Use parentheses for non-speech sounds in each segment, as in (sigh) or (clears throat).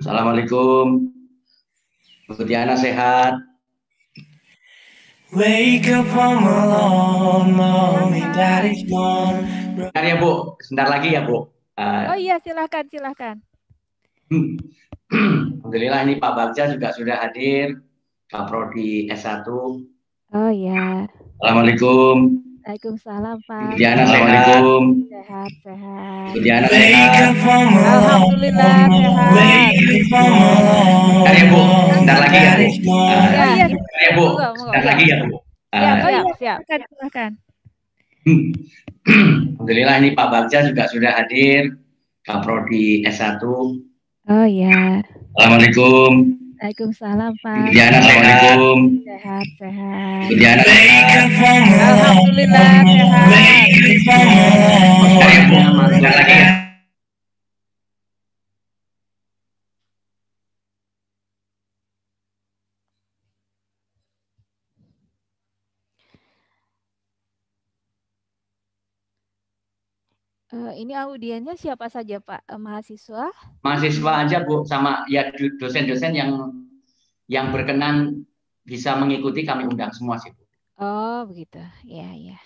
Assalamualaikum. Bu sehat. Wake up from my mommy, daddy's gone. Sebentar ya Bu, sebentar lagi ya Bu. Uh, oh iya, silahkan, silahkan. Alhamdulillah ini Pak Bagja juga sudah hadir. Pak Prodi S1. Oh iya. Assalamualaikum. Waalaikumsalam Pak. Diana Assalamualaikum. Sehat sehat. Diana sehat. Alhamdulillah sehat. Ntar ya Bu, ntar lagi ya. Ntar ya Bu, ntar lagi ya Bu. Siap, ah, iya. ya, ya, iya, ah. oh iya, siap. Silakan. Hmm. (clears throat) Alhamdulillah ini Pak Bagja juga sudah hadir. Kak Prodi S1. Oh iya. Assalamualaikum. Waalaikumsalam Pak. Diana, Assalamualaikum. Sehat, sehat. Diana, Alhamdulillah sehat. Terima kasih. Sehat. Sehat. ini audiennya siapa saja Pak? Eh, mahasiswa? Mahasiswa aja Bu, sama ya dosen-dosen yang yang berkenan bisa mengikuti kami undang semua sih Bu. Oh begitu, ya ya.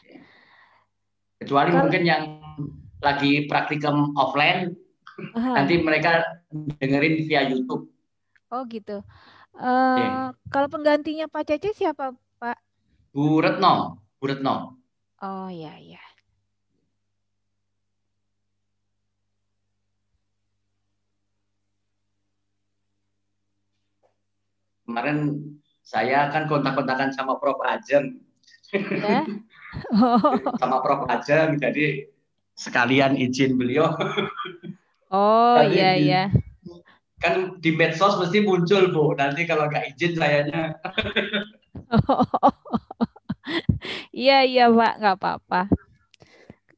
Kecuali Kalo... mungkin yang lagi praktikum offline, Aha. nanti mereka dengerin via YouTube. Oh gitu. Uh, Kalau penggantinya Pak Cece siapa Pak? Bu Retno, Bu Retno. Oh ya ya. kemarin saya kan kontak-kontakan sama Prof Ajeng. Ya. (laughs) Oh. sama Prof Ajeng, jadi sekalian izin beliau. Oh iya di, iya. Kan di medsos mesti muncul bu. Nanti kalau nggak izin sayanya. oh, (laughs) iya iya pak nggak apa-apa.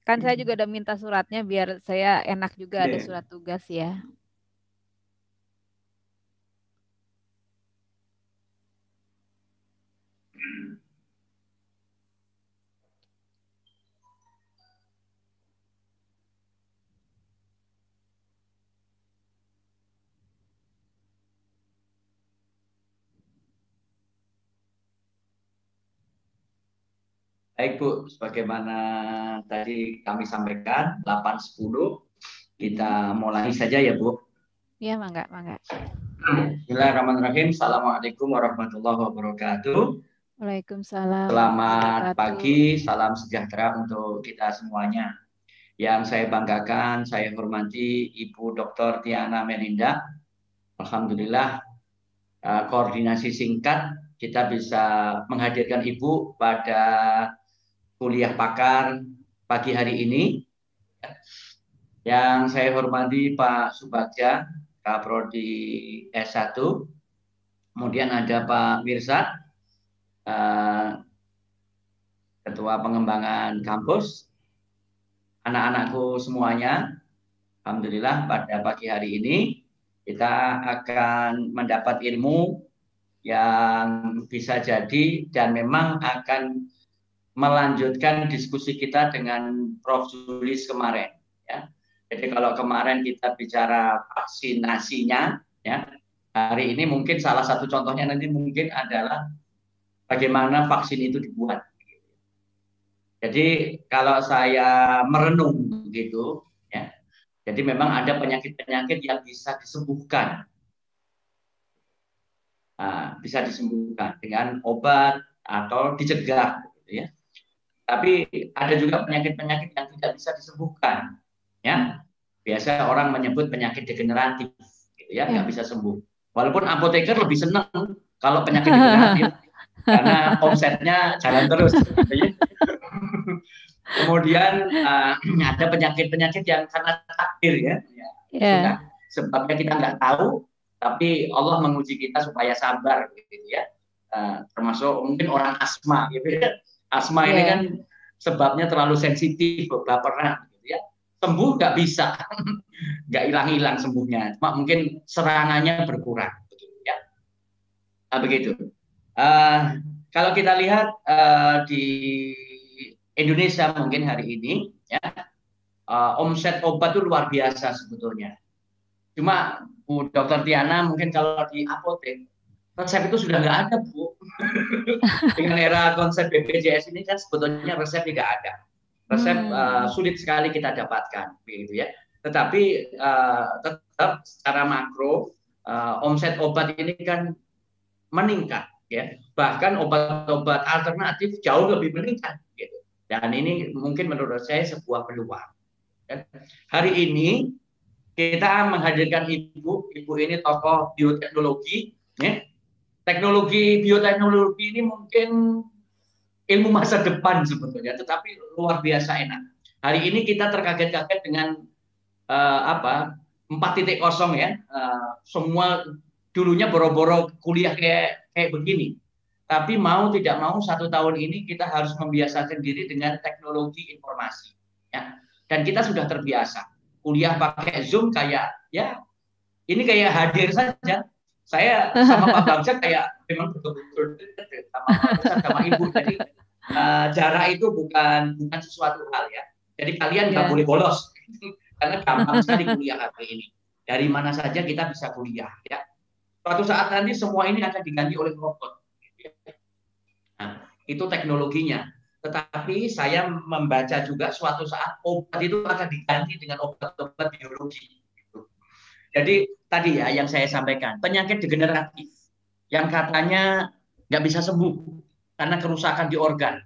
Kan saya hmm. juga udah minta suratnya biar saya enak juga yeah. ada iya. surat tugas ya. Baik Bu, sebagaimana tadi kami sampaikan 8.10 kita mulai saja ya Bu. Iya, mangga, mangga. Bismillahirrahmanirrahim. Assalamualaikum warahmatullahi wabarakatuh. Waalaikumsalam. Selamat pagi, salam sejahtera untuk kita semuanya. Yang saya banggakan, saya hormati Ibu Dr. Tiana Melinda. Alhamdulillah, eh, koordinasi singkat kita bisa menghadirkan Ibu pada kuliah pakar pagi hari ini. Yang saya hormati Pak Subagja, Kaprodi S1. Kemudian ada Pak Mirsa, eh, Ketua Pengembangan Kampus. Anak-anakku semuanya, Alhamdulillah pada pagi hari ini kita akan mendapat ilmu yang bisa jadi dan memang akan melanjutkan diskusi kita dengan Prof. Zulis kemarin. Ya. Jadi kalau kemarin kita bicara vaksinasinya, ya hari ini mungkin salah satu contohnya nanti mungkin adalah bagaimana vaksin itu dibuat. Jadi kalau saya merenung begitu, ya, jadi memang ada penyakit-penyakit yang bisa disembuhkan, nah, bisa disembuhkan dengan obat atau dicegah, gitu ya. Tapi ada juga penyakit-penyakit yang tidak bisa disembuhkan. Ya, biasa orang menyebut penyakit degeneratif, gitu ya, nggak ya. bisa sembuh. Walaupun apoteker lebih senang kalau penyakit degeneratif (laughs) karena omsetnya jalan terus. Gitu ya. Kemudian uh, (clears throat) ada penyakit-penyakit yang karena takdir ya. ya. ya. Sebabnya kita nggak tahu, tapi Allah menguji kita supaya sabar gitu ya. Uh, termasuk mungkin orang asma gitu ya. Asma yeah. ini iya. kan sebabnya terlalu sensitif, baperan pernah gitu ya. Sembuh nggak bisa, (laughs) nggak hilang-hilang sembuhnya. Cuma mungkin serangannya berkurang, ya. Ah, Begitu, ya. Nah, begitu. Uh, kalau kita lihat uh, di Indonesia mungkin hari ini, ya uh, omset obat itu luar biasa sebetulnya. Cuma Bu Dokter Tiana mungkin kalau di apotek resep itu sudah nggak ada bu (laughs) dengan era konsep BPJS ini kan sebetulnya resep tidak ada resep hmm. uh, sulit sekali kita dapatkan begitu ya tetapi uh, tetap secara makro uh, omset obat ini kan meningkat ya bahkan obat-obat alternatif jauh lebih meningkat gitu dan ini mungkin menurut saya sebuah peluang ya. hari ini kita menghadirkan ibu ibu ini tokoh bioteknologi ya teknologi bioteknologi ini mungkin ilmu masa depan sebetulnya, tetapi luar biasa enak. Hari ini kita terkaget-kaget dengan uh, apa kosong ya, uh, semua dulunya boro-boro kuliah kayak kayak begini. Tapi mau tidak mau satu tahun ini kita harus membiasakan diri dengan teknologi informasi. Ya. Dan kita sudah terbiasa. Kuliah pakai Zoom kayak ya ini kayak hadir saja saya sama Pak Bangsa kayak memang betul-betul sama Pak Bangsa sama Ibu. Jadi uh, jarak itu bukan bukan sesuatu hal ya. Jadi kalian nggak yeah. boleh bolos (laughs) karena gampang sekali kuliah hari ini. Dari mana saja kita bisa kuliah ya. Suatu saat nanti semua ini akan diganti oleh robot. Nah, itu teknologinya. Tetapi saya membaca juga suatu saat obat itu akan diganti dengan obat-obat biologi. Gitu. Jadi tadi ya yang saya sampaikan, penyakit degeneratif yang katanya nggak bisa sembuh karena kerusakan di organ.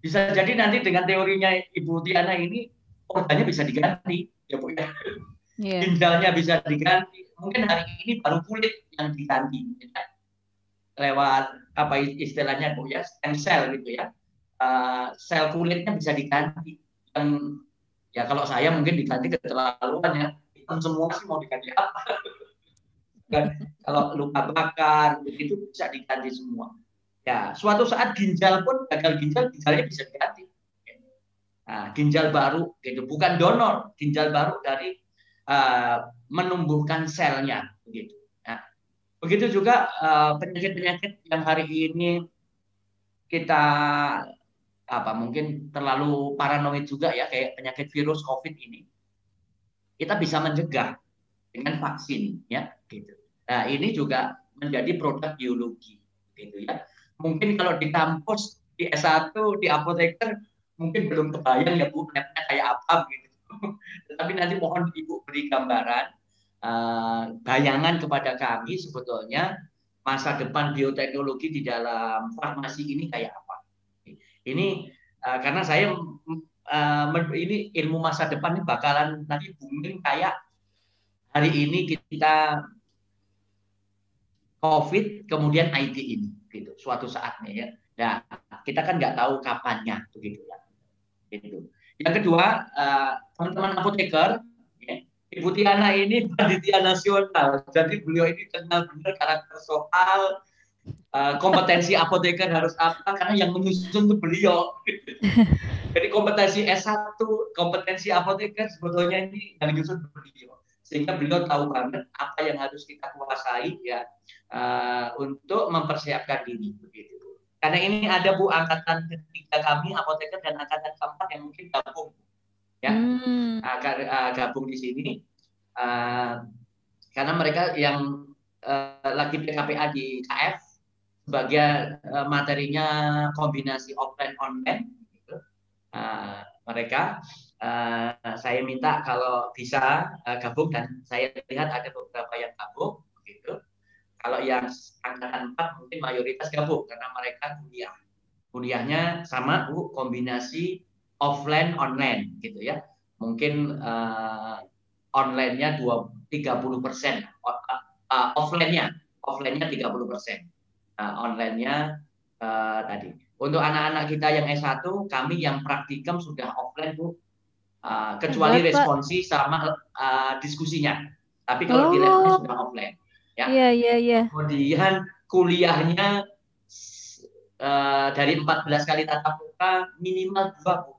Bisa jadi nanti dengan teorinya Ibu Tiana ini organnya bisa diganti, ya Bu ya. Yeah. bisa diganti. Mungkin hari ini baru kulit yang diganti, ya. lewat apa istilahnya Bu ya, stem cell gitu ya. Uh, sel kulitnya bisa diganti. Yang ya kalau saya mungkin diganti keterlaluan ya hitam semua kan mau diganti apa? Dan kalau luka bakar itu bisa diganti semua. Ya, suatu saat ginjal pun gagal ginjal ginjalnya bisa diganti. Nah, ginjal baru gitu, bukan donor, ginjal baru dari uh, menumbuhkan selnya begitu. Nah, begitu juga eh, penyakit-penyakit yang hari ini kita apa mungkin terlalu paranoid juga ya kayak penyakit virus COVID ini kita bisa mencegah dengan vaksin ya gitu. Nah, ini juga menjadi produk biologi gitu ya. Mungkin kalau di kampus di S1 di apoteker mungkin belum terbayang ya Bu labnya kayak apa gitu. (laughs) Tapi nanti mohon Ibu beri gambaran uh, bayangan kepada kami sebetulnya masa depan bioteknologi di dalam farmasi ini kayak apa. Ini uh, karena saya uh, ini ilmu masa depan ini bakalan nanti booming kayak hari ini kita COVID kemudian IT ini gitu suatu saatnya ya. Nah, kita kan nggak tahu kapannya begitu ya. Gitu. Yang kedua, uh, teman-teman apoteker, ya, Ibu Tiana ini (laughs) panitia nasional. Jadi beliau ini kenal benar karakter soal uh, kompetensi apoteker harus apa karena yang menyusun itu beliau. (laughs) Jadi kompetensi S1, kompetensi apoteker sebetulnya ini yang menyusun beliau. Sehingga beliau tahu banget apa yang harus kita kuasai ya uh, untuk mempersiapkan diri begitu. Karena ini ada Bu angkatan ketiga kami apoteker dan angkatan keempat yang mungkin gabung ya hmm. uh, gabung di sini. Uh, karena mereka yang uh, lagi PKPA di KF bagian eh, materinya kombinasi offline online gitu. uh, mereka uh, saya minta kalau bisa uh, gabung dan saya lihat ada beberapa yang gabung gitu kalau yang angkatan 4 mungkin mayoritas gabung karena mereka kuliah kuliahnya sama bu kombinasi offline online gitu ya mungkin uh, onlinenya dua tiga puluh persen offline-nya offline-nya 30 persen uh, online-nya uh, tadi. Untuk anak-anak kita yang S1, kami yang praktikum sudah offline, Bu. Uh, kecuali Bapak. responsi sama uh, diskusinya. Tapi kalau oh. di lab sudah offline. Ya. Iya, iya, iya. Kemudian kuliahnya uh, dari 14 kali tatap muka minimal dua, Bu.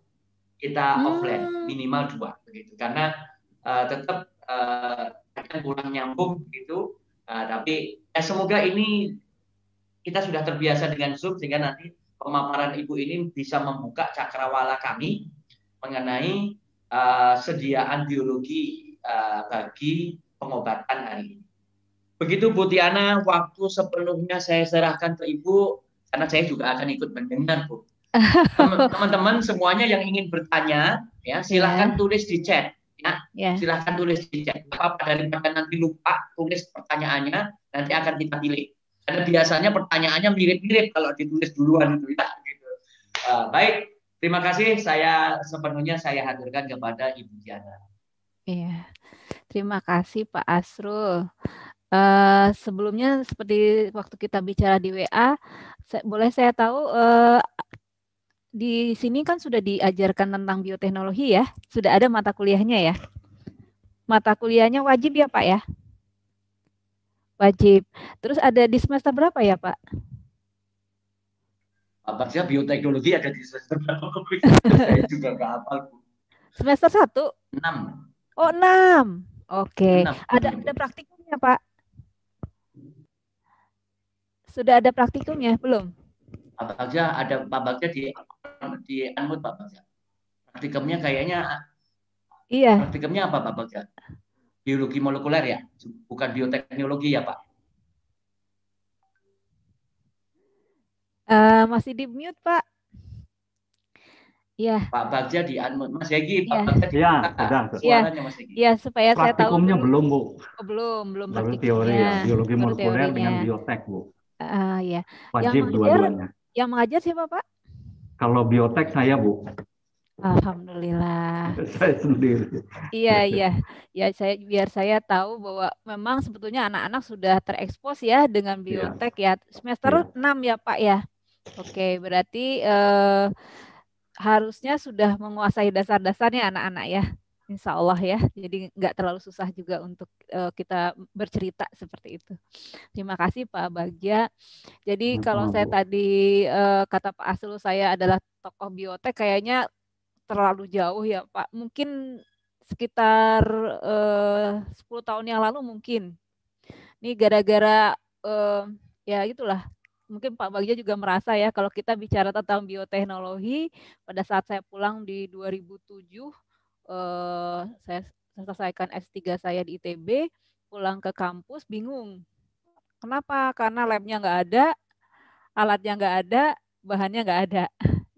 Kita hmm. offline, minimal dua begitu. Karena uh, tetap uh, akan kurang nyambung gitu. Uh, tapi ya semoga ini kita sudah terbiasa dengan Zoom sehingga nanti pemaparan Ibu ini bisa membuka cakrawala kami mengenai uh, sediaan biologi uh, bagi pengobatan hari ini. Begitu Bu Tiana, waktu sepenuhnya saya serahkan ke Ibu karena saya juga akan ikut mendengar Bu. (laughs) Teman-teman semuanya yang ingin bertanya ya silahkan yeah. tulis di chat ya. Yeah. Silahkan tulis di chat. Apa pada nanti lupa tulis pertanyaannya nanti akan kita pilih. Karena biasanya pertanyaannya mirip-mirip kalau ditulis duluan itu ya. Gitu. Uh, baik, terima kasih. Saya sepenuhnya saya hadirkan kepada Ibu Diana. Iya, terima kasih Pak Asrul. Uh, sebelumnya seperti waktu kita bicara di WA, saya, boleh saya tahu uh, di sini kan sudah diajarkan tentang bioteknologi ya, sudah ada mata kuliahnya ya. Mata kuliahnya wajib ya Pak ya? Wajib. Terus ada di semester berapa ya, Pak? Apa sih bioteknologi ada di semester berapa? (laughs) Saya juga nggak hafal, Bu. Semester satu? Enam. Oh, enam. Oke. Okay. Ada ada praktikumnya, Pak? Sudah ada praktikumnya belum? Apa Bagja ada Pak Bagja di di Anmut Pak Bagja. Praktikumnya kayaknya Iya. Praktikumnya apa Pak Bagja? biologi molekuler ya, bukan bioteknologi ya Pak. Uh, eh, masih di mute Pak. Ya. Pak Bagja di Mas Hegi, Pak ya. Bagja di ya, ya. Ya, supaya saya tahu. Praktikumnya belum, Bu. Oh, belum, belum Baru teori ya, iya, biologi molekuler dengan biotek, Bu. Uh, ya. Wajib dua-duanya. Yang mengajar siapa, Pak? Kalau biotek saya, Bu. Alhamdulillah. Saya sendiri. Iya, iya. Ya saya biar saya tahu bahwa memang sebetulnya anak-anak sudah terekspos ya dengan iya. biotek ya. ya. Semester ya. 6 ya, Pak ya. Oke, berarti eh, harusnya sudah menguasai dasar-dasarnya anak-anak ya. Insya Allah ya, jadi nggak terlalu susah juga untuk uh, kita bercerita seperti itu. Terima kasih Pak Bagja. Jadi kalau saya tadi uh, kata Pak Aslu saya adalah tokoh biotek, kayaknya terlalu jauh ya Pak. Mungkin sekitar eh, uh, 10 tahun yang lalu mungkin. Ini gara-gara uh, ya itulah. Mungkin Pak Bagja juga merasa ya kalau kita bicara tentang bioteknologi pada saat saya pulang di 2007 uh, eh, saya selesaikan S3 saya di ITB, pulang ke kampus bingung. Kenapa? Karena labnya nggak ada, alatnya nggak ada, bahannya nggak ada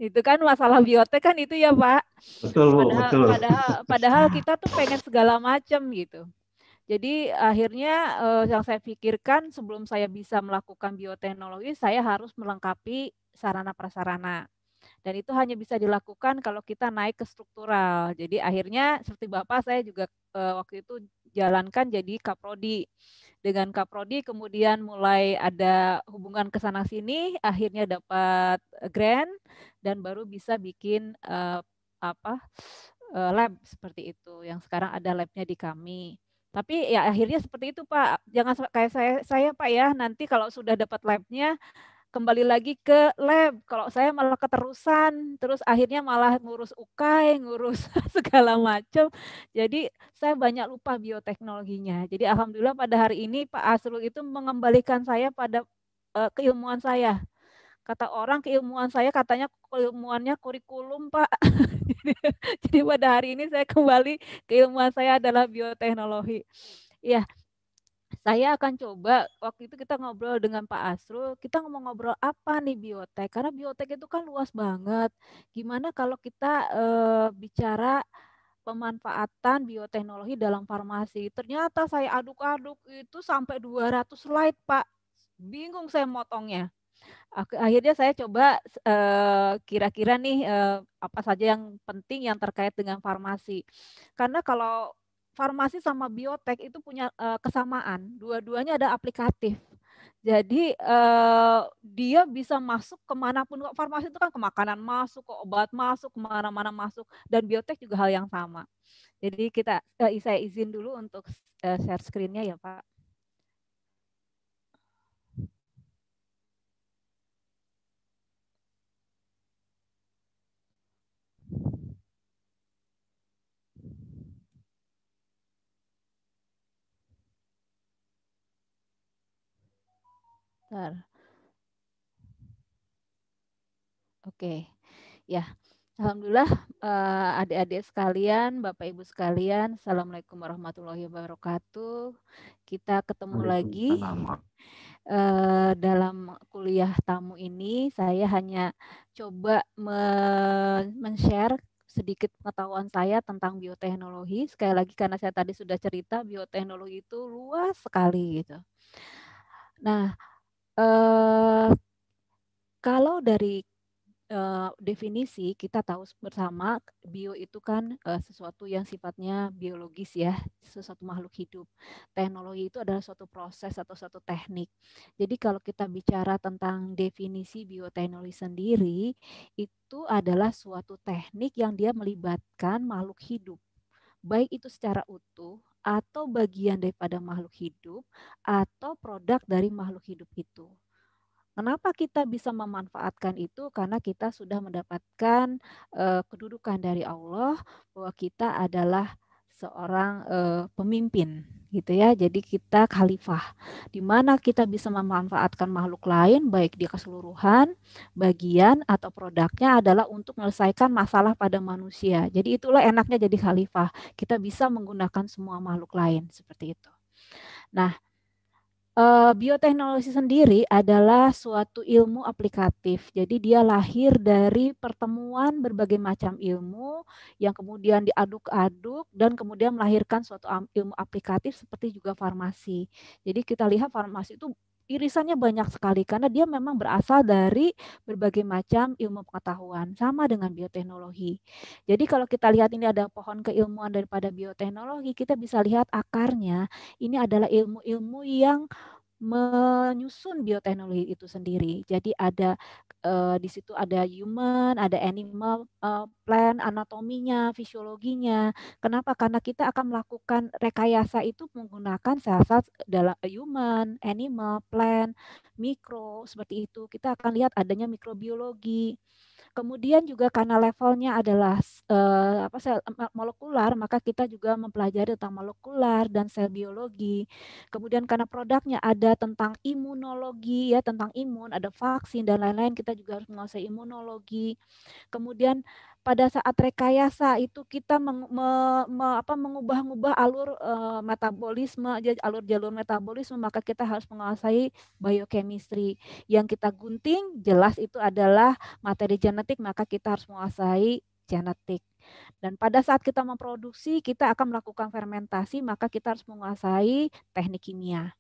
itu kan masalah biotek kan itu ya pak betul padahal, betul padahal padahal kita tuh pengen segala macam gitu jadi akhirnya eh, yang saya pikirkan sebelum saya bisa melakukan bioteknologi saya harus melengkapi sarana prasarana dan itu hanya bisa dilakukan kalau kita naik ke struktural jadi akhirnya seperti bapak saya juga eh, waktu itu jalankan jadi kaprodi dengan Kaprodi kemudian mulai ada hubungan ke sana sini akhirnya dapat grant dan baru bisa bikin uh, apa uh, lab seperti itu yang sekarang ada labnya di kami tapi ya akhirnya seperti itu Pak jangan kayak saya saya Pak ya nanti kalau sudah dapat labnya kembali lagi ke lab. Kalau saya malah keterusan, terus akhirnya malah ngurus UKAI, ngurus (laughs) segala macam. Jadi saya banyak lupa bioteknologinya. Jadi alhamdulillah pada hari ini Pak Asrul itu mengembalikan saya pada uh, keilmuan saya. Kata orang keilmuan saya katanya keilmuannya kurikulum, Pak. (laughs) Jadi pada hari ini saya kembali keilmuan saya adalah bioteknologi. Ya, saya akan coba waktu itu kita ngobrol dengan Pak Asrul, kita mau ngobrol apa nih biotek? Karena biotek itu kan luas banget. Gimana kalau kita uh, bicara pemanfaatan bioteknologi dalam farmasi? Ternyata saya aduk-aduk itu sampai 200 slide, Pak. Bingung saya motongnya. Akhirnya saya coba eh, kira-kira uh, nih uh, apa saja yang penting yang terkait dengan farmasi. Karena kalau farmasi sama biotek itu punya uh, kesamaan. Dua-duanya ada aplikatif. Jadi uh, dia bisa masuk kemanapun. Farmasi itu kan ke makanan masuk, ke obat masuk, kemana-mana masuk. Dan biotek juga hal yang sama. Jadi kita uh, saya izin dulu untuk share screen-nya ya Pak. Bentar. Oke. Ya. Alhamdulillah eh, adik-adik sekalian, Bapak Ibu sekalian, Assalamualaikum warahmatullahi wabarakatuh. Kita ketemu lagi eh, dalam kuliah tamu ini. Saya hanya coba men-share sedikit pengetahuan saya tentang bioteknologi. Sekali lagi karena saya tadi sudah cerita bioteknologi itu luas sekali gitu. Nah, Eh, kalau dari uh, definisi kita tahu bersama bio itu kan uh, sesuatu yang sifatnya biologis ya, sesuatu makhluk hidup. Teknologi itu adalah suatu proses atau suatu teknik. Jadi kalau kita bicara tentang definisi bioteknologi sendiri, itu adalah suatu teknik yang dia melibatkan makhluk hidup baik itu secara utuh atau bagian daripada makhluk hidup atau produk dari makhluk hidup itu. Kenapa kita bisa memanfaatkan itu? Karena kita sudah mendapatkan uh, kedudukan dari Allah bahwa kita adalah seorang uh, pemimpin gitu ya. Jadi kita khalifah di mana kita bisa memanfaatkan makhluk lain baik di keseluruhan, bagian atau produknya adalah untuk menyelesaikan masalah pada manusia. Jadi itulah enaknya jadi khalifah. Kita bisa menggunakan semua makhluk lain seperti itu. Nah, Uh, bioteknologi sendiri adalah suatu ilmu aplikatif. Jadi dia lahir dari pertemuan berbagai macam ilmu yang kemudian diaduk-aduk dan kemudian melahirkan suatu ilmu aplikatif seperti juga farmasi. Jadi kita lihat farmasi itu irisannya banyak sekali karena dia memang berasal dari berbagai macam ilmu pengetahuan sama dengan bioteknologi. Jadi kalau kita lihat ini ada pohon keilmuan daripada bioteknologi, kita bisa lihat akarnya ini adalah ilmu-ilmu yang menyusun bioteknologi itu sendiri. Jadi ada uh, di situ ada human, ada animal, uh, plant, anatominya, fisiologinya. Kenapa? Karena kita akan melakukan rekayasa itu menggunakan sel-sel dalam eh, human, animal, plan, mikro seperti itu. Kita akan lihat adanya mikrobiologi. Kemudian juga karena levelnya adalah uh, apa sel molekular, maka kita juga mempelajari tentang molekular dan sel biologi. Kemudian karena produknya ada tentang imunologi ya, tentang imun, ada vaksin dan lain-lain, kita kita juga harus menguasai imunologi. Kemudian pada saat rekayasa itu kita meng, me, me, apa, mengubah-ubah alur e, metabolisme alur jalur metabolisme maka kita harus menguasai biochemistry yang kita gunting jelas itu adalah materi genetik maka kita harus menguasai genetik dan pada saat kita memproduksi kita akan melakukan fermentasi maka kita harus menguasai teknik kimia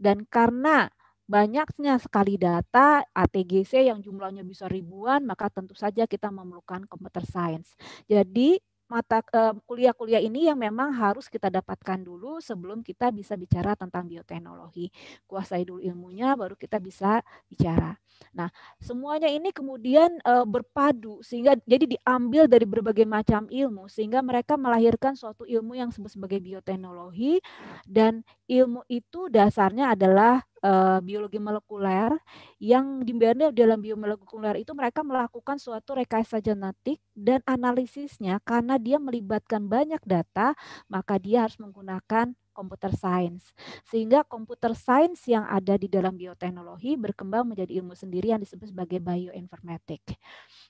dan karena banyaknya sekali data ATGC yang jumlahnya bisa ribuan, maka tentu saja kita memerlukan computer science. Jadi mata eh, kuliah-kuliah ini yang memang harus kita dapatkan dulu sebelum kita bisa bicara tentang bioteknologi. Kuasai dulu ilmunya baru kita bisa bicara. Nah, semuanya ini kemudian eh, berpadu sehingga jadi diambil dari berbagai macam ilmu sehingga mereka melahirkan suatu ilmu yang sebut sebagai bioteknologi dan ilmu itu dasarnya adalah uh, biologi molekuler yang di dalam biologi molekuler itu mereka melakukan suatu rekayasa genetik dan analisisnya karena dia melibatkan banyak data maka dia harus menggunakan computer science. Sehingga computer science yang ada di dalam bioteknologi berkembang menjadi ilmu sendiri yang disebut sebagai bioinformatik.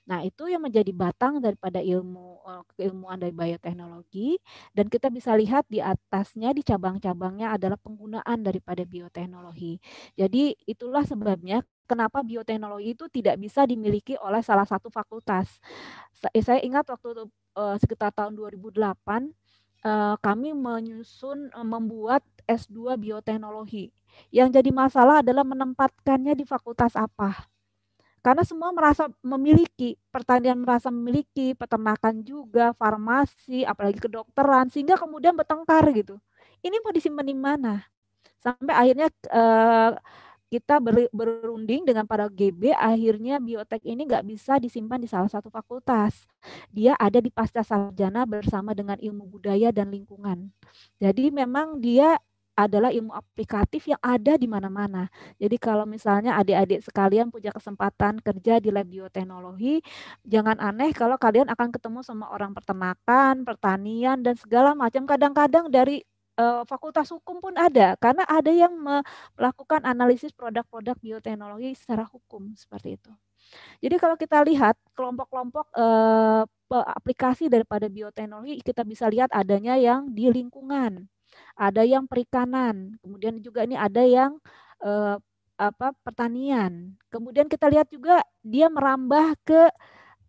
Nah, itu yang menjadi batang daripada ilmu eh, keilmuan dari bioteknologi dan kita bisa lihat di atasnya di cabang-cabangnya adalah penggunaan daripada bioteknologi. Jadi, itulah sebabnya kenapa bioteknologi itu tidak bisa dimiliki oleh salah satu fakultas. Eh, saya ingat waktu eh, sekitar tahun 2008 Eh, kami menyusun eh, membuat S2 bioteknologi. Yang jadi masalah adalah menempatkannya di fakultas apa. Karena semua merasa memiliki, pertanian merasa memiliki, peternakan juga, farmasi, apalagi kedokteran, sehingga kemudian bertengkar gitu. Ini mau disimpan di mana? Sampai akhirnya eh, kita ber, berunding dengan para GB, akhirnya biotek ini nggak bisa disimpan di salah satu fakultas. Dia ada di pasca sarjana bersama dengan ilmu budaya dan lingkungan. Jadi memang dia adalah ilmu aplikatif yang ada di mana-mana. Jadi kalau misalnya adik-adik sekalian punya kesempatan kerja di lab bioteknologi, jangan aneh kalau kalian akan ketemu sama orang peternakan, pertanian, dan segala macam. Kadang-kadang dari Eh, fakultas hukum pun ada karena ada yang melakukan analisis produk-produk bioteknologi secara hukum seperti itu. Jadi kalau kita lihat kelompok-kelompok eh, aplikasi daripada bioteknologi kita bisa lihat adanya yang di lingkungan, ada yang perikanan, kemudian juga ini ada yang eh, apa pertanian. Kemudian kita lihat juga dia merambah ke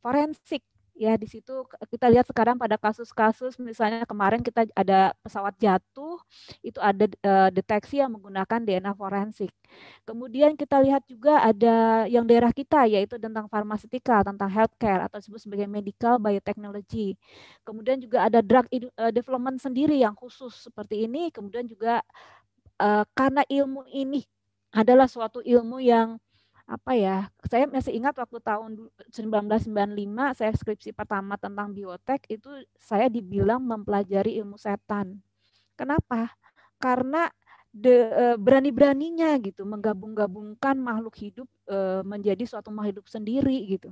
forensik ya di situ kita lihat sekarang pada kasus-kasus misalnya kemarin kita ada pesawat jatuh itu ada eh, deteksi yang menggunakan DNA forensik. Kemudian kita lihat juga ada yang daerah kita yaitu tentang farmasitika, tentang healthcare atau disebut sebagai medical biotechnology. Kemudian juga ada drug eh, development sendiri yang khusus seperti ini, kemudian juga eh, karena ilmu ini adalah suatu ilmu yang apa ya saya masih ingat waktu tahun 1995 saya skripsi pertama tentang biotek itu saya dibilang mempelajari ilmu setan kenapa karena e, berani-beraninya gitu menggabung-gabungkan makhluk hidup e, menjadi suatu makhluk hidup sendiri gitu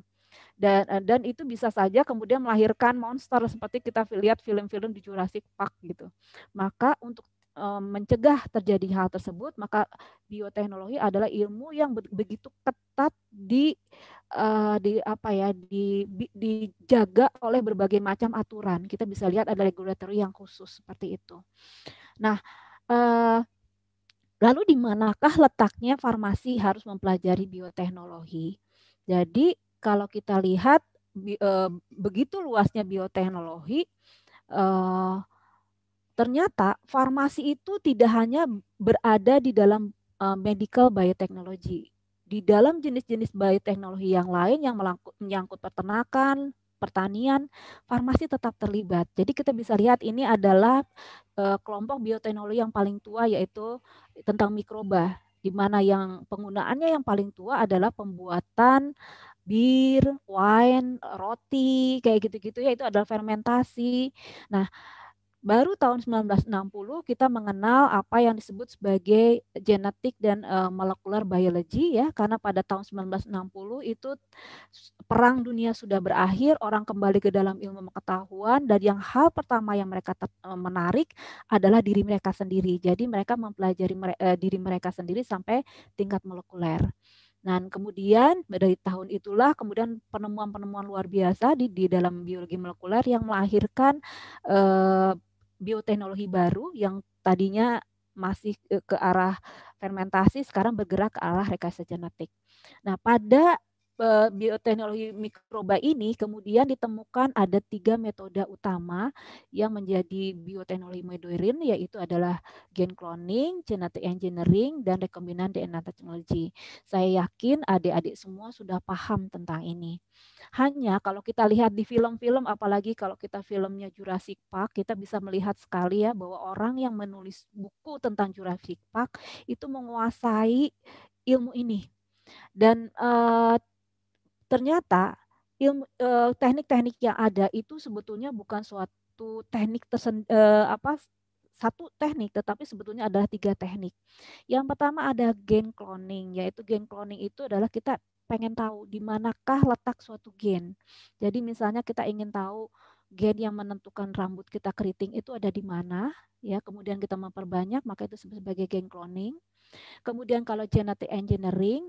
dan e, dan itu bisa saja kemudian melahirkan monster seperti kita lihat film-film di Jurassic Park gitu. Maka untuk Eh, mencegah terjadi hal tersebut, maka bioteknologi adalah ilmu yang begitu ketat di uh, di apa ya di, di dijaga oleh berbagai macam aturan. Kita bisa lihat ada regulatory yang khusus seperti itu. Nah, uh, lalu di manakah letaknya farmasi harus mempelajari bioteknologi? Jadi kalau kita lihat bi, uh, begitu luasnya bioteknologi uh, Ternyata farmasi itu tidak hanya berada di dalam eh, medical biotechnology. Di dalam jenis-jenis bioteknologi yang lain yang menyangkut peternakan, pertanian, farmasi tetap terlibat. Jadi kita bisa lihat ini adalah eh, kelompok bioteknologi yang paling tua yaitu tentang mikroba di mana yang penggunaannya yang paling tua adalah pembuatan bir, wine, roti, kayak gitu-gitu ya itu adalah fermentasi. Nah, Baru tahun 1960 kita mengenal apa yang disebut sebagai genetik dan uh, molekular biology ya karena pada tahun 1960 itu perang dunia sudah berakhir, orang kembali ke dalam ilmu pengetahuan dan yang hal pertama yang mereka eh, menarik adalah diri mereka sendiri. Jadi mereka mempelajari mere uh, diri mereka sendiri sampai tingkat molekuler. Dan kemudian dari tahun itulah kemudian penemuan-penemuan luar biasa di, di dalam biologi molekuler yang melahirkan uh, bioteknologi baru yang tadinya masih eh, ke arah fermentasi sekarang bergerak ke arah rekayasa genetik. Nah, pada Eh, bioteknologi mikroba ini kemudian ditemukan ada tiga metode utama yang menjadi bioteknologi modern yaitu adalah gen cloning, genetic engineering, dan rekombinan DNA teknologi. Saya yakin adik-adik semua sudah paham tentang ini. Hanya kalau kita lihat di film-film, apalagi kalau kita filmnya Jurassic Park, kita bisa melihat sekali ya bahwa orang yang menulis buku tentang Jurassic Park itu menguasai ilmu ini. Dan uh, ternyata eh, teknik-teknik yang ada itu sebetulnya bukan suatu teknik tersen, eh, apa satu teknik tetapi sebetulnya adalah tiga teknik. Yang pertama ada gen cloning yaitu gen cloning itu adalah kita pengen tahu di manakah letak suatu gen. Jadi misalnya kita ingin tahu gen yang menentukan rambut kita keriting itu ada di mana ya kemudian kita memperbanyak maka itu sebagai gen cloning. Kemudian kalau genetic engineering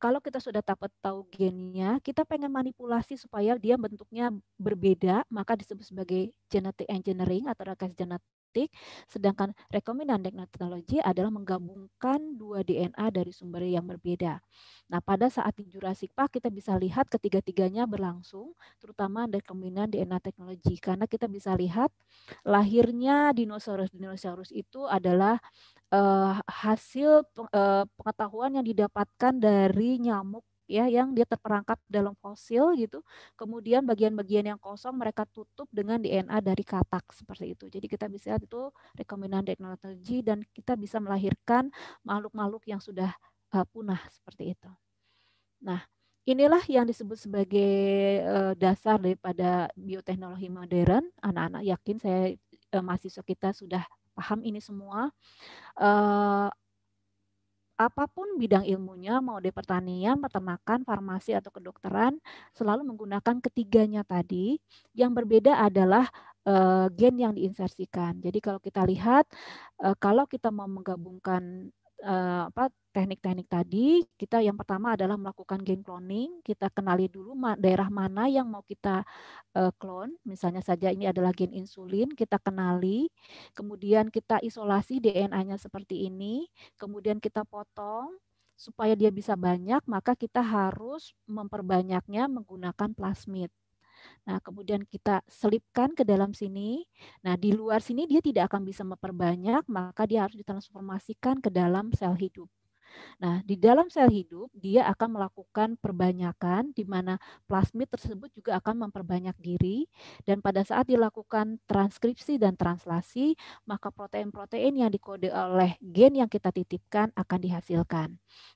kalau kita sudah dapat tahu gennya, kita pengen manipulasi supaya dia bentuknya berbeda, maka disebut sebagai genetic engineering atau rekayasa genetik genetik, sedangkan rekombinan teknologi adalah menggabungkan dua DNA dari sumber yang berbeda. Nah, pada saat di Jurassic Park kita bisa lihat ketiga-tiganya berlangsung, terutama rekombinan DNA teknologi karena kita bisa lihat lahirnya dinosaurus-dinosaurus itu adalah uh, hasil uh, pengetahuan yang didapatkan dari nyamuk ya yang dia terperangkap dalam fosil gitu. Kemudian bagian-bagian yang kosong mereka tutup dengan DNA dari katak seperti itu. Jadi kita bisa lihat itu rekombinan teknologi dan kita bisa melahirkan makhluk-makhluk yang sudah uh, punah seperti itu. Nah, inilah yang disebut sebagai eh, dasar daripada bioteknologi modern. Anak-anak yakin saya uh, mahasiswa kita sudah paham ini semua apapun bidang ilmunya, mau di pertanian, peternakan, farmasi, atau kedokteran, selalu menggunakan ketiganya tadi. Yang berbeda adalah uh, gen yang diinsersikan. Jadi kalau kita lihat, uh, kalau kita mau menggabungkan uh, apa teknik-teknik tadi, kita yang pertama adalah melakukan gene cloning. Kita kenali dulu ma daerah mana yang mau kita uh, clone. Misalnya saja ini adalah gen insulin, kita kenali. Kemudian kita isolasi DNA-nya seperti ini. Kemudian kita potong supaya dia bisa banyak, maka kita harus memperbanyaknya menggunakan plasmid. Nah, kemudian kita selipkan ke dalam sini. Nah, di luar sini dia tidak akan bisa memperbanyak, maka dia harus ditransformasikan ke dalam sel hidup. Nah, di dalam sel hidup dia akan melakukan perbanyakan di mana plasmid tersebut juga akan memperbanyak diri dan pada saat dilakukan transkripsi dan translasi, maka protein-protein yang dikode oleh gen yang kita titipkan akan dihasilkan.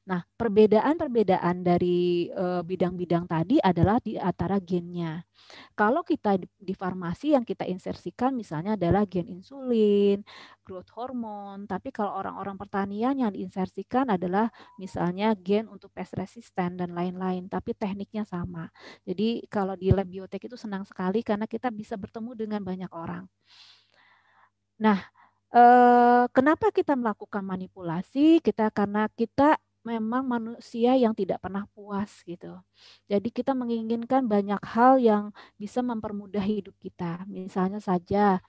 Nah, perbedaan-perbedaan dari eh, bidang-bidang tadi adalah di antara gennya. Kalau kita di farmasi yang kita insersikan misalnya adalah gen insulin, growth hormone, tapi kalau orang-orang pertanian yang diinsersikan ada adalah misalnya gen untuk pest resisten dan lain-lain, tapi tekniknya sama. Jadi kalau di lab biotek itu senang sekali karena kita bisa bertemu dengan banyak orang. Nah, eh, kenapa kita melakukan manipulasi? Kita karena kita memang manusia yang tidak pernah puas gitu. Jadi kita menginginkan banyak hal yang bisa mempermudah hidup kita. Misalnya saja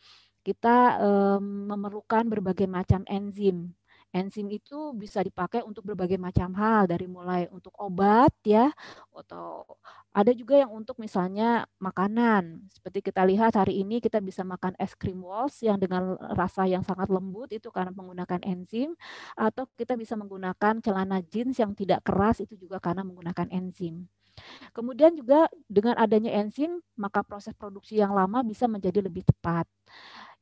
kita um, memerlukan berbagai macam enzim Enzim itu bisa dipakai untuk berbagai macam hal dari mulai untuk obat ya atau ada juga yang untuk misalnya makanan. Seperti kita lihat hari ini kita bisa makan es krim walls yang dengan rasa yang sangat lembut itu karena menggunakan enzim atau kita bisa menggunakan celana jeans yang tidak keras itu juga karena menggunakan enzim. Kemudian juga dengan adanya enzim, maka proses produksi yang lama bisa menjadi lebih cepat.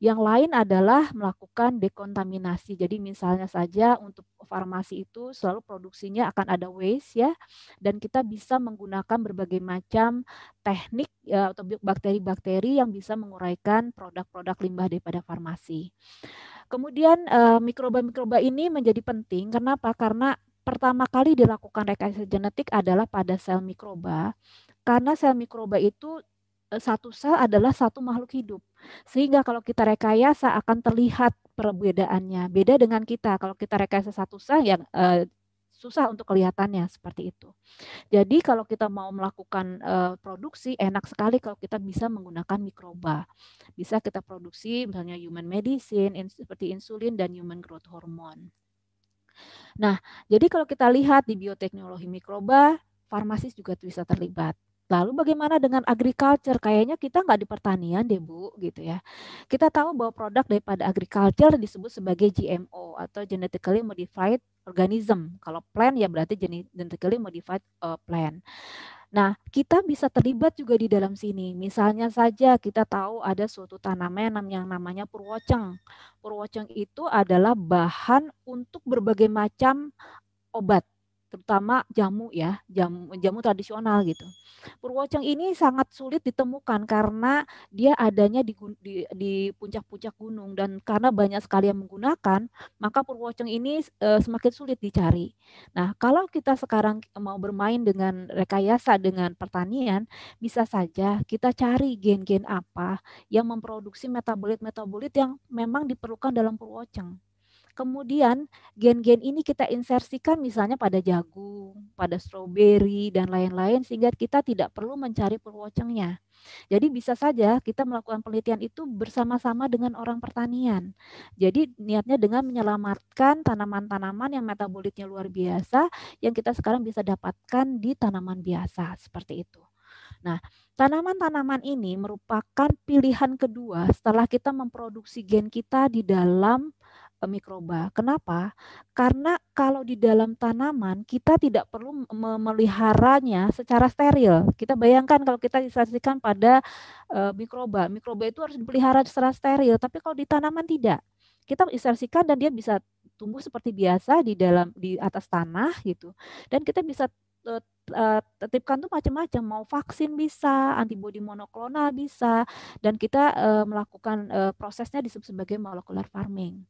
Yang lain adalah melakukan dekontaminasi. Jadi misalnya saja untuk farmasi itu selalu produksinya akan ada waste ya dan kita bisa menggunakan berbagai macam teknik ya, atau bakteri-bakteri yang bisa menguraikan produk-produk limbah daripada farmasi. Kemudian eh, mikroba-mikroba ini menjadi penting kenapa? Karena pertama kali dilakukan rekayasa genetik adalah pada sel mikroba karena sel mikroba itu eh, satu sel adalah satu makhluk hidup. Sehingga kalau kita rekayasa akan terlihat perbedaannya. Beda dengan kita kalau kita rekayasa satu sel yang eh, susah untuk kelihatannya seperti itu. Jadi kalau kita mau melakukan eh, produksi enak sekali kalau kita bisa menggunakan mikroba. Bisa kita produksi misalnya human medicine seperti insulin dan human growth hormone. Nah, jadi kalau kita lihat di bioteknologi mikroba, farmasis juga bisa terlibat. Lalu bagaimana dengan agriculture? Kayaknya kita nggak di pertanian deh Bu, gitu ya. Kita tahu bahwa produk daripada agriculture disebut sebagai GMO atau genetically modified organism. Kalau plant ya berarti genetically modified uh, plant. Nah, kita bisa terlibat juga di dalam sini. Misalnya saja kita tahu ada suatu tanaman yang namanya purwoceng. Purwoceng itu adalah bahan untuk berbagai macam obat terutama jamu ya, jamu jamu tradisional gitu. Purwoceng ini sangat sulit ditemukan karena dia adanya di di, di puncak-puncak gunung dan karena banyak sekali yang menggunakan, maka purwoceng ini e, semakin sulit dicari. Nah, kalau kita sekarang mau bermain dengan rekayasa dengan pertanian, bisa saja kita cari gen-gen apa yang memproduksi metabolit-metabolit yang memang diperlukan dalam purwoceng. Kemudian gen-gen ini kita insersikan misalnya pada jagung, pada stroberi dan lain-lain sehingga kita tidak perlu mencari perwocengnya. Jadi bisa saja kita melakukan penelitian itu bersama-sama dengan orang pertanian. Jadi niatnya dengan menyelamatkan tanaman-tanaman yang metabolitnya luar biasa yang kita sekarang bisa dapatkan di tanaman biasa seperti itu. Nah, tanaman-tanaman ini merupakan pilihan kedua setelah kita memproduksi gen kita di dalam Eh, mikroba. Kenapa? Karena kalau di dalam tanaman kita tidak perlu memeliharanya secara steril. Kita bayangkan kalau kita disaksikan pada uh, mikroba, mikroba itu harus dipelihara secara steril, tapi kalau di tanaman tidak. Kita insersikan dan dia bisa tumbuh seperti biasa di dalam di atas tanah gitu. Dan kita bisa Eh, eh, tetipkan tuh macam-macam mau vaksin bisa antibodi monoklonal bisa dan kita uh, melakukan uh, prosesnya disebut sebagai molecular farming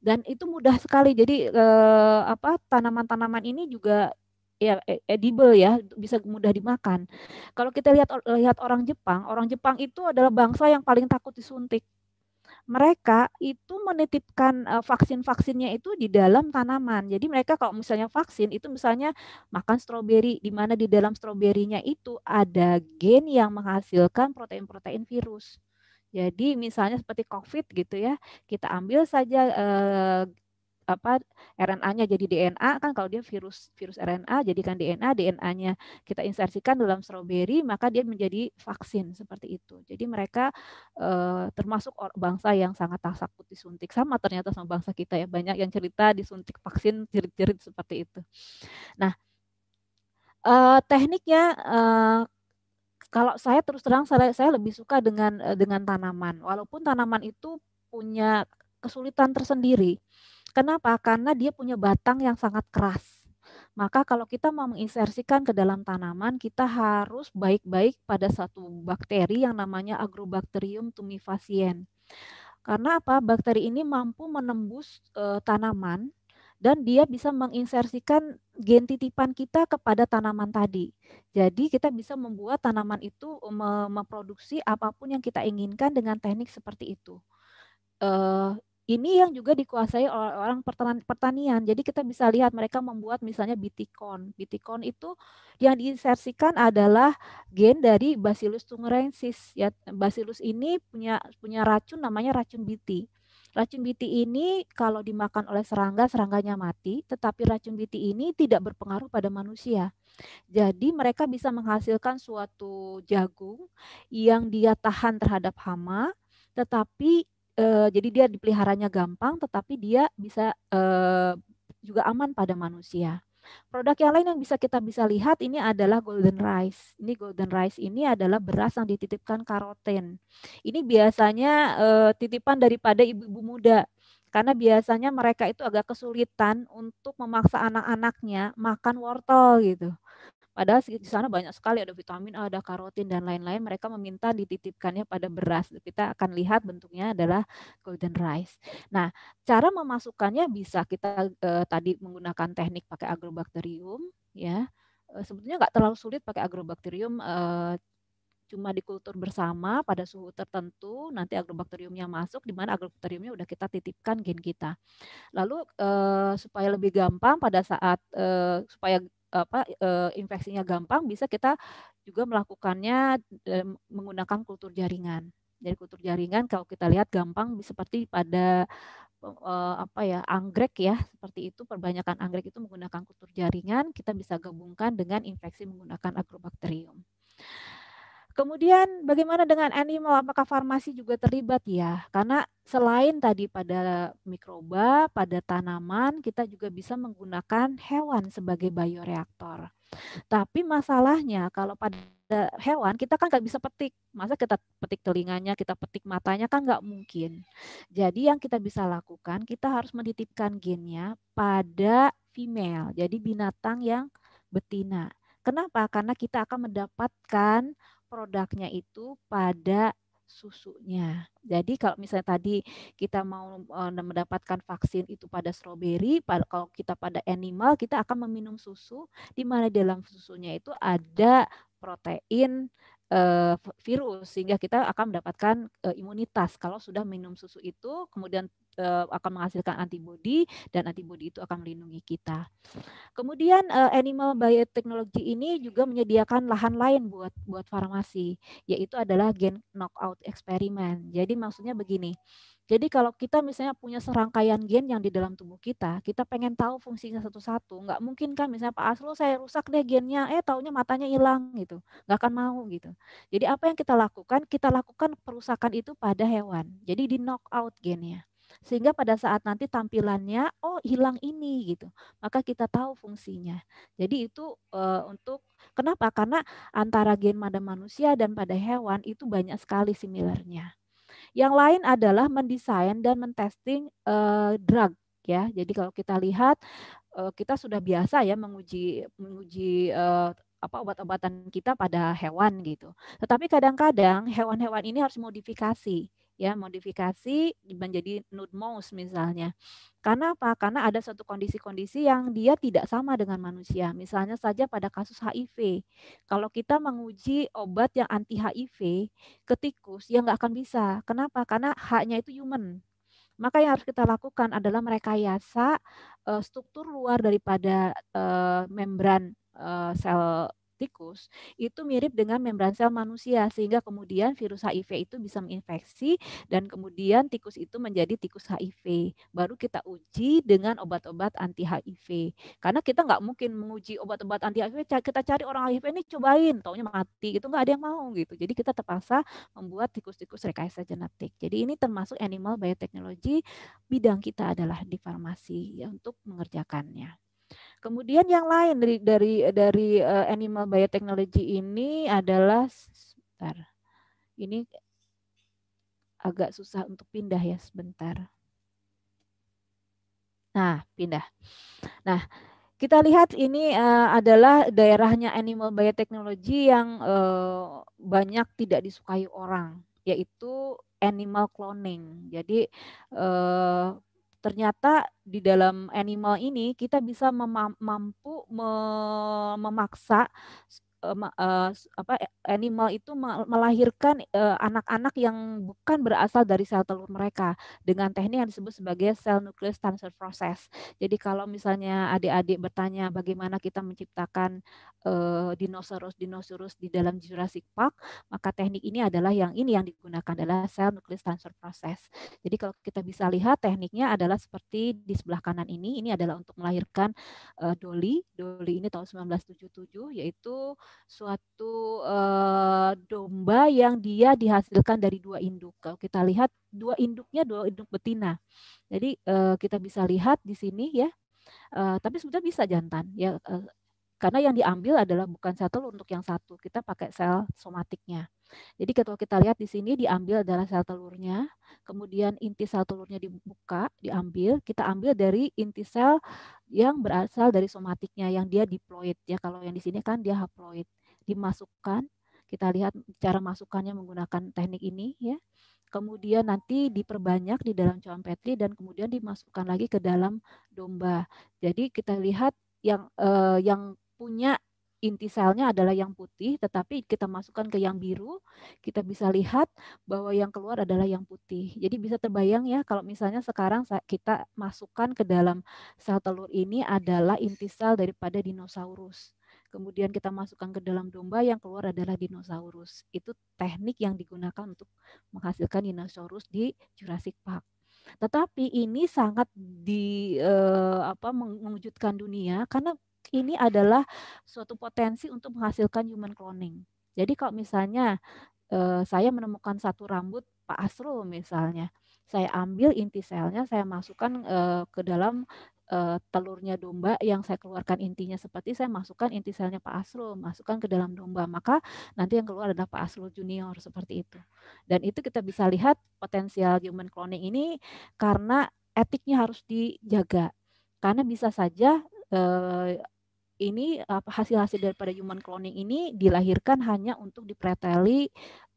dan itu mudah sekali jadi uh, apa tanaman-tanaman ini juga ya e-, edible ya bisa mudah dimakan kalau kita lihat lihat orang Jepang orang Jepang itu adalah bangsa yang paling takut disuntik mereka itu menitipkan eh, vaksin-vaksinnya itu di dalam tanaman. Jadi mereka kalau misalnya vaksin itu misalnya makan stroberi di mana di dalam stroberinya itu ada gen yang menghasilkan protein-protein virus. Jadi misalnya seperti COVID gitu ya, kita ambil saja eh, apa RNA-nya jadi DNA kan kalau dia virus virus RNA jadikan DNA, DNA-nya kita insersikan dalam stroberi maka dia menjadi vaksin seperti itu. Jadi mereka eh, termasuk bangsa yang sangat takut disuntik sama ternyata sama bangsa kita ya banyak yang cerita disuntik vaksin jerit-jerit seperti itu. Nah, eh, tekniknya eh, kalau saya terus terang saya, saya lebih suka dengan dengan tanaman walaupun tanaman itu punya kesulitan tersendiri Kenapa? Karena dia punya batang yang sangat keras. Maka kalau kita mau menginsersikan ke dalam tanaman, kita harus baik-baik pada satu bakteri yang namanya Agrobacterium tumefaciens. Karena apa? Bakteri ini mampu menembus e, tanaman dan dia bisa menginsersikan gen titipan kita kepada tanaman tadi. Jadi kita bisa membuat tanaman itu memproduksi apapun yang kita inginkan dengan teknik seperti itu. E, ini yang juga dikuasai oleh orang pertanian. Jadi kita bisa lihat mereka membuat misalnya bitikon. Bitikon itu yang diinsersikan adalah gen dari Bacillus tungrensis. Ya, Bacillus ini punya punya racun namanya racun biti. Racun biti ini kalau dimakan oleh serangga, serangganya mati, tetapi racun biti ini tidak berpengaruh pada manusia. Jadi mereka bisa menghasilkan suatu jagung yang dia tahan terhadap hama, tetapi uh, jadi dia dipeliharanya gampang tetapi dia bisa uh, juga aman pada manusia. Produk yang lain yang bisa kita bisa lihat ini adalah golden rice. Ini golden rice ini adalah beras yang dititipkan karoten. Ini biasanya uh, titipan daripada ibu-ibu muda karena biasanya mereka itu agak kesulitan untuk memaksa anak-anaknya makan wortel gitu. Padahal di sana banyak sekali ada vitamin A, ada karotin dan lain-lain. Mereka meminta dititipkannya pada beras. Kita akan lihat bentuknya adalah golden rice. Nah, cara memasukkannya bisa kita eh, tadi menggunakan teknik pakai agrobakterium, ya. Eh, sebetulnya nggak terlalu sulit pakai agrobakterium. Eh, cuma dikultur bersama pada suhu tertentu nanti agrobakteriumnya masuk di mana agrobakteriumnya udah kita titipkan gen kita lalu eh, supaya lebih gampang pada saat eh, supaya apa infeksinya gampang bisa kita juga melakukannya menggunakan kultur jaringan. Jadi kultur jaringan kalau kita lihat gampang seperti pada apa ya anggrek ya seperti itu perbanyakan anggrek itu menggunakan kultur jaringan kita bisa gabungkan dengan infeksi menggunakan agrobakterium. Kemudian bagaimana dengan animal? Apakah farmasi juga terlibat ya? Karena selain tadi pada mikroba, pada tanaman, kita juga bisa menggunakan hewan sebagai bioreaktor. Tapi masalahnya kalau pada hewan kita kan nggak bisa petik. Masa kita petik telinganya, kita petik matanya kan nggak mungkin. Jadi yang kita bisa lakukan, kita harus menitipkan gennya pada female, jadi binatang yang betina. Kenapa? Karena kita akan mendapatkan produknya itu pada susunya. Jadi kalau misalnya tadi kita mau eh, mendapatkan vaksin itu pada stroberi, kalau kita pada animal kita akan meminum susu di mana dalam susunya itu ada protein eh, virus sehingga kita akan mendapatkan eh, imunitas kalau sudah minum susu itu kemudian Eh, akan menghasilkan antibodi dan antibodi itu akan melindungi kita. Kemudian eh, animal biotechnology ini juga menyediakan lahan lain buat buat farmasi, yaitu adalah gen knockout eksperimen. Jadi maksudnya begini. Jadi kalau kita misalnya punya serangkaian gen yang di dalam tubuh kita, kita pengen tahu fungsinya satu-satu. Nggak mungkin kan misalnya Pak Aslo saya rusak deh gennya, eh taunya matanya hilang gitu. Nggak akan mau gitu. Jadi apa yang kita lakukan? Kita lakukan perusakan itu pada hewan. Jadi di knockout out gennya sehingga pada saat nanti tampilannya oh hilang ini gitu maka kita tahu fungsinya jadi itu uh, untuk kenapa karena antara gen pada manusia dan pada hewan itu banyak sekali similarnya yang lain adalah mendesain dan mentesting uh, drug ya jadi kalau kita lihat uh, kita sudah biasa ya menguji menguji uh, apa obat-obatan kita pada hewan gitu. Tetapi kadang-kadang hewan-hewan ini harus modifikasi ya modifikasi menjadi nude mouse misalnya. Karena apa? Karena ada suatu kondisi-kondisi yang dia tidak sama dengan manusia. Misalnya saja pada kasus HIV. Kalau kita menguji obat yang anti HIV ke tikus, ya nggak akan bisa. Kenapa? Karena haknya itu human. Maka yang harus kita lakukan adalah merekayasa uh, struktur luar daripada eh, membran eh, sel tikus itu mirip dengan membran sel manusia sehingga kemudian virus HIV itu bisa menginfeksi dan kemudian tikus itu menjadi tikus HIV. Baru kita uji dengan obat-obat anti HIV. Karena kita nggak mungkin menguji obat-obat anti HIV kita cari orang HIV ini cobain, taunya mati itu nggak ada yang mau gitu. Jadi kita terpaksa membuat tikus-tikus rekayasa genetik. Jadi ini termasuk animal biotechnology bidang kita adalah di farmasi ya, untuk mengerjakannya. Kemudian yang lain dari dari dari eh, animal biotechnology ini adalah sebentar. Ini agak susah untuk pindah ya sebentar. Nah, pindah. Nah, kita lihat ini uh, adalah daerahnya animal biotechnology yang uh, banyak tidak disukai orang, yaitu animal cloning. Jadi uh, ternyata di dalam animal ini kita bisa mampu memaksa uh, apa e, animal itu melahirkan eh, anak-anak uh, yang bukan berasal dari sel telur mereka dengan teknik yang disebut sebagai sel nucleus transfer process. Jadi kalau misalnya adik-adik bertanya bagaimana kita menciptakan uh, dinosaurus dinosaurus di dalam Jurassic Park, maka teknik ini adalah yang ini yang digunakan adalah sel nucleus transfer process. Jadi kalau kita bisa lihat tekniknya adalah seperti di sebelah kanan ini, ini adalah untuk melahirkan uh, Dolly. Dolly ini tahun 1977 yaitu suatu uh, domba yang dia dihasilkan dari dua induk. Kalau kita lihat dua induknya dua induk betina. Jadi uh, kita bisa lihat di sini ya. Uh, tapi sudah bisa jantan ya uh, karena yang diambil adalah bukan satu untuk yang satu, kita pakai sel somatiknya. Jadi kalau kita lihat di sini diambil adalah sel telurnya, kemudian inti sel telurnya dibuka, diambil, kita ambil dari inti sel yang berasal dari somatiknya yang dia diploid ya. Kalau yang di sini kan dia haploid. Dimasukkan, kita lihat cara masukkannya menggunakan teknik ini ya. Kemudian nanti diperbanyak di dalam cawan petri dan kemudian dimasukkan lagi ke dalam domba. Jadi kita lihat yang eh, yang punya inti selnya adalah yang putih, tetapi kita masukkan ke yang biru, kita bisa lihat bahwa yang keluar adalah yang putih. Jadi bisa terbayang ya kalau misalnya sekarang kita masukkan ke dalam sel telur ini adalah inti sel daripada dinosaurus. Kemudian kita masukkan ke dalam domba yang keluar adalah dinosaurus. Itu teknik yang digunakan untuk menghasilkan dinosaurus di Jurassic Park. Tetapi ini sangat di eh, apa mengwujudkan dunia karena ini adalah suatu potensi untuk menghasilkan human cloning. Jadi kalau misalnya eh, saya menemukan satu rambut Pak Asrul misalnya, saya ambil inti selnya, saya masukkan eh, ke dalam eh, telurnya domba yang saya keluarkan intinya seperti saya masukkan inti selnya Pak Asrul, masukkan ke dalam domba, maka nanti yang keluar adalah Pak Asrul Junior seperti itu. Dan itu kita bisa lihat potensial human cloning ini karena etiknya harus dijaga. Karena bisa saja eh, ini hasil-hasil daripada human cloning ini dilahirkan hanya untuk dipreteli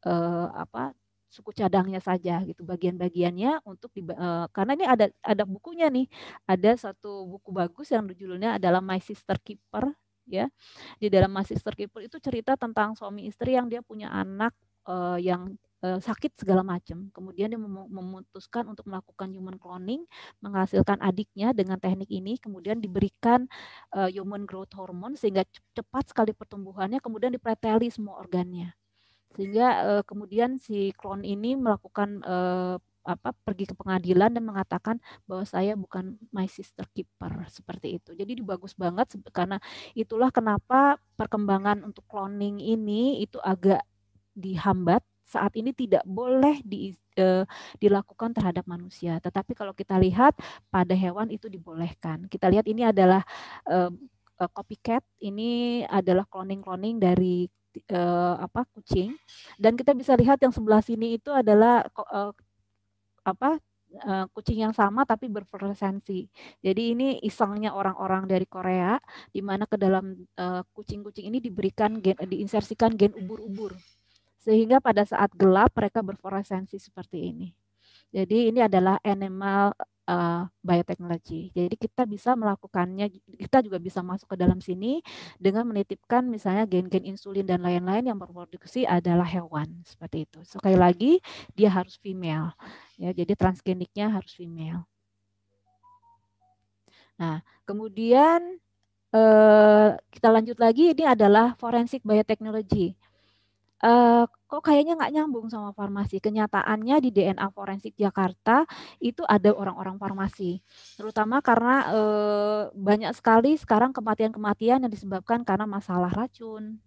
eh, apa suku cadangnya saja gitu bagian-bagiannya untuk di, uh, eh, karena ini ada ada bukunya nih ada satu buku bagus yang judulnya adalah My Sister Keeper ya di dalam My Sister Keeper itu cerita tentang suami istri yang dia punya anak uh, yang Eh, sakit segala macam. Kemudian dia memutuskan untuk melakukan human cloning, menghasilkan adiknya dengan teknik ini, kemudian diberikan eh, human growth hormone sehingga cepat sekali pertumbuhannya, kemudian dipreteli semua organnya. Sehingga eh, kemudian si klon ini melakukan apa pergi ke pengadilan dan mengatakan bahwa saya bukan my sister keeper seperti itu. Jadi bagus banget karena itulah kenapa perkembangan untuk cloning ini itu agak dihambat saat ini tidak boleh di, e, dilakukan terhadap manusia. Tetapi kalau kita lihat pada hewan itu dibolehkan. Kita lihat ini adalah e, copycat, ini adalah cloning-cloning dari e, apa kucing. Dan kita bisa lihat yang sebelah sini itu adalah e, apa e, kucing yang sama tapi berpresensi. Jadi ini isengnya orang-orang dari Korea di mana ke dalam e, kucing-kucing ini diberikan gen, diinsersikan gen ubur-ubur sehingga pada saat gelap mereka berfluoresensi seperti ini. Jadi ini adalah animal uh, biotechnology. Jadi kita bisa melakukannya, kita juga bisa masuk ke dalam sini dengan menitipkan misalnya gen-gen insulin dan lain-lain yang berproduksi adalah hewan seperti itu. Sekali lagi dia harus female, ya. Jadi transgeniknya harus female. Nah, kemudian eh, kita lanjut lagi ini adalah forensik biotechnology uh, kok kayaknya nggak nyambung sama farmasi. Kenyataannya di DNA Forensik Jakarta itu ada orang-orang farmasi, terutama karena uh, banyak sekali sekarang kematian-kematian yang disebabkan karena masalah racun,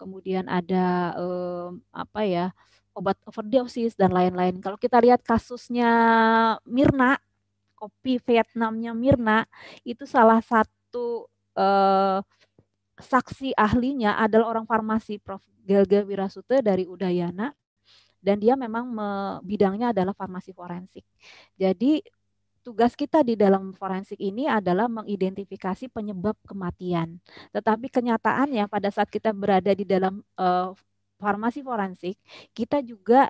kemudian ada uh, apa ya obat overdosis dan lain-lain. Kalau kita lihat kasusnya Mirna, kopi Vietnamnya Mirna itu salah satu uh, saksi ahlinya adalah orang farmasi Prof. Gelga Wirasute dari Udayana dan dia memang me, bidangnya adalah farmasi forensik. Jadi tugas kita di dalam forensik ini adalah mengidentifikasi penyebab kematian. Tetapi kenyataannya pada saat kita berada di dalam uh, farmasi forensik, kita juga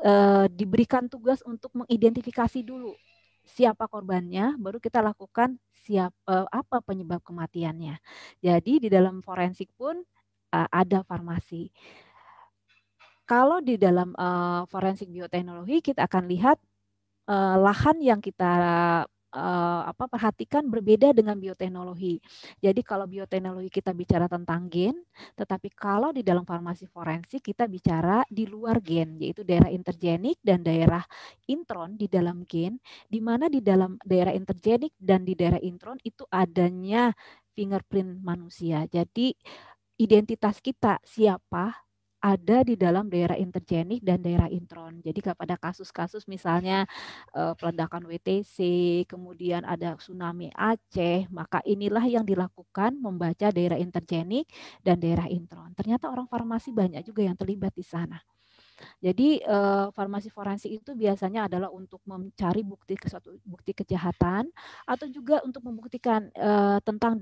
uh, diberikan tugas untuk mengidentifikasi dulu siapa korbannya, baru kita lakukan siapa eh, apa penyebab kematiannya. Jadi di dalam forensik pun uh, ada farmasi. Kalau di dalam uh, forensik bioteknologi kita akan lihat uh, lahan yang kita uh, apa perhatikan berbeda dengan bioteknologi. Jadi kalau bioteknologi kita bicara tentang gen, tetapi kalau di dalam farmasi forensik kita bicara di luar gen, yaitu daerah intergenik dan daerah intron di dalam gen, di mana di dalam daerah intergenik dan di daerah intron itu adanya fingerprint manusia. Jadi identitas kita siapa ada di dalam daerah intergenik dan daerah intron. Jadi kepada kasus-kasus misalnya eh, peledakan WTC, kemudian ada tsunami Aceh, maka inilah yang dilakukan membaca daerah intergenik dan daerah intron. Ternyata orang farmasi banyak juga yang terlibat di sana. Jadi eh, farmasi forensik itu biasanya adalah untuk mencari bukti suatu bukti kejahatan atau juga untuk membuktikan eh, tentang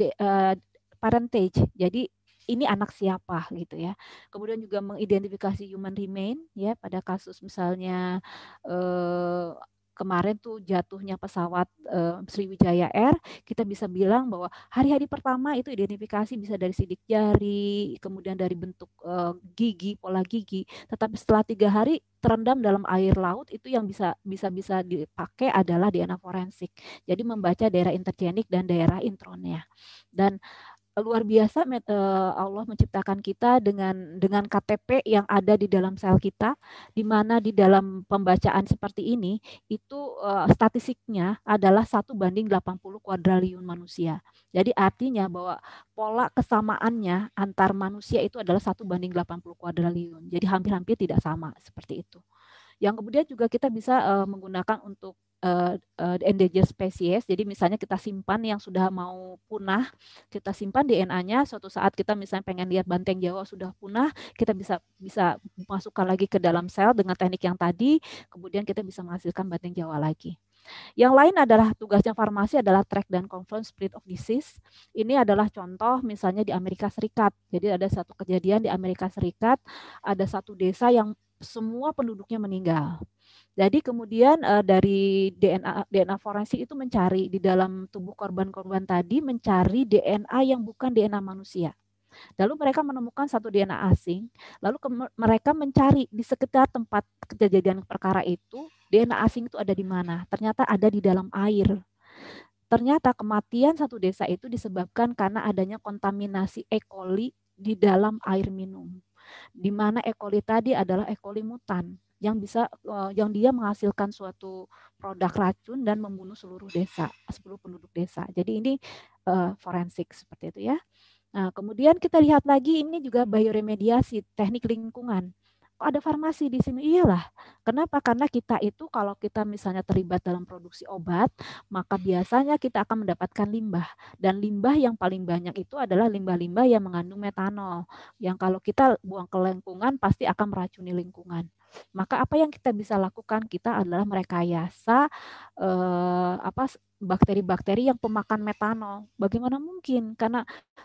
parentage. Jadi ini anak siapa gitu ya. Kemudian juga mengidentifikasi human remain ya pada kasus misalnya eh, kemarin tuh jatuhnya pesawat eh, Sriwijaya Air, kita bisa bilang bahwa hari-hari pertama itu identifikasi bisa dari sidik jari, kemudian dari bentuk eh, gigi, pola gigi. Tetapi setelah tiga hari terendam dalam air laut itu yang bisa bisa bisa dipakai adalah DNA forensik. Jadi membaca daerah intergenik dan daerah intronnya. Dan luar biasa eh, Allah menciptakan kita dengan dengan KTP yang ada di dalam sel kita di mana di dalam pembacaan seperti ini itu eh, statistiknya adalah satu banding 80 kuadriliun manusia. Jadi artinya bahwa pola kesamaannya antar manusia itu adalah satu banding 80 kuadriliun. Jadi hampir-hampir tidak sama seperti itu. Yang kemudian juga kita bisa eh, menggunakan untuk uh, uh, endangered species. Jadi misalnya kita simpan yang sudah mau punah, kita simpan DNA-nya. Suatu saat kita misalnya pengen lihat banteng Jawa sudah punah, kita bisa bisa masukkan lagi ke dalam sel dengan teknik yang tadi. Kemudian kita bisa menghasilkan banteng Jawa lagi. Yang lain adalah tugasnya farmasi adalah track dan confirm spread of disease. Ini adalah contoh misalnya di Amerika Serikat. Jadi ada satu kejadian di Amerika Serikat, ada satu desa yang semua penduduknya meninggal. Jadi kemudian uh, dari DNA DNA forensik itu mencari di dalam tubuh korban-korban tadi mencari DNA yang bukan DNA manusia. Lalu mereka menemukan satu DNA asing, lalu ke, mereka mencari di sekitar tempat kejadian perkara itu, DNA asing itu ada di mana? Ternyata ada di dalam air. Ternyata kematian satu desa itu disebabkan karena adanya kontaminasi E. coli di dalam air minum di mana E. coli tadi adalah E. coli mutan yang bisa eh, yang dia menghasilkan suatu produk racun dan membunuh seluruh desa, seluruh penduduk desa. Jadi ini uh, forensik seperti itu ya. Nah, kemudian kita lihat lagi ini juga bioremediasi, teknik lingkungan ada farmasi di sini? Iyalah. Kenapa? Karena kita itu kalau kita misalnya terlibat dalam produksi obat, maka biasanya kita akan mendapatkan limbah. Dan limbah yang paling banyak itu adalah limbah-limbah yang mengandung metanol. Yang kalau kita buang ke lingkungan pasti akan meracuni lingkungan. Maka apa yang kita bisa lakukan kita adalah merekayasa eh, apa bakteri-bakteri yang pemakan metanol. Bagaimana mungkin? Karena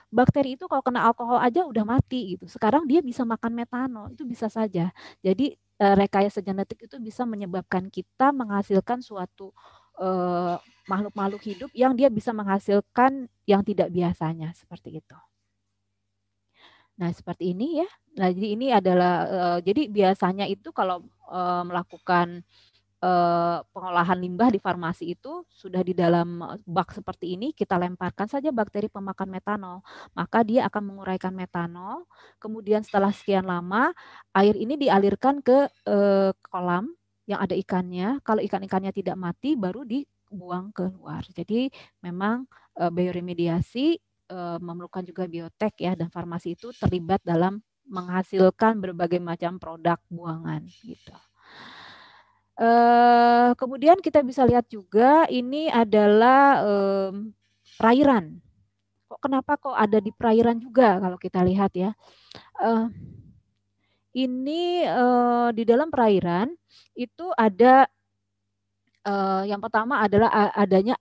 bakteri itu kalau kena alkohol aja udah mati gitu. Sekarang dia bisa makan metanol, itu bisa saja. Jadi eh, rekayasa genetik itu bisa menyebabkan kita menghasilkan suatu eh, makhluk-makhluk hidup yang dia bisa menghasilkan yang tidak biasanya seperti itu. Nah, seperti ini ya. Nah, jadi ini adalah uh, jadi biasanya itu kalau uh, melakukan uh, pengolahan limbah di farmasi itu sudah di dalam bak seperti ini kita lemparkan saja bakteri pemakan metanol, maka dia akan menguraikan metanol. Kemudian setelah sekian lama air ini dialirkan ke uh, kolam yang ada ikannya. Kalau ikan-ikannya tidak mati baru dibuang keluar. Jadi memang bioremediasi Eh, memerlukan juga biotek ya dan farmasi itu terlibat dalam menghasilkan berbagai macam produk buangan gitu. Eh, kemudian kita bisa lihat juga ini adalah perairan. Kok kenapa kok ada di perairan juga kalau kita lihat ya. Eh, ini eh, di dalam perairan itu ada eh, yang pertama adalah adanya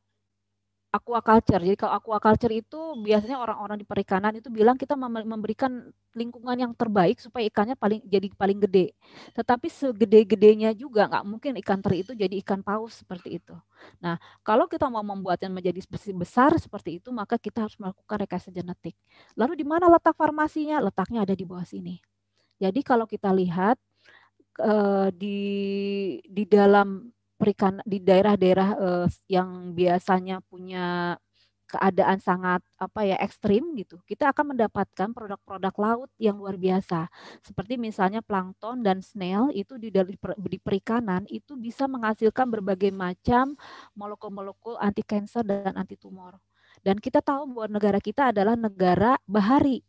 aquaculture. Jadi kalau aquaculture itu biasanya orang-orang di perikanan itu bilang kita memberikan lingkungan yang terbaik supaya ikannya paling jadi paling gede. Tetapi segede-gedenya juga nggak mungkin ikan teri itu jadi ikan paus seperti itu. Nah, kalau kita mau membuatnya menjadi besar seperti itu, maka kita harus melakukan rekayasa genetik. Lalu di mana letak farmasinya? Letaknya ada di bawah sini. Jadi kalau kita lihat eh, di di dalam perikan di daerah-daerah uh, yang biasanya punya keadaan sangat apa ya ekstrim gitu, kita akan mendapatkan produk-produk laut yang luar biasa. Seperti misalnya plankton dan snail itu di di perikanan itu bisa menghasilkan berbagai macam molekul-molekul anti kanker dan anti tumor. Dan kita tahu bahwa negara kita adalah negara bahari.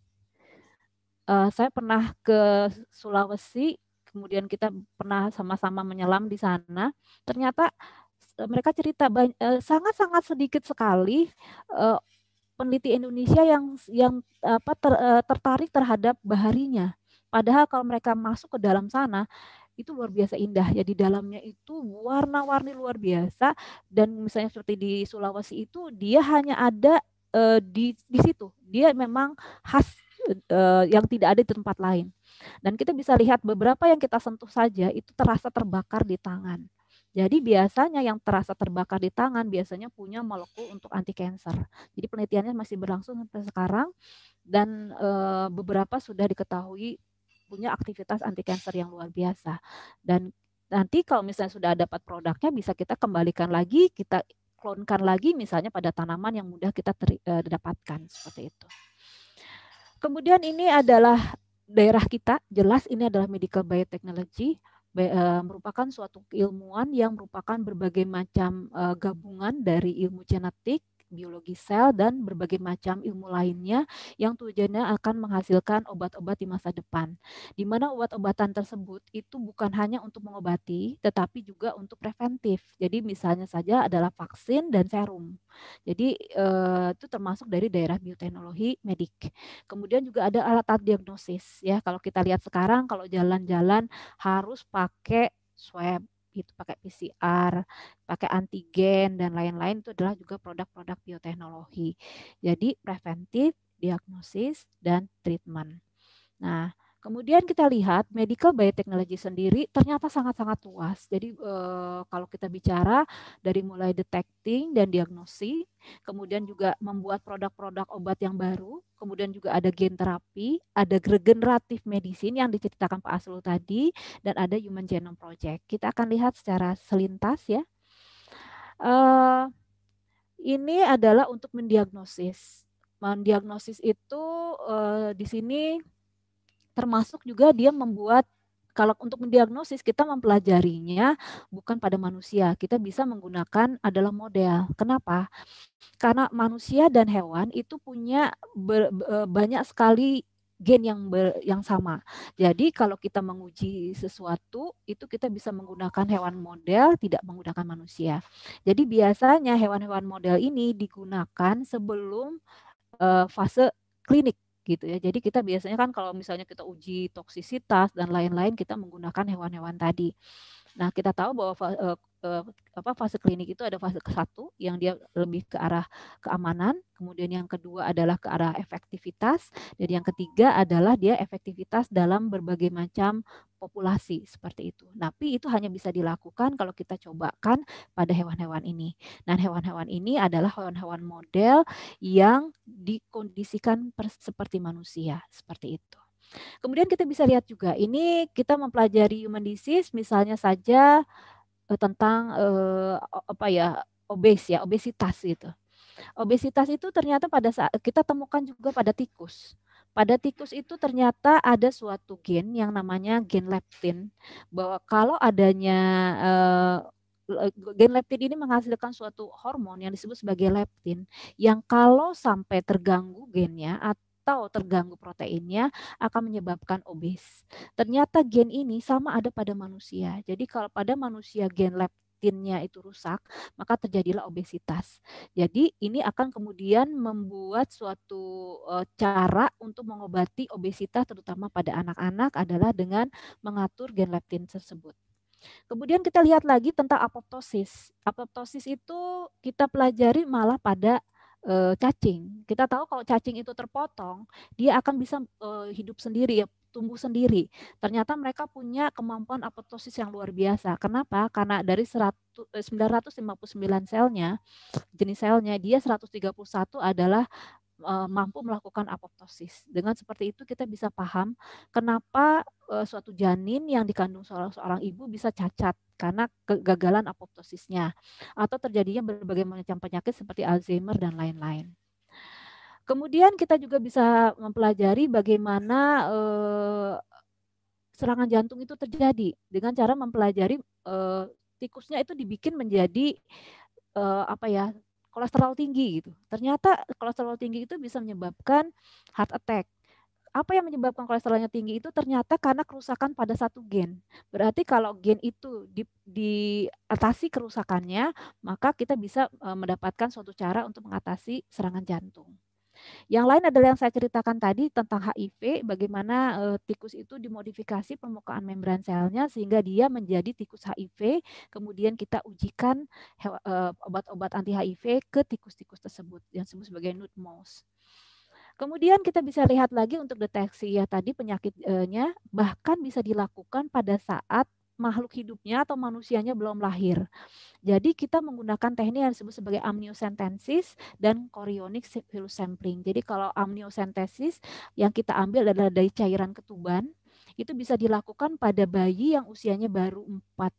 Uh, saya pernah ke Sulawesi kemudian kita pernah sama-sama menyelam di sana ternyata e, mereka cerita e, sangat-sangat sedikit sekali e, peneliti Indonesia yang yang apa ter, tertarik terhadap baharinya padahal kalau mereka masuk ke dalam sana itu luar biasa indah. Ya di dalamnya itu warna-warni luar biasa dan misalnya seperti di Sulawesi itu dia hanya ada eh, di di situ. Dia memang khas uh, yang tidak ada di tempat lain. Dan kita bisa lihat beberapa yang kita sentuh saja itu terasa terbakar di tangan. Jadi biasanya yang terasa terbakar di tangan biasanya punya molekul untuk anti kanker. Jadi penelitiannya masih berlangsung sampai sekarang dan e, beberapa sudah diketahui punya aktivitas anti kanker yang luar biasa. Dan nanti kalau misalnya sudah dapat produknya bisa kita kembalikan lagi, kita klonkan lagi misalnya pada tanaman yang mudah kita ter, eh, dapatkan seperti itu. Kemudian ini adalah daerah kita, jelas ini adalah medical biotechnology, eh, merupakan suatu keilmuan yang merupakan berbagai macam eh, gabungan dari ilmu genetik, biologi sel, dan berbagai macam ilmu lainnya yang tujuannya akan menghasilkan obat-obat di masa depan. Di mana obat-obatan tersebut itu bukan hanya untuk mengobati, tetapi juga untuk preventif. Jadi misalnya saja adalah vaksin dan serum. Jadi eh, itu termasuk dari daerah bioteknologi medik. Kemudian juga ada alat-alat diagnosis ya. Kalau kita lihat sekarang kalau jalan-jalan harus pakai swab gitu pakai PCR, pakai antigen dan lain-lain itu adalah juga produk-produk bioteknologi. Jadi preventif, diagnosis dan treatment. Nah, Kemudian kita lihat medical biotechnology sendiri ternyata sangat-sangat luas. Jadi eh, kalau kita bicara dari mulai detecting dan diagnosi, kemudian juga membuat produk-produk obat yang baru, kemudian juga ada gen terapi, ada regeneratif medicine yang diceritakan Pak Aslu tadi, dan ada Human Genome Project. Kita akan lihat secara selintas ya. Eh, ini adalah untuk mendiagnosis. Mendiagnosis itu eh, di sini termasuk juga dia membuat kalau untuk mendiagnosis kita mempelajarinya bukan pada manusia. Kita bisa menggunakan adalah model. Kenapa? Karena manusia dan hewan itu punya ber, eh, banyak sekali gen yang ber, yang sama. Jadi kalau kita menguji sesuatu itu kita bisa menggunakan hewan model tidak menggunakan manusia. Jadi biasanya hewan-hewan model ini digunakan sebelum uh, fase klinik gitu ya. Jadi kita biasanya kan kalau misalnya kita uji toksisitas dan lain-lain kita menggunakan hewan-hewan tadi. Nah, kita tahu bahwa eh, uh, apa fase klinik itu ada fase ke satu yang dia lebih ke arah keamanan, kemudian yang kedua adalah ke arah efektivitas, dan yang ketiga adalah dia efektivitas dalam berbagai macam populasi seperti itu. Tapi itu hanya bisa dilakukan kalau kita cobakan pada hewan-hewan ini. nah hewan-hewan ini adalah hewan-hewan model yang dikondisikan seperti manusia, seperti itu. Kemudian kita bisa lihat juga ini kita mempelajari human disease misalnya saja Eh, tentang uh, apa ya obes ya obesitas gitu. Obesitas itu ternyata pada saat kita temukan juga pada tikus. Pada tikus itu ternyata ada suatu gen yang namanya gen leptin bahwa kalau adanya uh, gen leptin ini menghasilkan suatu hormon yang disebut sebagai leptin yang kalau sampai terganggu gennya atau terganggu proteinnya akan menyebabkan obes. Ternyata gen ini sama ada pada manusia. Jadi kalau pada manusia gen leptin leptinnya itu rusak, maka terjadilah obesitas. Jadi ini akan kemudian membuat suatu eh, cara untuk mengobati obesitas terutama pada anak-anak adalah dengan mengatur gen leptin tersebut. Kemudian kita lihat lagi tentang apoptosis. Apoptosis itu kita pelajari malah pada uh, cacing. Kita tahu kalau cacing itu terpotong, dia akan bisa uh, hidup sendiri ya, tumbuh sendiri. Ternyata mereka punya kemampuan apoptosis yang luar biasa. Kenapa? Karena dari 100, 959 eh, selnya, jenis selnya, dia 131 adalah mampu melakukan apoptosis. Dengan seperti itu kita bisa paham kenapa suatu janin yang dikandung seorang, seorang ibu bisa cacat karena kegagalan apoptosisnya atau terjadinya berbagai macam penyakit seperti Alzheimer dan lain-lain. Kemudian kita juga bisa mempelajari bagaimana eh, serangan jantung itu terjadi dengan cara mempelajari eh, tikusnya itu dibikin menjadi eh, apa ya kolesterol tinggi gitu. Ternyata kolesterol tinggi itu bisa menyebabkan heart attack apa yang menyebabkan kolesterolnya tinggi itu ternyata karena kerusakan pada satu gen. Berarti kalau gen itu di, diatasi kerusakannya, maka kita bisa eh, mendapatkan suatu cara untuk mengatasi serangan jantung. Yang lain adalah yang saya ceritakan tadi tentang HIV, bagaimana eh, tikus itu dimodifikasi permukaan membran selnya sehingga dia menjadi tikus HIV. Kemudian kita ujikan eh, obat-obat anti HIV ke tikus-tikus tersebut yang disebut sebagai nude mouse. Kemudian kita bisa lihat lagi untuk deteksi ya tadi penyakitnya bahkan bisa dilakukan pada saat makhluk hidupnya atau manusianya belum lahir. Jadi kita menggunakan teknik yang disebut sebagai amniocentesis dan chorionic villus sampling. Jadi kalau amniocentesis yang kita ambil adalah dari cairan ketuban, itu bisa dilakukan pada bayi yang usianya baru 4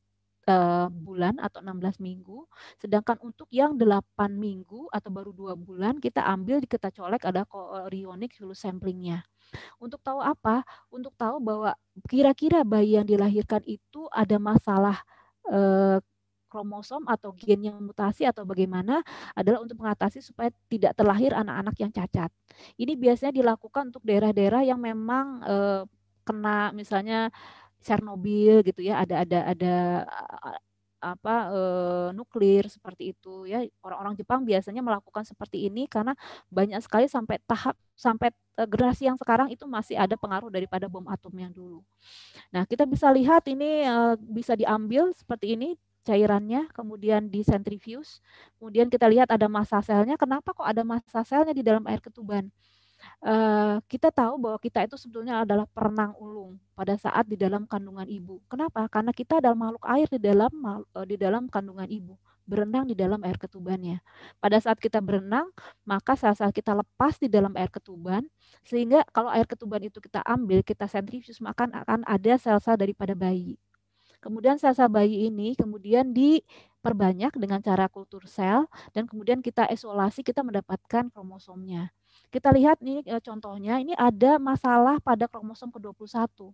Eh, hmm. bulan atau 16 minggu. Sedangkan untuk yang 8 minggu atau baru dua bulan kita ambil di kita colek ada chorionic eh, hulu samplingnya. Untuk tahu apa? Untuk tahu bahwa kira-kira bayi yang dilahirkan itu ada masalah eh, kromosom atau gen yang mutasi atau bagaimana adalah untuk mengatasi supaya tidak terlahir anak-anak yang cacat. Ini biasanya dilakukan untuk daerah-daerah yang memang eh, kena misalnya Chernobyl gitu ya ada ada ada apa e, nuklir seperti itu ya orang-orang Jepang biasanya melakukan seperti ini karena banyak sekali sampai tahap sampai e, generasi yang sekarang itu masih ada pengaruh daripada bom atom yang dulu. Nah kita bisa lihat ini e, bisa diambil seperti ini cairannya kemudian di centrifuge kemudian kita lihat ada massa selnya kenapa kok ada massa selnya di dalam air ketuban? Eh, kita tahu bahwa kita itu sebetulnya adalah perenang ulung pada saat di dalam kandungan ibu. Kenapa? Karena kita adalah makhluk air di dalam eh, di dalam kandungan ibu berenang di dalam air ketubannya. Pada saat kita berenang, maka sel-sel kita lepas di dalam air ketuban, sehingga kalau air ketuban itu kita ambil, kita sentrifus maka akan ada sel-sel daripada bayi. Kemudian sel-sel bayi ini kemudian diperbanyak dengan cara kultur sel, dan kemudian kita isolasi, kita mendapatkan kromosomnya. Kita lihat ini e, contohnya, ini ada masalah pada kromosom ke-21.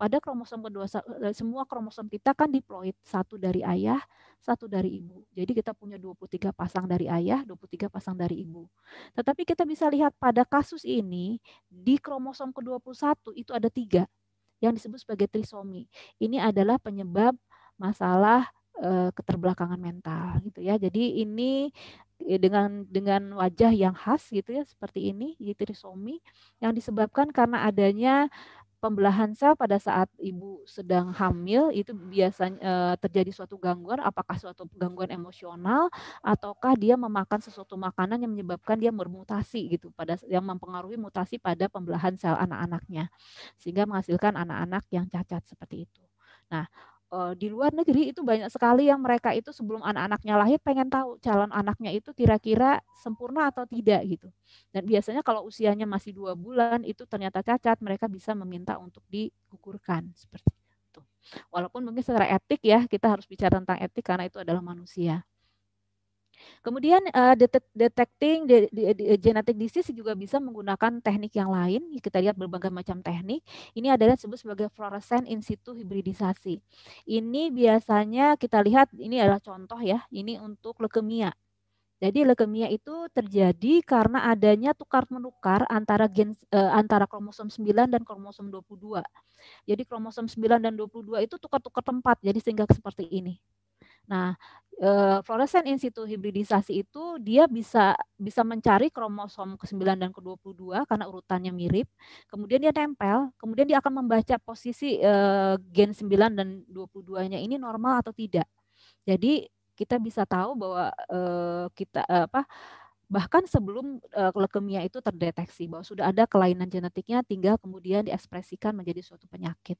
Pada kromosom ke-21, e, semua kromosom kita kan diploid, satu dari ayah, satu dari ibu. Jadi kita punya 23 pasang dari ayah, 23 pasang dari ibu. Tetapi kita bisa lihat pada kasus ini, di kromosom ke-21 itu ada tiga yang disebut sebagai trisomi. Ini adalah penyebab masalah Eh, keterbelakangan mental gitu ya. Jadi ini eh, dengan dengan wajah yang khas gitu ya seperti ini gitu trisomi yang disebabkan karena adanya pembelahan sel pada saat ibu sedang hamil itu biasanya e, terjadi suatu gangguan apakah suatu gangguan emosional ataukah dia memakan sesuatu makanan yang menyebabkan dia bermutasi gitu pada yang mempengaruhi mutasi pada pembelahan sel anak-anaknya sehingga menghasilkan anak-anak yang cacat seperti itu. Nah, uh, di luar negeri itu banyak sekali yang mereka itu sebelum anak-anaknya lahir pengen tahu calon anaknya itu kira-kira sempurna atau tidak gitu. Dan biasanya kalau usianya masih dua bulan itu ternyata cacat, mereka bisa meminta untuk digugurkan seperti itu. Walaupun mungkin secara etik ya kita harus bicara tentang etik karena itu adalah manusia. Kemudian uh, eh, det detecting de de de genetic disease juga bisa menggunakan teknik yang lain. Kita lihat berbagai macam teknik. Ini adalah disebut sebagai fluorescent in situ hibridisasi. Ini biasanya kita lihat ini adalah contoh ya. Ini untuk leukemia. Jadi leukemia itu terjadi karena adanya tukar menukar antara gen uh, eh, antara kromosom 9 dan kromosom 22. Jadi kromosom 9 dan 22 itu tukar-tukar tempat jadi sehingga seperti ini. Nah, e, fluorescent in situ hibridisasi itu dia bisa bisa mencari kromosom ke-9 dan ke-22 karena urutannya mirip. Kemudian dia tempel, kemudian dia akan membaca posisi e, gen 9 dan 22-nya ini normal atau tidak. Jadi kita bisa tahu bahwa e, kita apa bahkan sebelum uh, leukemia itu terdeteksi bahwa sudah ada kelainan genetiknya tinggal kemudian diekspresikan menjadi suatu penyakit.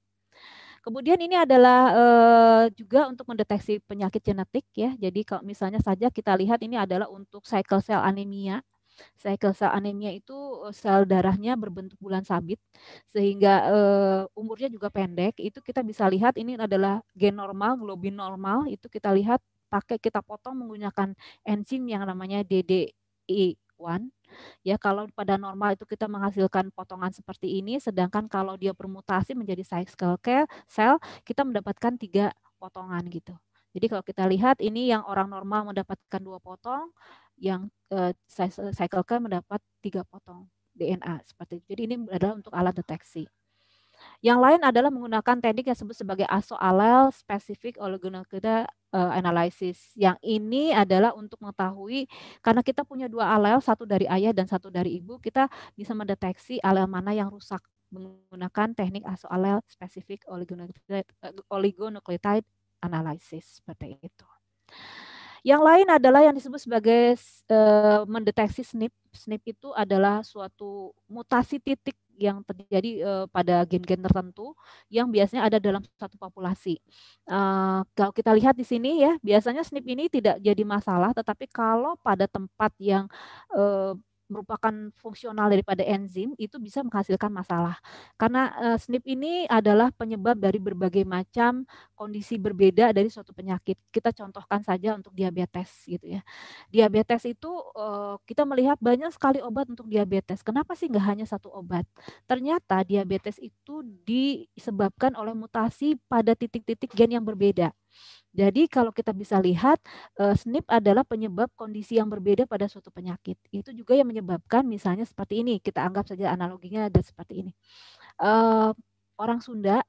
Kemudian ini adalah uh, juga untuk mendeteksi penyakit genetik ya. Jadi kalau misalnya saja kita lihat ini adalah untuk cycle cell anemia cycle cell anemia itu eh, sel darahnya berbentuk bulan sabit sehingga uh, umurnya juga pendek itu kita bisa lihat ini adalah gen normal globin normal itu kita lihat pakai kita potong menggunakan enzim yang namanya DDE1 Ya, kalau pada normal itu kita menghasilkan potongan seperti ini, sedangkan kalau dia bermutasi menjadi cycle cell, kita mendapatkan tiga potongan gitu. Jadi kalau kita lihat ini yang orang normal mendapatkan dua potong, yang uh, cycle mendapat tiga potong DNA seperti itu. Jadi ini adalah untuk alat deteksi. Yang lain adalah menggunakan teknik yang disebut sebagai ASO alel specific oligonucleotide eh, analysis. Yang ini adalah untuk mengetahui karena kita punya dua alel, satu dari ayah dan satu dari ibu, kita bisa mendeteksi alel mana yang rusak menggunakan teknik ASO alel specific oligonucleotide, eh, analysis seperti itu. Yang lain adalah yang disebut sebagai uh, mendeteksi SNP. SNP itu adalah suatu mutasi titik yang terjadi uh, pada gen-gen tertentu yang biasanya ada dalam satu populasi. Uh, kalau kita lihat di sini ya, biasanya SNP ini tidak jadi masalah, tetapi kalau pada tempat yang uh, merupakan fungsional daripada enzim itu bisa menghasilkan masalah. Karena eh, SNP ini adalah penyebab dari berbagai macam kondisi berbeda dari suatu penyakit. Kita contohkan saja untuk diabetes gitu ya. Diabetes itu eh, kita melihat banyak sekali obat untuk diabetes. Kenapa sih nggak hanya satu obat? Ternyata diabetes itu disebabkan oleh mutasi pada titik-titik gen yang berbeda. Jadi kalau kita bisa lihat eh, SNP adalah penyebab kondisi yang berbeda pada suatu penyakit. Itu juga yang menyebabkan misalnya seperti ini. Kita anggap saja analoginya ada seperti ini. Eh, orang Sunda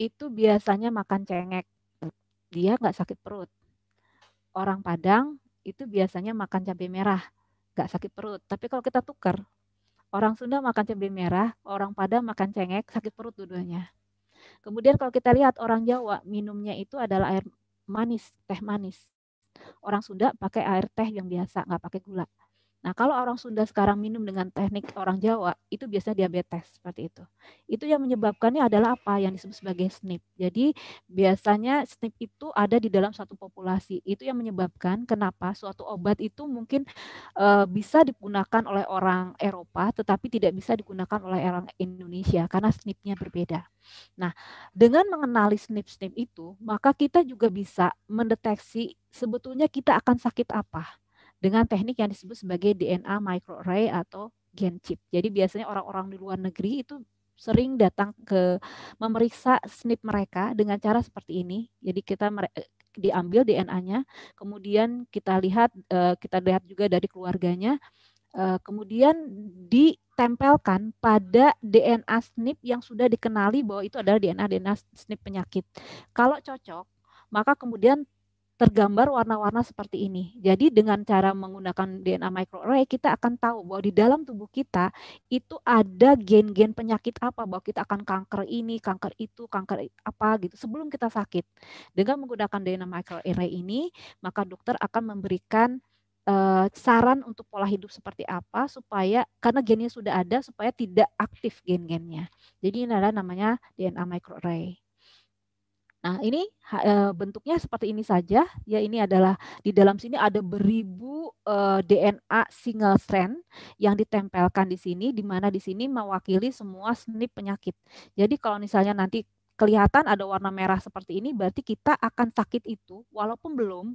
itu biasanya makan cengek. Dia nggak sakit perut. Orang Padang itu biasanya makan cabai merah, nggak sakit perut. Tapi kalau kita tukar, orang Sunda makan cabai merah, orang Padang makan cengek, sakit perut dua-duanya. Kemudian kalau kita lihat orang Jawa minumnya itu adalah air manis, teh manis. Orang Sunda pakai air teh yang biasa, nggak pakai gula. Nah, kalau orang Sunda sekarang minum dengan teknik orang Jawa, itu biasanya diabetes seperti itu. Itu yang menyebabkannya adalah apa yang disebut sebagai SNP. Jadi, biasanya SNP itu ada di dalam suatu populasi. Itu yang menyebabkan kenapa suatu obat itu mungkin e, bisa digunakan oleh orang Eropa tetapi tidak bisa digunakan oleh orang Indonesia karena SNP-nya berbeda. Nah, dengan mengenali SNP-SNP itu, maka kita juga bisa mendeteksi sebetulnya kita akan sakit apa dengan teknik yang disebut sebagai DNA microarray atau gen chip. Jadi biasanya orang-orang di luar negeri itu sering datang ke memeriksa SNP mereka dengan cara seperti ini. Jadi kita diambil DNA-nya, kemudian kita lihat eh, kita lihat juga dari keluarganya, eh, kemudian ditempelkan pada DNA SNP yang sudah dikenali bahwa itu adalah DNA DNA SNP penyakit. Kalau cocok, maka kemudian tergambar warna-warna seperti ini. Jadi dengan cara menggunakan DNA microarray kita akan tahu bahwa di dalam tubuh kita itu ada gen-gen penyakit apa bahwa kita akan kanker ini, kanker itu, kanker apa gitu sebelum kita sakit. Dengan menggunakan DNA microarray ini, maka dokter akan memberikan uh, saran untuk pola hidup seperti apa supaya karena gennya sudah ada supaya tidak aktif gen-gennya. Jadi ini adalah namanya DNA microarray. Nah, ini eh, bentuknya seperti ini saja. Ya, ini adalah di dalam sini ada beribu eh, DNA single strand yang ditempelkan di sini, di mana di sini mewakili semua SNP penyakit. Jadi kalau misalnya nanti kelihatan ada warna merah seperti ini, berarti kita akan sakit itu, walaupun belum,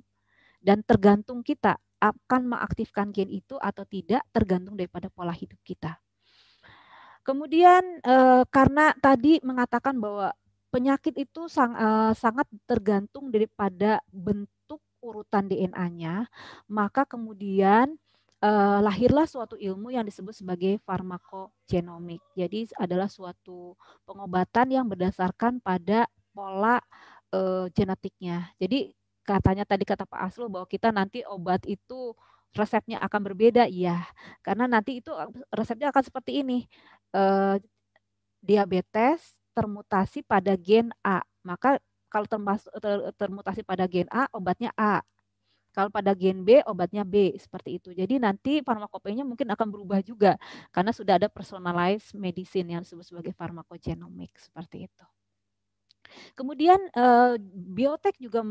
dan tergantung kita akan mengaktifkan gen itu atau tidak, tergantung daripada pola hidup kita. Kemudian eh, karena tadi mengatakan bahwa penyakit itu sang, uh, sangat tergantung daripada bentuk urutan DNA-nya, maka kemudian uh, lahirlah suatu ilmu yang disebut sebagai farmakogenomik. Jadi adalah suatu pengobatan yang berdasarkan pada pola uh, genetiknya. Jadi katanya tadi kata Pak Aslu bahwa kita nanti obat itu resepnya akan berbeda, iya. Karena nanti itu resepnya akan seperti ini. Uh, diabetes termutasi pada gen A. Maka kalau termasuk, ter, termutasi pada gen A, obatnya A. Kalau pada gen B, obatnya B, seperti itu. Jadi nanti farmakopenya mungkin akan berubah juga, karena sudah ada personalized medicine yang disebut sebagai farmakogenomik, seperti itu. Kemudian eh, biotek juga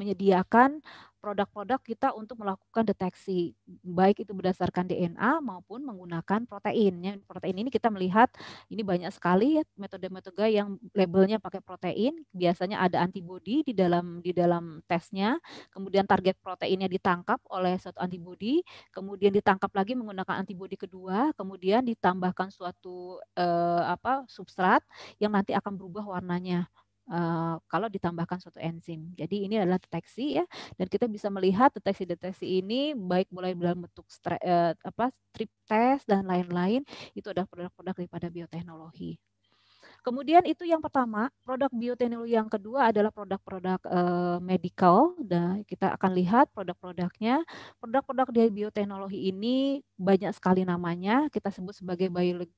menyediakan produk-produk kita untuk melakukan deteksi baik itu berdasarkan DNA maupun menggunakan proteinnya. Protein ini kita melihat ini banyak sekali ya, metode-metode yang labelnya pakai protein, biasanya ada antibodi di dalam di dalam tesnya, kemudian target proteinnya ditangkap oleh suatu antibodi, kemudian ditangkap lagi menggunakan antibodi kedua, kemudian ditambahkan suatu eh, apa substrat yang nanti akan berubah warnanya Eh, kalau ditambahkan suatu enzim. Jadi ini adalah deteksi ya dan kita bisa melihat deteksi-deteksi ini baik mulai dalam bentuk stre, uh, apa strip test dan lain-lain itu adalah produk-produk daripada bioteknologi. Kemudian itu yang pertama, produk bioteknologi yang kedua adalah produk-produk medikal eh, medical. Dan kita akan lihat produk-produknya. Produk-produk dari bioteknologi ini banyak sekali namanya. Kita sebut sebagai biologi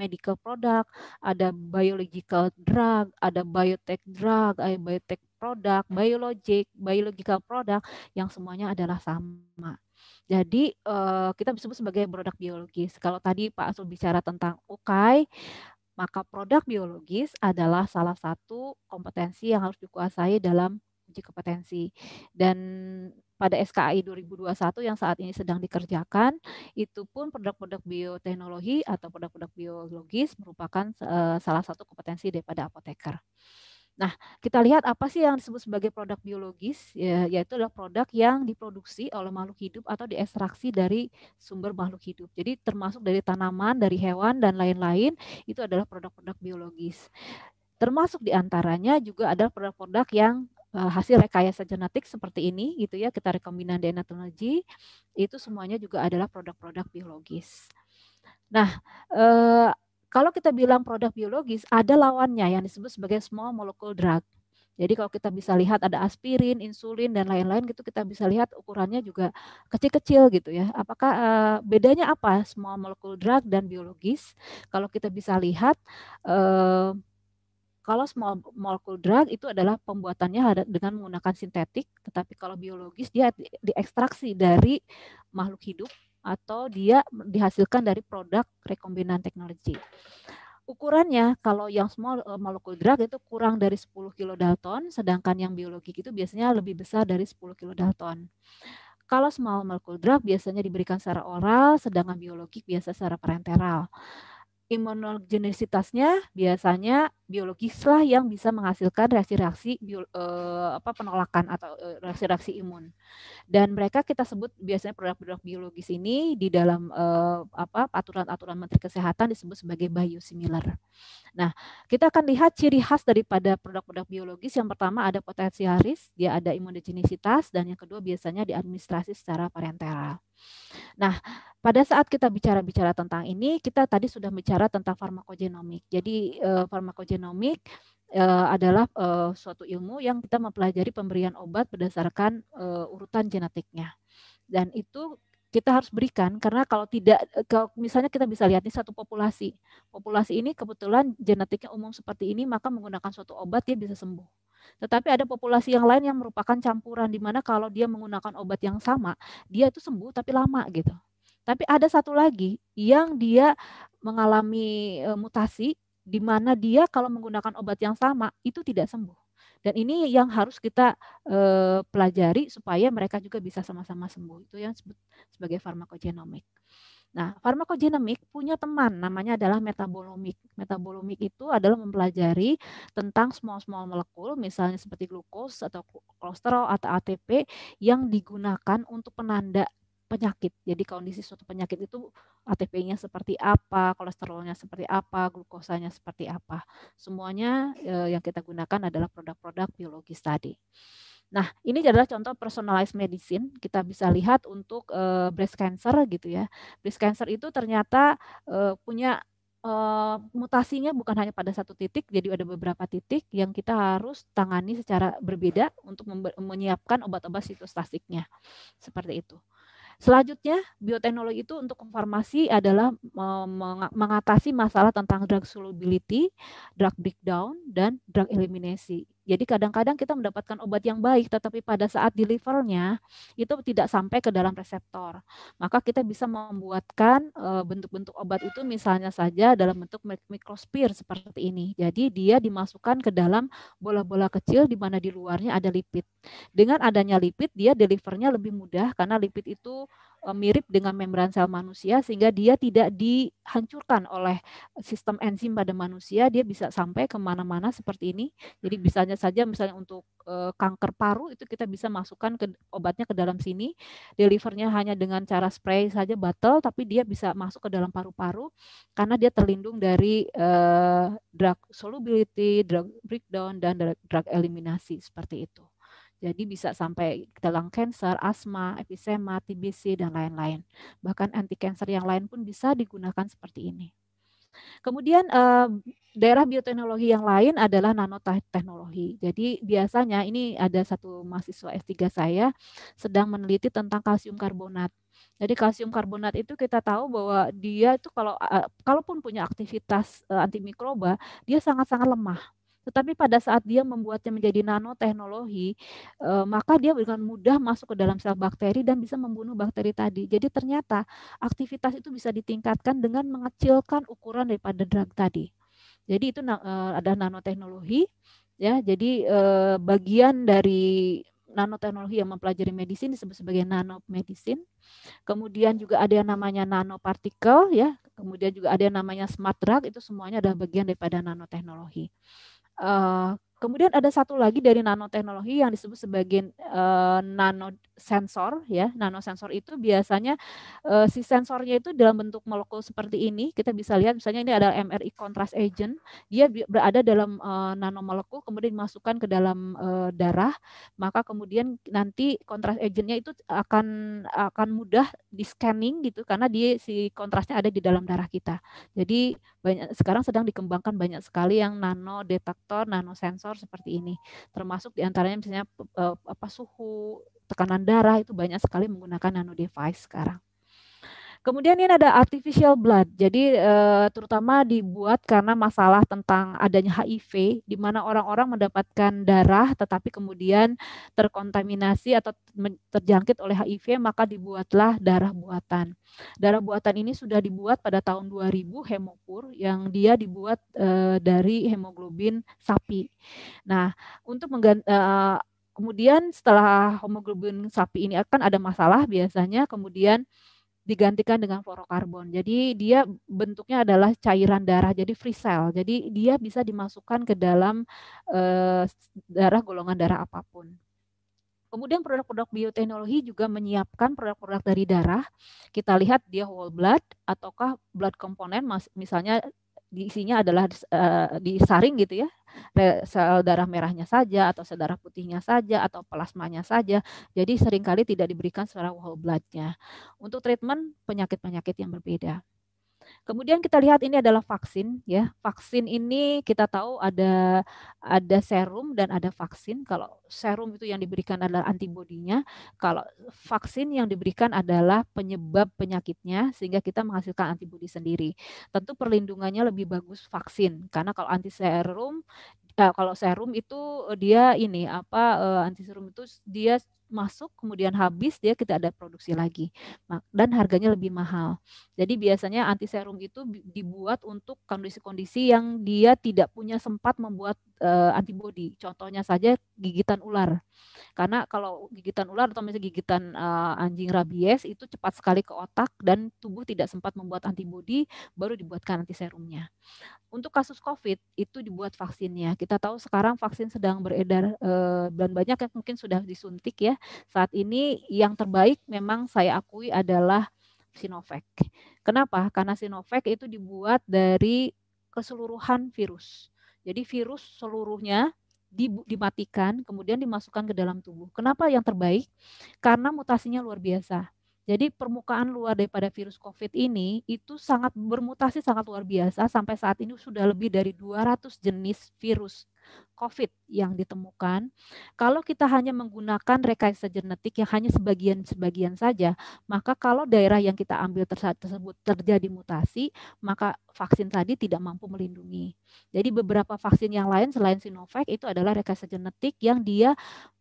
medical product, ada biological drug, ada biotech drug, ada eh, biotech product, biologic, biological product yang semuanya adalah sama. Jadi eh, kita disebut sebagai produk biologis. Kalau tadi Pak Asul bicara tentang ukai, maka produk biologis adalah salah satu kompetensi yang harus dikuasai dalam uji kompetensi. Dan pada SKI 2021 yang saat ini sedang dikerjakan itu pun produk-produk bioteknologi atau produk-produk biologis merupakan eh, salah satu kompetensi daripada apoteker. Nah, kita lihat apa sih yang disebut sebagai produk biologis, ya, yaitu adalah produk yang diproduksi oleh makhluk hidup atau diekstraksi dari sumber makhluk hidup. Jadi termasuk dari tanaman, dari hewan, dan lain-lain, itu adalah produk-produk biologis. Termasuk diantaranya juga adalah produk-produk yang Eh, hasil rekayasa genetik seperti ini gitu ya kita rekombinan DNA teknologi itu semuanya juga adalah produk-produk biologis. Nah, eh, kalau kita bilang produk biologis ada lawannya yang disebut sebagai small molecule drug. Jadi kalau kita bisa lihat ada aspirin, insulin dan lain-lain gitu kita bisa lihat ukurannya juga kecil-kecil gitu ya. Apakah eh, bedanya apa small molecule drug dan biologis? Kalau kita bisa lihat eh, kalau small molecule drug itu adalah pembuatannya dengan menggunakan sintetik, tetapi kalau biologis dia diekstraksi dari makhluk hidup atau dia dihasilkan dari produk rekombinan teknologi. Ukurannya kalau yang small eh, molecule drug itu kurang dari 10 kilo Dalton, sedangkan yang biologik itu biasanya lebih besar dari 10 kilo Dalton. Kalau small molecule drug biasanya diberikan secara oral, sedangkan biologik biasa secara parenteral. Imunogenisitasnya biasanya biologis lah yang bisa menghasilkan reaksi-reaksi bio, eh, penolakan atau eh, reaksi-reaksi imun. Dan mereka kita sebut biasanya produk-produk biologis ini di dalam uh, apa aturan-aturan Menteri Kesehatan disebut sebagai biosimilar. Nah, kita akan lihat ciri khas daripada produk-produk biologis. Yang pertama ada potensi haris, dia ada imunogenisitas dan yang kedua biasanya diadministrasi secara parenteral. Nah, pada saat kita bicara-bicara tentang ini, kita tadi sudah bicara tentang farmakogenomik. Jadi, farmakogenomik genomik eh, adalah eh, suatu ilmu yang kita mempelajari pemberian obat berdasarkan eh, urutan genetiknya. Dan itu kita harus berikan karena kalau tidak kalau misalnya kita bisa lihat nih satu populasi. Populasi ini kebetulan genetiknya umum seperti ini maka menggunakan suatu obat dia bisa sembuh. Tetapi ada populasi yang lain yang merupakan campuran di mana kalau dia menggunakan obat yang sama, dia itu sembuh tapi lama gitu. Tapi ada satu lagi yang dia mengalami mutasi di mana dia kalau menggunakan obat yang sama itu tidak sembuh. Dan ini yang harus kita eh, pelajari supaya mereka juga bisa sama-sama sembuh. Itu yang disebut sebagai farmakogenomik. Nah, farmakogenomik punya teman namanya adalah metabolomik. Metabolomik itu adalah mempelajari tentang small-small molekul misalnya seperti glukos atau kolesterol atau ATP yang digunakan untuk penanda penyakit. Jadi kondisi suatu penyakit itu ATP-nya seperti apa, kolesterolnya seperti apa, glukosanya seperti apa. Semuanya eh, yang kita gunakan adalah produk-produk biologi tadi. Nah, ini adalah contoh personalized medicine. Kita bisa lihat untuk eh, breast cancer gitu ya. Breast cancer itu ternyata eh, punya mutasinya bukan hanya pada satu titik, jadi ada beberapa titik yang kita harus tangani secara berbeda untuk menyiapkan obat-obat sitostasiknya. Seperti itu. Selanjutnya, bioteknologi itu untuk farmasi adalah mengatasi masalah tentang drug solubility, drug breakdown, dan drug eliminasi. Jadi kadang-kadang kita mendapatkan obat yang baik tetapi pada saat delivernya itu tidak sampai ke dalam reseptor. Maka kita bisa membuatkan eh, bentuk-bentuk obat itu misalnya saja dalam bentuk mikrospir seperti ini. Jadi dia dimasukkan ke dalam bola-bola kecil di mana di luarnya ada lipid. Dengan adanya lipid dia delivernya lebih mudah karena lipid itu Eh, mirip dengan membran sel manusia sehingga dia tidak dihancurkan oleh sistem enzim pada manusia dia bisa sampai kemana-mana seperti ini jadi hmm. bisanya saja misalnya untuk eh, kanker paru itu kita bisa masukkan ke obatnya ke dalam sini delivernya hanya dengan cara spray saja batal tapi dia bisa masuk ke dalam paru-paru karena dia terlindung dari eh, drug solubility drug breakdown dan drug eliminasi seperti itu jadi bisa sampai dalam kanker, asma, episema, TBC, dan lain-lain. Bahkan anti kanker yang lain pun bisa digunakan seperti ini. Kemudian eh, daerah bioteknologi yang lain adalah nanoteknologi. Jadi biasanya ini ada satu mahasiswa S3 saya sedang meneliti tentang kalsium karbonat. Jadi kalsium karbonat itu kita tahu bahwa dia itu kalau eh, kalaupun punya aktivitas eh, antimikroba, dia sangat-sangat lemah. Tetapi pada saat dia membuatnya menjadi nanoteknologi, eh, maka dia dengan mudah masuk ke dalam sel bakteri dan bisa membunuh bakteri tadi. Jadi ternyata aktivitas itu bisa ditingkatkan dengan mengecilkan ukuran daripada drug tadi. Jadi itu eh, ada nanoteknologi ya. Jadi eh, bagian dari nanoteknologi yang mempelajari medisin disebut sebagai nanomedicine. Kemudian juga ada yang namanya nanopartikel ya, kemudian juga ada yang namanya smart drug itu semuanya adalah bagian daripada nanoteknologi. Eh, kemudian ada satu lagi dari nanoteknologi yang disebut sebagai uh, nano sensor ya nano sensor itu biasanya uh, si sensornya itu dalam bentuk molekul seperti ini kita bisa lihat misalnya ini adalah MRI contrast agent dia berada dalam nano molekul kemudian dimasukkan ke dalam uh, darah maka kemudian nanti contrast agentnya itu akan akan mudah di scanning gitu karena dia si kontrasnya ada di dalam darah kita jadi banyak sekarang sedang dikembangkan banyak sekali yang nano detektor nano sensor seperti ini termasuk diantaranya misalnya uh, apa suhu tekanan darah itu banyak sekali menggunakan nano device sekarang. Kemudian ini ada artificial blood. Jadi eh, terutama dibuat karena masalah tentang adanya HIV di mana orang-orang mendapatkan darah tetapi kemudian terkontaminasi atau terjangkit oleh HIV maka dibuatlah darah buatan. Darah buatan ini sudah dibuat pada tahun 2000 Hemopur yang dia dibuat eh, dari hemoglobin sapi. Nah, untuk mengganti eh, kemudian setelah homoglobin sapi ini akan ada masalah biasanya kemudian digantikan dengan fluorokarbon. Jadi dia bentuknya adalah cairan darah, jadi free cell. Jadi dia bisa dimasukkan ke dalam eh, darah golongan darah apapun. Kemudian produk-produk bioteknologi juga menyiapkan produk-produk dari darah. Kita lihat dia whole blood ataukah blood komponen, misalnya diisinya adalah uh, disaring gitu ya sel darah merahnya saja atau sel darah putihnya saja atau plasmanya saja. Jadi seringkali tidak diberikan secara whole bloodnya. Untuk treatment penyakit-penyakit yang berbeda. Kemudian kita lihat ini adalah vaksin ya. Vaksin ini kita tahu ada ada serum dan ada vaksin. Kalau serum itu yang diberikan adalah antibodinya, kalau vaksin yang diberikan adalah penyebab penyakitnya sehingga kita menghasilkan antibodi sendiri. Tentu perlindungannya lebih bagus vaksin karena kalau anti serum eh, kalau serum itu dia ini apa eh, anti serum itu dia masuk kemudian habis dia kita ada produksi lagi dan harganya lebih mahal. Jadi biasanya anti serum itu dibuat untuk kondisi-kondisi yang dia tidak punya sempat membuat uh, eh, antibodi. Contohnya saja gigitan ular. Karena kalau gigitan ular atau misalnya gigitan uh, anjing rabies itu cepat sekali ke otak dan tubuh tidak sempat membuat antibodi baru dibuatkan anti serumnya. Untuk kasus COVID itu dibuat vaksinnya. Kita tahu sekarang vaksin sedang beredar eh, dan banyak yang mungkin sudah disuntik ya saat ini yang terbaik memang saya akui adalah Sinovac. Kenapa? Karena Sinovac itu dibuat dari keseluruhan virus. Jadi virus seluruhnya dimatikan kemudian dimasukkan ke dalam tubuh. Kenapa yang terbaik? Karena mutasinya luar biasa. Jadi permukaan luar daripada virus COVID ini itu sangat bermutasi sangat luar biasa sampai saat ini sudah lebih dari 200 jenis virus COVID yang ditemukan. Kalau kita hanya menggunakan rekayasa genetik yang hanya sebagian-sebagian saja, maka kalau daerah yang kita ambil tersebut terjadi mutasi, maka vaksin tadi tidak mampu melindungi. Jadi beberapa vaksin yang lain selain Sinovac itu adalah rekayasa genetik yang dia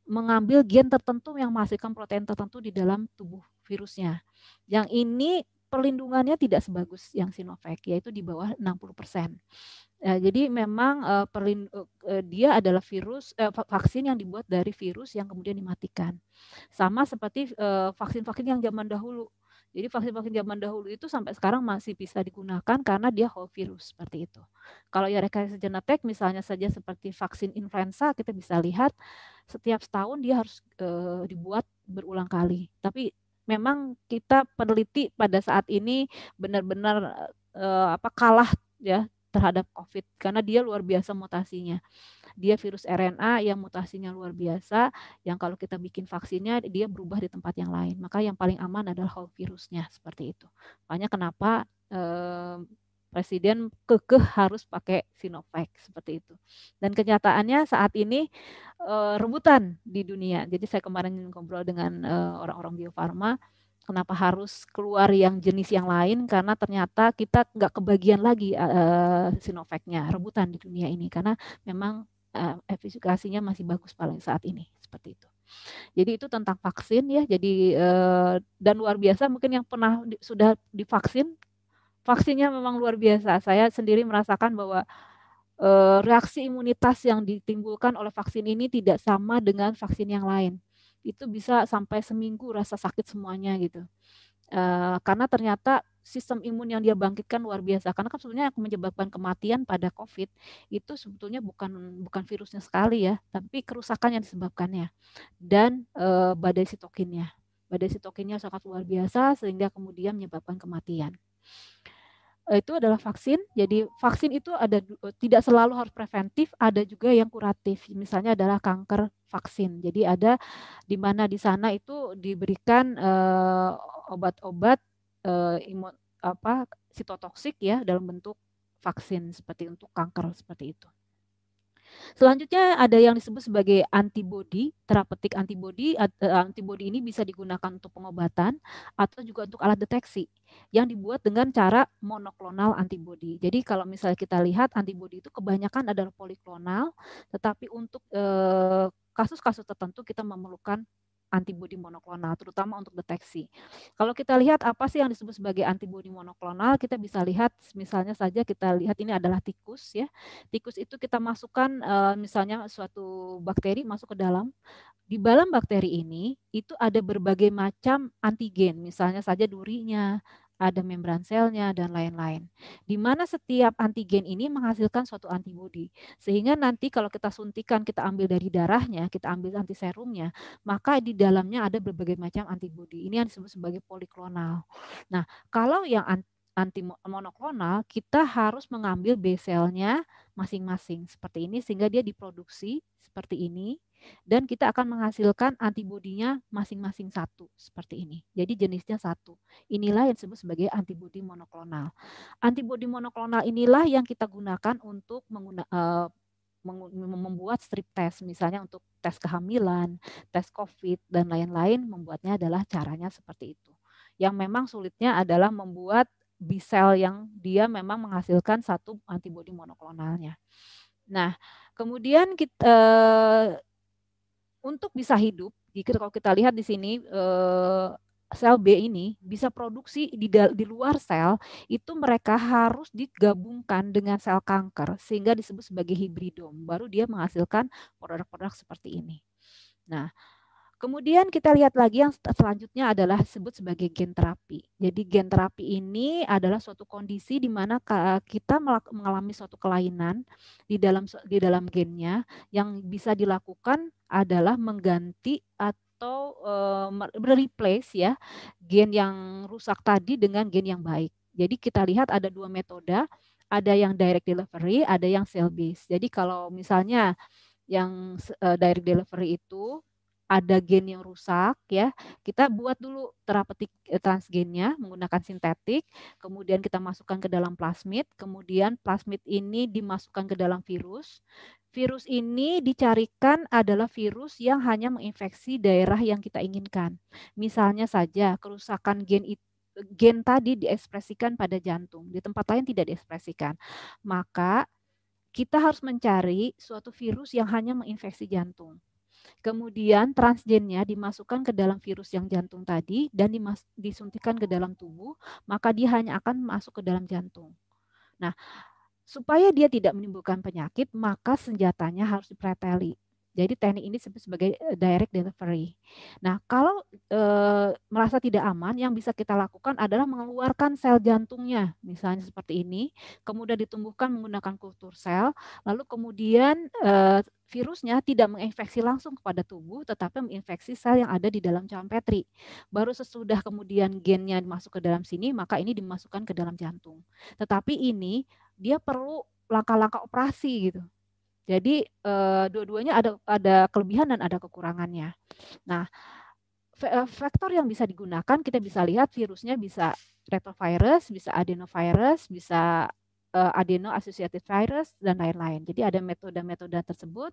mengambil gen tertentu yang menghasilkan protein tertentu di dalam tubuh virusnya. Yang ini perlindungannya tidak sebagus yang Sinovac, yaitu di bawah 60 persen. Ya, jadi memang uh, perlin, uh, dia adalah virus uh, vaksin yang dibuat dari virus yang kemudian dimatikan. Sama seperti vaksin-vaksin uh, vaksin -vaksin yang zaman dahulu jadi vaksin-vaksin zaman dahulu itu sampai sekarang masih bisa digunakan karena dia whole virus seperti itu. Kalau yang rekayasa genetik misalnya saja seperti vaksin influenza kita bisa lihat setiap setahun dia harus e, dibuat berulang kali. Tapi memang kita peneliti pada saat ini benar-benar e, apa kalah ya terhadap COVID karena dia luar biasa mutasinya. Dia virus RNA yang mutasinya luar biasa, yang kalau kita bikin vaksinnya dia berubah di tempat yang lain. Maka yang paling aman adalah whole virusnya seperti itu. Makanya kenapa eh, presiden kekeh harus pakai Sinovac seperti itu. Dan kenyataannya saat ini e, rebutan di dunia. Jadi saya kemarin ngobrol dengan e, orang-orang biofarma, kenapa harus keluar yang jenis yang lain karena ternyata kita nggak kebagian lagi uh, Sinovac-nya rebutan di dunia ini karena memang uh, eh, efikasinya masih bagus paling saat ini seperti itu. Jadi itu tentang vaksin ya. Jadi uh, dan luar biasa mungkin yang pernah di, sudah divaksin vaksinnya memang luar biasa. Saya sendiri merasakan bahwa uh, reaksi imunitas yang ditimbulkan oleh vaksin ini tidak sama dengan vaksin yang lain itu bisa sampai seminggu rasa sakit semuanya gitu. e, karena ternyata sistem imun yang dia bangkitkan luar biasa. Karena kan sebetulnya yang menyebabkan kematian pada COVID itu sebetulnya bukan bukan virusnya sekali ya, tapi kerusakan yang disebabkannya dan e, badai sitokinnya. Badai sitokinnya sangat luar biasa sehingga kemudian menyebabkan kematian. Eh, itu adalah vaksin. Jadi vaksin itu ada eh, tidak selalu harus preventif, ada juga yang kuratif. Misalnya adalah kanker vaksin. Jadi ada di mana di sana itu diberikan eh, obat-obat imun apa sitotoksik ya dalam bentuk vaksin seperti untuk kanker seperti itu. Selanjutnya ada yang disebut sebagai antibody terapeutik antibody eh, antibody ini bisa digunakan untuk pengobatan atau juga untuk alat deteksi yang dibuat dengan cara monoklonal antibody Jadi kalau misalnya kita lihat antibody itu kebanyakan adalah poliklonal, tetapi untuk eh, kasus-kasus tertentu kita memerlukan antibodi monoklonal, terutama untuk deteksi. Kalau kita lihat apa sih yang disebut sebagai antibodi monoklonal, kita bisa lihat misalnya saja kita lihat ini adalah tikus ya. Tikus itu kita masukkan eh, misalnya suatu bakteri masuk ke dalam. Di dalam bakteri ini itu ada berbagai macam antigen, misalnya saja durinya, ada membran selnya, dan lain-lain. Di mana setiap antigen ini menghasilkan suatu antibodi. Sehingga nanti kalau kita suntikan, kita ambil dari darahnya, kita ambil anti serumnya, maka di dalamnya ada berbagai macam antibodi. Ini yang disebut sebagai poliklonal. Nah, kalau yang anti monoklonal, kita harus mengambil B selnya masing-masing seperti ini sehingga dia diproduksi seperti ini dan kita akan menghasilkan antibodinya masing-masing satu seperti ini. Jadi jenisnya satu. Inilah yang disebut sebagai antibodi monoklonal. Antibodi monoklonal inilah yang kita gunakan untuk mengguna, uh, eh, membuat strip test misalnya untuk tes kehamilan, tes COVID dan lain-lain membuatnya adalah caranya seperti itu. Yang memang sulitnya adalah membuat B-cell yang dia memang menghasilkan satu antibodi monoklonalnya. Nah, kemudian kita uh, eh, untuk bisa hidup, jika kalau kita lihat di sini uh, sel B ini bisa produksi di di luar sel, itu mereka harus digabungkan dengan sel kanker sehingga disebut sebagai hibridom. Baru dia menghasilkan produk-produk seperti ini. Nah, Kemudian kita lihat lagi yang selanjutnya adalah sebut sebagai gen terapi. Jadi gen terapi ini adalah suatu kondisi di mana kita mengalami suatu kelainan di dalam di dalam gennya yang bisa dilakukan adalah mengganti atau uh, eh, replace ya gen yang rusak tadi dengan gen yang baik. Jadi kita lihat ada dua metode, ada yang direct delivery, ada yang cell based. Jadi kalau misalnya yang eh, direct delivery itu ada gen yang rusak ya kita buat dulu terapeutik eh, transgennya menggunakan sintetik kemudian kita masukkan ke dalam plasmid kemudian plasmid ini dimasukkan ke dalam virus virus ini dicarikan adalah virus yang hanya menginfeksi daerah yang kita inginkan misalnya saja kerusakan gen itu gen tadi diekspresikan pada jantung di tempat lain tidak diekspresikan maka kita harus mencari suatu virus yang hanya menginfeksi jantung Kemudian transgennya dimasukkan ke dalam virus yang jantung tadi dan disuntikan ke dalam tubuh, maka dia hanya akan masuk ke dalam jantung. Nah, supaya dia tidak menimbulkan penyakit, maka senjatanya harus dipreteli. Jadi teknik ini disebut sebagai eh, direct delivery. Nah, kalau e, merasa tidak aman, yang bisa kita lakukan adalah mengeluarkan sel jantungnya, misalnya seperti ini, kemudian ditumbuhkan menggunakan kultur sel, lalu kemudian e, virusnya tidak menginfeksi langsung kepada tubuh, tetapi menginfeksi sel yang ada di dalam jalan Petri. Baru sesudah kemudian gennya masuk ke dalam sini, maka ini dimasukkan ke dalam jantung. Tetapi ini dia perlu langkah-langkah operasi gitu. Jadi eh, dua-duanya ada ada kelebihan dan ada kekurangannya. Nah, faktor eh, yang bisa digunakan kita bisa lihat virusnya bisa retrovirus, bisa adenovirus, bisa Eh, adeno associated virus dan lain-lain. Jadi ada metode-metode tersebut.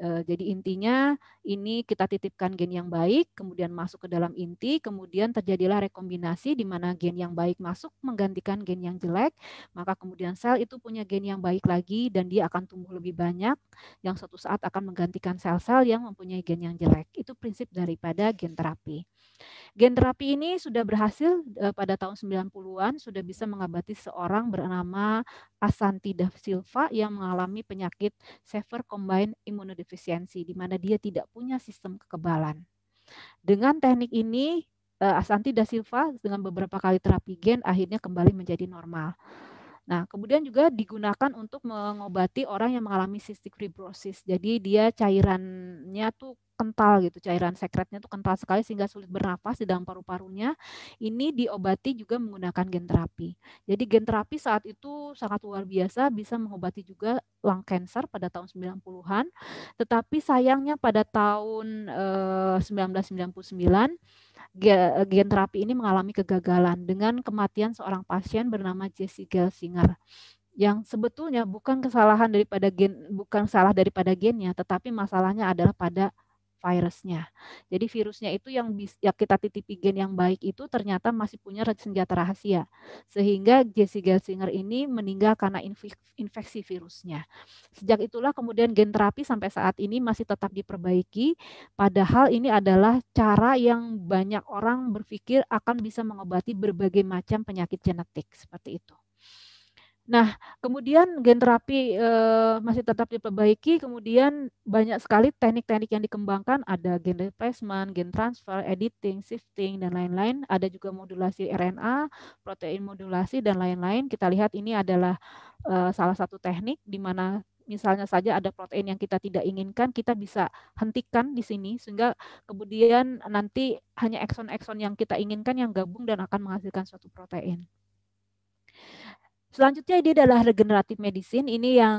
Eh, jadi intinya ini kita titipkan gen yang baik, kemudian masuk ke dalam inti, kemudian terjadilah rekombinasi di mana gen yang baik masuk menggantikan gen yang jelek, maka kemudian sel itu punya gen yang baik lagi dan dia akan tumbuh lebih banyak yang suatu saat akan menggantikan sel-sel yang mempunyai gen yang jelek. Itu prinsip daripada gen terapi. Gen terapi ini sudah berhasil eh, pada tahun 90-an sudah bisa mengabati seorang bernama Asanti da Silva yang mengalami penyakit Severe Combined Immunodeficiency di mana dia tidak punya sistem kekebalan. Dengan teknik ini eh, Asanti da Silva dengan beberapa kali terapi gen akhirnya kembali menjadi normal. Nah, kemudian juga digunakan untuk mengobati orang yang mengalami cystic fibrosis. Jadi dia cairannya tuh kental gitu cairan sekretnya tuh kental sekali sehingga sulit bernafas di dalam paru-parunya ini diobati juga menggunakan gen terapi jadi gen terapi saat itu sangat luar biasa bisa mengobati juga lung cancer pada tahun 90-an tetapi sayangnya pada tahun eh, 1999 gen terapi ini mengalami kegagalan dengan kematian seorang pasien bernama Jesse Gelsinger yang sebetulnya bukan kesalahan daripada gen bukan salah daripada gennya tetapi masalahnya adalah pada virusnya. Jadi virusnya itu yang bisa kita titipi gen yang baik itu ternyata masih punya senjata rahasia. Sehingga Jesse Gelsinger ini meninggal karena infeksi virusnya. Sejak itulah kemudian gen terapi sampai saat ini masih tetap diperbaiki padahal ini adalah cara yang banyak orang berpikir akan bisa mengobati berbagai macam penyakit genetik seperti itu. Nah, kemudian gen terapi e, masih tetap diperbaiki, kemudian banyak sekali teknik-teknik yang dikembangkan, ada gen replacement, gen transfer, editing, shifting, dan lain-lain. Ada juga modulasi RNA, protein modulasi, dan lain-lain. Kita lihat ini adalah e, salah satu teknik di mana misalnya saja ada protein yang kita tidak inginkan, kita bisa hentikan di sini sehingga kemudian nanti hanya exon-exon yang kita inginkan yang gabung dan akan menghasilkan suatu protein. Selanjutnya ini adalah regeneratif medicine. Ini yang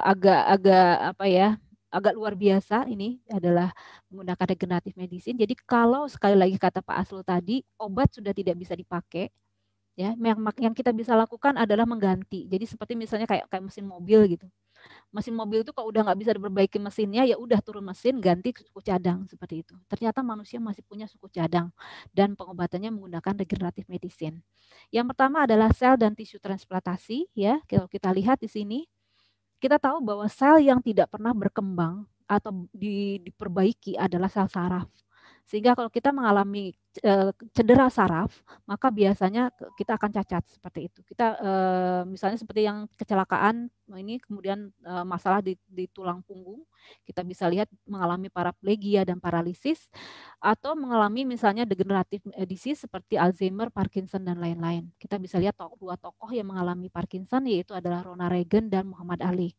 agak-agak eh, eh, uh, apa ya? agak luar biasa ini adalah menggunakan regeneratif medicine. Jadi kalau sekali lagi kata Pak Aslo tadi, obat sudah tidak bisa dipakai. Ya, yang, yang kita bisa lakukan adalah mengganti. Jadi seperti misalnya kayak kayak mesin mobil gitu mesin mobil itu kalau udah nggak bisa diperbaiki mesinnya ya udah turun mesin ganti suku cadang seperti itu. Ternyata manusia masih punya suku cadang dan pengobatannya menggunakan regeneratif medicine. Yang pertama adalah sel dan tisu transplantasi ya. Kalau kita lihat di sini kita tahu bahwa sel yang tidak pernah berkembang atau di, diperbaiki adalah sel saraf sehingga kalau kita mengalami eh, cedera saraf, maka biasanya kita akan cacat seperti itu. Kita eh, misalnya seperti yang kecelakaan ini kemudian eh, masalah di, di tulang punggung, kita bisa lihat mengalami paraplegia dan paralisis atau mengalami misalnya degeneratif disease seperti Alzheimer, Parkinson dan lain-lain. Kita bisa lihat dua tokoh yang mengalami Parkinson yaitu adalah Ronald Reagan dan Muhammad Ali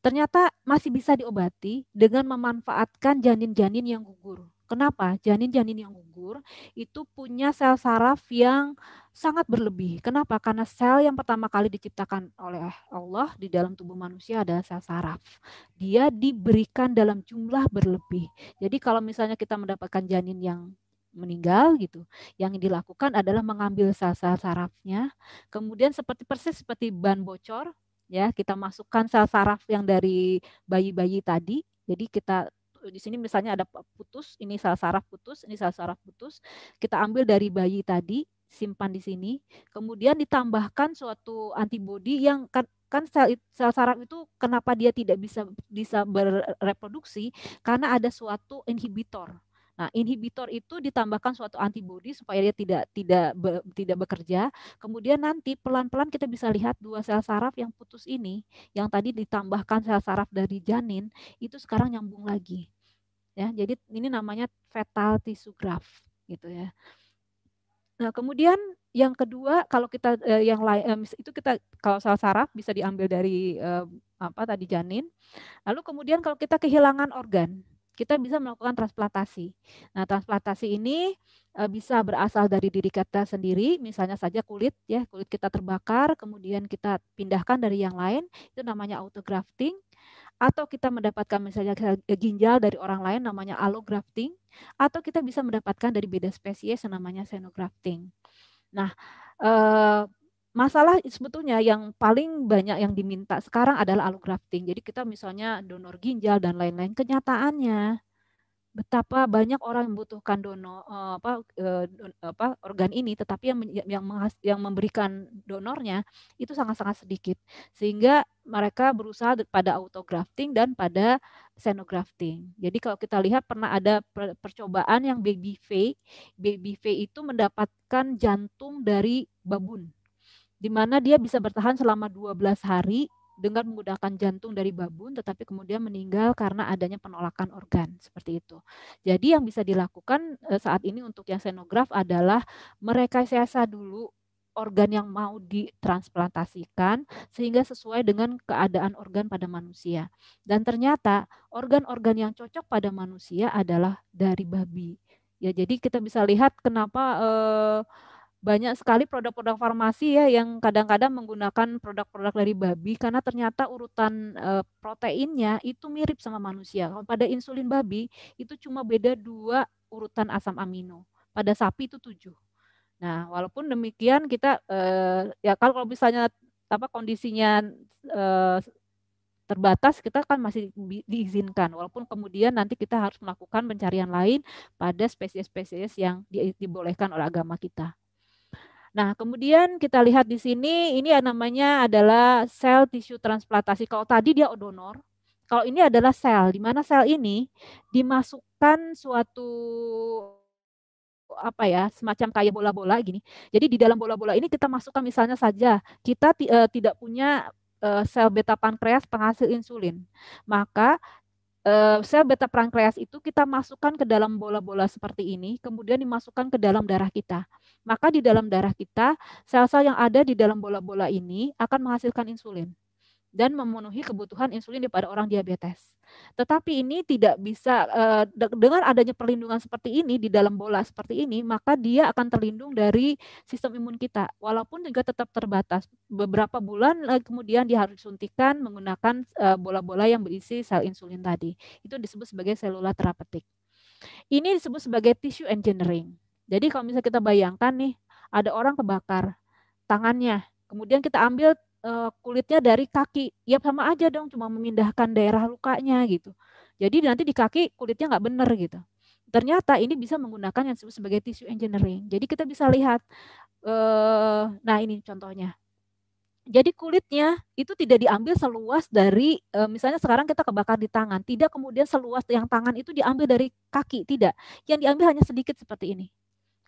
ternyata masih bisa diobati dengan memanfaatkan janin-janin yang gugur. Kenapa? Janin-janin yang gugur itu punya sel saraf yang sangat berlebih. Kenapa? Karena sel yang pertama kali diciptakan oleh Allah di dalam tubuh manusia adalah sel saraf. Dia diberikan dalam jumlah berlebih. Jadi kalau misalnya kita mendapatkan janin yang meninggal gitu. Yang dilakukan adalah mengambil sel-sel sarafnya, kemudian seperti persis seperti ban bocor, ya kita masukkan sel saraf yang dari bayi-bayi tadi. Jadi kita di sini misalnya ada putus, ini sel saraf putus, ini sel saraf putus, kita ambil dari bayi tadi, simpan di sini, kemudian ditambahkan suatu antibodi yang kan, kan sel, sel saraf itu kenapa dia tidak bisa bisa bereproduksi karena ada suatu inhibitor Nah, inhibitor itu ditambahkan suatu antibodi supaya dia tidak tidak be, tidak bekerja. Kemudian nanti pelan-pelan kita bisa lihat dua sel saraf yang putus ini, yang tadi ditambahkan sel saraf dari janin itu sekarang nyambung lagi. Ya, jadi ini namanya fetal tissue graft gitu ya. Nah, kemudian yang kedua kalau kita eh, yang lain eh, itu kita kalau sel saraf bisa diambil dari eh, apa tadi janin. Lalu kemudian kalau kita kehilangan organ kita bisa melakukan transplantasi. Nah, transplantasi ini eh, bisa berasal dari diri kita sendiri, misalnya saja kulit ya, kulit kita terbakar, kemudian kita pindahkan dari yang lain, itu namanya autografting atau kita mendapatkan misalnya eh, ginjal dari orang lain namanya allografting atau kita bisa mendapatkan dari beda spesies namanya xenografting. Nah, e, masalah sebetulnya yang paling banyak yang diminta sekarang adalah allografting. Jadi kita misalnya donor ginjal dan lain-lain. Kenyataannya betapa banyak orang membutuhkan donor eh, apa eh, apa organ ini tetapi yang yang yang memberikan donornya itu sangat-sangat sedikit sehingga mereka berusaha pada autografting dan pada xenografting. Jadi kalau kita lihat pernah ada percobaan yang baby V, baby V itu mendapatkan jantung dari babun di mana dia bisa bertahan selama 12 hari dengan menggunakan jantung dari babun tetapi kemudian meninggal karena adanya penolakan organ seperti itu. Jadi yang bisa dilakukan eh, saat ini untuk yang senograf adalah mereka merekayasa dulu organ yang mau ditransplantasikan sehingga sesuai dengan keadaan organ pada manusia. Dan ternyata organ-organ yang cocok pada manusia adalah dari babi. Ya jadi kita bisa lihat kenapa eh, banyak sekali produk-produk farmasi ya yang kadang-kadang menggunakan produk-produk dari babi karena ternyata urutan proteinnya itu mirip sama manusia. Kalau pada insulin babi itu cuma beda dua urutan asam amino. Pada sapi itu tujuh. Nah, walaupun demikian kita ya kalau, misalnya apa kondisinya terbatas kita kan masih diizinkan walaupun kemudian nanti kita harus melakukan pencarian lain pada spesies-spesies yang dibolehkan oleh agama kita. Nah, kemudian kita lihat di sini ini namanya adalah sel tisu transplantasi. Kalau tadi dia donor, kalau ini adalah sel di mana sel ini dimasukkan suatu apa ya semacam kayak bola-bola gini. Jadi di dalam bola-bola ini kita masukkan misalnya saja kita eh, tidak punya eh, sel beta pankreas penghasil insulin. Maka uh, sel beta pankreas itu kita masukkan ke dalam bola-bola seperti ini, kemudian dimasukkan ke dalam darah kita. Maka di dalam darah kita, sel-sel yang ada di dalam bola-bola ini akan menghasilkan insulin dan memenuhi kebutuhan insulin daripada orang diabetes. Tetapi ini tidak bisa eh, dengan adanya perlindungan seperti ini di dalam bola seperti ini, maka dia akan terlindung dari sistem imun kita. Walaupun juga tetap terbatas beberapa bulan eh, kemudian dia harus suntikan menggunakan eh, bola-bola yang berisi sel insulin tadi. Itu disebut sebagai selula terapeutik. Ini disebut sebagai tissue engineering. Jadi kalau misalnya kita bayangkan nih, ada orang kebakar tangannya, kemudian kita ambil uh, kulitnya dari kaki. Ya sama aja dong, cuma memindahkan daerah lukanya gitu. Jadi nanti di kaki kulitnya nggak benar gitu. Ternyata ini bisa menggunakan yang disebut sebagai tissue engineering. Jadi kita bisa lihat, eh, nah ini contohnya. Jadi kulitnya itu tidak diambil seluas dari, eh, misalnya sekarang kita kebakar di tangan, tidak kemudian seluas yang tangan itu diambil dari kaki, tidak. Yang diambil hanya sedikit seperti ini.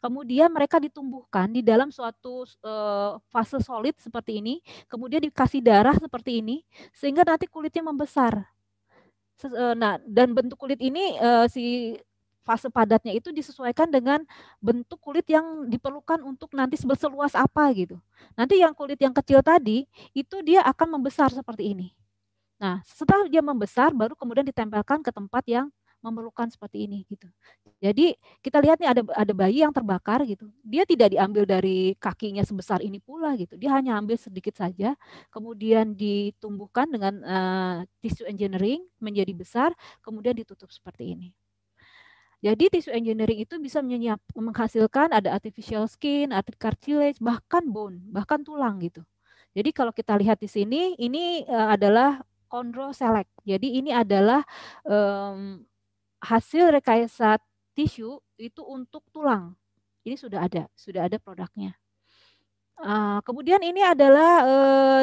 Kemudian mereka ditumbuhkan di dalam suatu eh, fase solid seperti ini, kemudian dikasih darah seperti ini sehingga nanti kulitnya membesar. Eh, nah, dan bentuk kulit ini eh, si fase padatnya itu disesuaikan dengan bentuk kulit yang diperlukan untuk nanti seluas apa gitu. Nanti yang kulit yang kecil tadi itu dia akan membesar seperti ini. Nah, setelah dia membesar baru kemudian ditempelkan ke tempat yang memerlukan seperti ini gitu. Jadi kita lihat nih ada ada bayi yang terbakar gitu. Dia tidak diambil dari kakinya sebesar ini pula gitu. Dia hanya ambil sedikit saja, kemudian ditumbuhkan dengan uh, eh, tissue engineering menjadi besar, kemudian ditutup seperti ini. Jadi tisu engineering itu bisa menyiap, menghasilkan ada artificial skin, artificial cartilage, bahkan bone, bahkan tulang gitu. Jadi kalau kita lihat di sini, ini uh, adalah chondroselect. Jadi ini adalah um, hasil rekayasa tisu itu untuk tulang. Ini sudah ada, sudah ada produknya. Uh, kemudian ini adalah uh,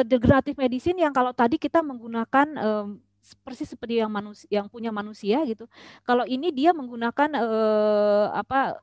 eh, degeneratif medicine yang kalau tadi kita menggunakan um, persis seperti yang manusia yang punya manusia gitu. Kalau ini dia menggunakan uh, apa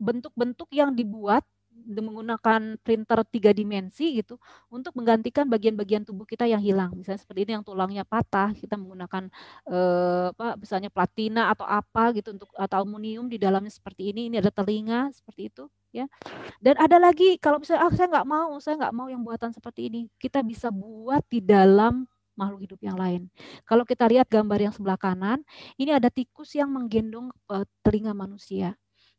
bentuk-bentuk yang dibuat menggunakan printer tiga dimensi gitu untuk menggantikan bagian-bagian tubuh kita yang hilang. Misalnya seperti ini yang tulangnya patah, kita menggunakan eh, apa misalnya platina atau apa gitu untuk atau aluminium di dalamnya seperti ini, ini ada telinga seperti itu ya. Dan ada lagi kalau misalnya ah saya nggak mau, saya nggak mau yang buatan seperti ini, kita bisa buat di dalam makhluk hidup yang lain. Kalau kita lihat gambar yang sebelah kanan, ini ada tikus yang menggendong eh, telinga manusia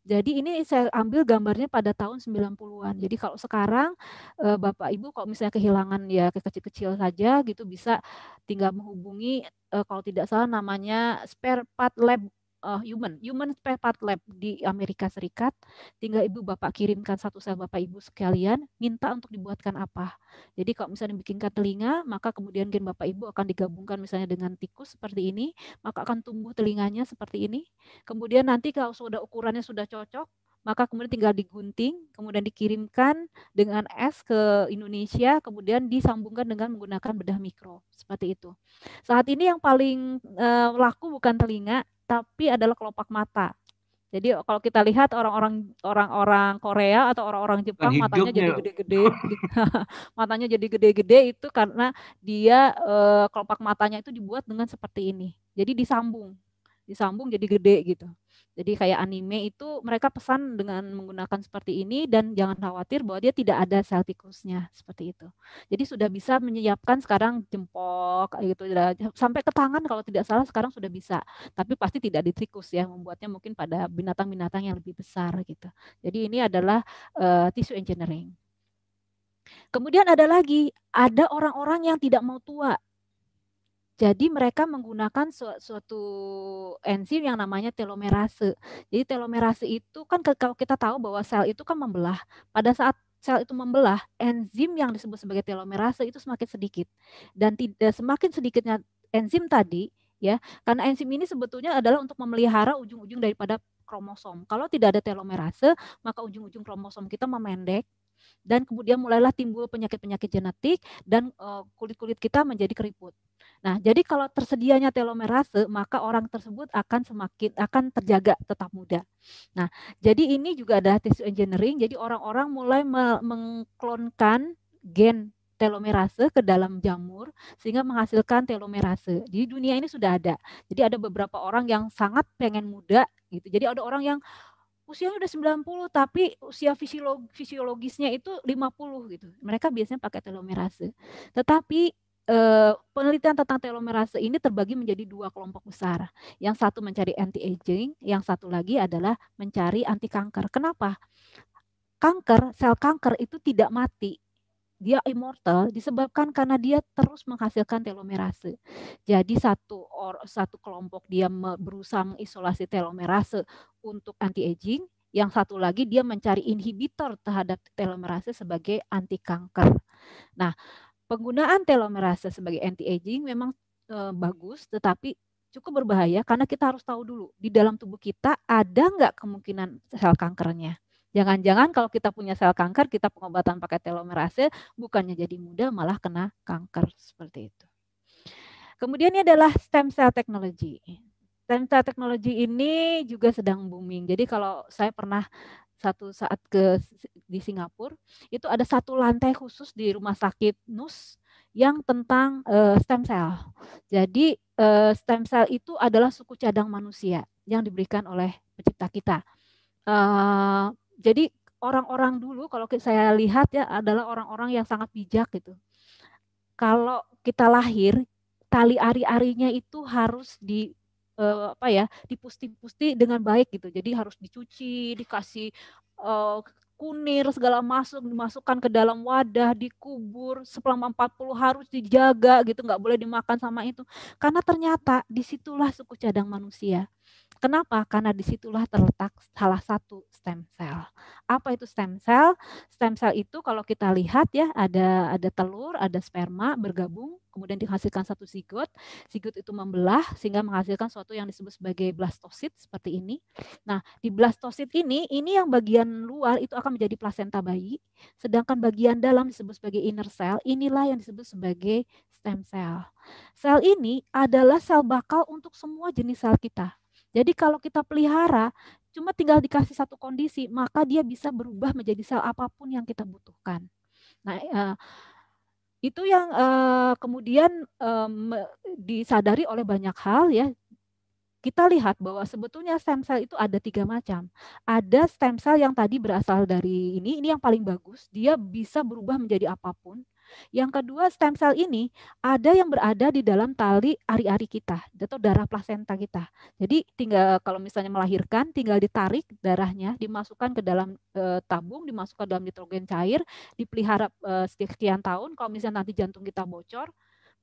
jadi ini saya ambil gambarnya pada tahun 90-an. Jadi kalau sekarang eh, Bapak Ibu kalau misalnya kehilangan ya kecil-kecil saja gitu bisa tinggal menghubungi eh, kalau tidak salah namanya spare part lab uh, human, human spare part lab di Amerika Serikat. Tinggal ibu bapak kirimkan satu sel bapak ibu sekalian, minta untuk dibuatkan apa. Jadi kalau misalnya bikinkan telinga, maka kemudian gen bapak ibu akan digabungkan misalnya dengan tikus seperti ini, maka akan tumbuh telinganya seperti ini. Kemudian nanti kalau sudah ukurannya sudah cocok, maka kemudian tinggal digunting, kemudian dikirimkan dengan es ke Indonesia, kemudian disambungkan dengan menggunakan bedah mikro seperti itu. Saat ini yang paling eh, laku bukan telinga, tapi adalah kelopak mata. Jadi kalau kita lihat orang-orang orang-orang Korea atau orang-orang Jepang matanya jadi gede-gede, (laughs) matanya jadi gede-gede itu karena dia eh, kelopak matanya itu dibuat dengan seperti ini. Jadi disambung, disambung jadi gede gitu. Jadi kayak anime itu mereka pesan dengan menggunakan seperti ini dan jangan khawatir bahwa dia tidak ada sel tikusnya seperti itu. Jadi sudah bisa menyiapkan sekarang jempol gitu sampai ke tangan kalau tidak salah sekarang sudah bisa. Tapi pasti tidak di tikus ya membuatnya mungkin pada binatang-binatang yang lebih besar gitu. Jadi ini adalah uh, eh, tissue engineering. Kemudian ada lagi, ada orang-orang yang tidak mau tua. Jadi mereka menggunakan su suatu enzim yang namanya telomerase. Jadi telomerase itu kan kalau kita tahu bahwa sel itu kan membelah. Pada saat sel itu membelah, enzim yang disebut sebagai telomerase itu semakin sedikit. Dan tidak semakin sedikitnya enzim tadi ya, karena enzim ini sebetulnya adalah untuk memelihara ujung-ujung daripada kromosom. Kalau tidak ada telomerase, maka ujung-ujung kromosom kita memendek dan kemudian mulailah timbul penyakit-penyakit genetik dan eh, kulit-kulit kita menjadi keriput. Nah, jadi kalau tersedianya telomerase, maka orang tersebut akan semakin akan terjaga tetap muda. Nah, jadi ini juga ada tissue engineering. Jadi orang-orang mulai mengklonkan gen telomerase ke dalam jamur sehingga menghasilkan telomerase. Di dunia ini sudah ada. Jadi ada beberapa orang yang sangat pengen muda gitu. Jadi ada orang yang usianya udah 90 tapi usia fisiologisnya itu 50 gitu. Mereka biasanya pakai telomerase. Tetapi Eh, penelitian tentang telomerase ini terbagi menjadi dua kelompok besar. Yang satu mencari anti aging, yang satu lagi adalah mencari anti kanker. Kenapa? Kanker, sel kanker itu tidak mati. Dia immortal disebabkan karena dia terus menghasilkan telomerase. Jadi satu or, satu kelompok dia berusaha mengisolasi telomerase untuk anti aging, yang satu lagi dia mencari inhibitor terhadap telomerase sebagai anti kanker. Nah, Penggunaan telomerase sebagai anti aging memang e, bagus, tetapi cukup berbahaya karena kita harus tahu dulu di dalam tubuh kita ada nggak kemungkinan sel kankernya. Jangan-jangan kalau kita punya sel kanker, kita pengobatan pakai telomerase bukannya jadi muda malah kena kanker seperti itu. Kemudian ini adalah stem cell technology. Stem cell technology ini juga sedang booming. Jadi kalau saya pernah satu saat ke di Singapura itu ada satu lantai khusus di rumah sakit NUS yang tentang uh, stem cell. Jadi uh, stem cell itu adalah suku cadang manusia yang diberikan oleh pencipta kita. Uh, jadi orang-orang dulu kalau saya lihat ya adalah orang-orang yang sangat bijak gitu. Kalau kita lahir tali ari-arinya itu harus di uh, apa ya dipusti-pusti dengan baik gitu. Jadi harus dicuci, dikasih uh, kunir segala masuk dimasukkan ke dalam wadah dikubur selama 40 harus dijaga gitu nggak boleh dimakan sama itu karena ternyata disitulah suku cadang manusia Kenapa? Karena disitulah terletak salah satu stem cell. Apa itu stem cell? Stem cell itu kalau kita lihat ya ada ada telur, ada sperma bergabung kemudian dihasilkan satu zigot. Zigot itu membelah sehingga menghasilkan suatu yang disebut sebagai blastosit seperti ini. Nah, di blastosit ini, ini yang bagian luar itu akan menjadi plasenta bayi, sedangkan bagian dalam disebut sebagai inner cell, inilah yang disebut sebagai stem cell. Sel ini adalah sel bakal untuk semua jenis sel kita. Jadi kalau kita pelihara, cuma tinggal dikasih satu kondisi, maka dia bisa berubah menjadi sel apapun yang kita butuhkan. Nah, eh, itu yang uh, kemudian um, disadari oleh banyak hal ya kita lihat bahwa sebetulnya stem cell itu ada tiga macam. Ada stem cell yang tadi berasal dari ini, ini yang paling bagus. Dia bisa berubah menjadi apapun. Yang kedua, stem cell ini ada yang berada di dalam tali ari-ari kita atau darah plasenta kita. Jadi tinggal kalau misalnya melahirkan tinggal ditarik darahnya, dimasukkan ke dalam e, tabung, dimasukkan dalam nitrogen cair, dipelihara e, sekian tahun. Kalau misalnya nanti jantung kita bocor,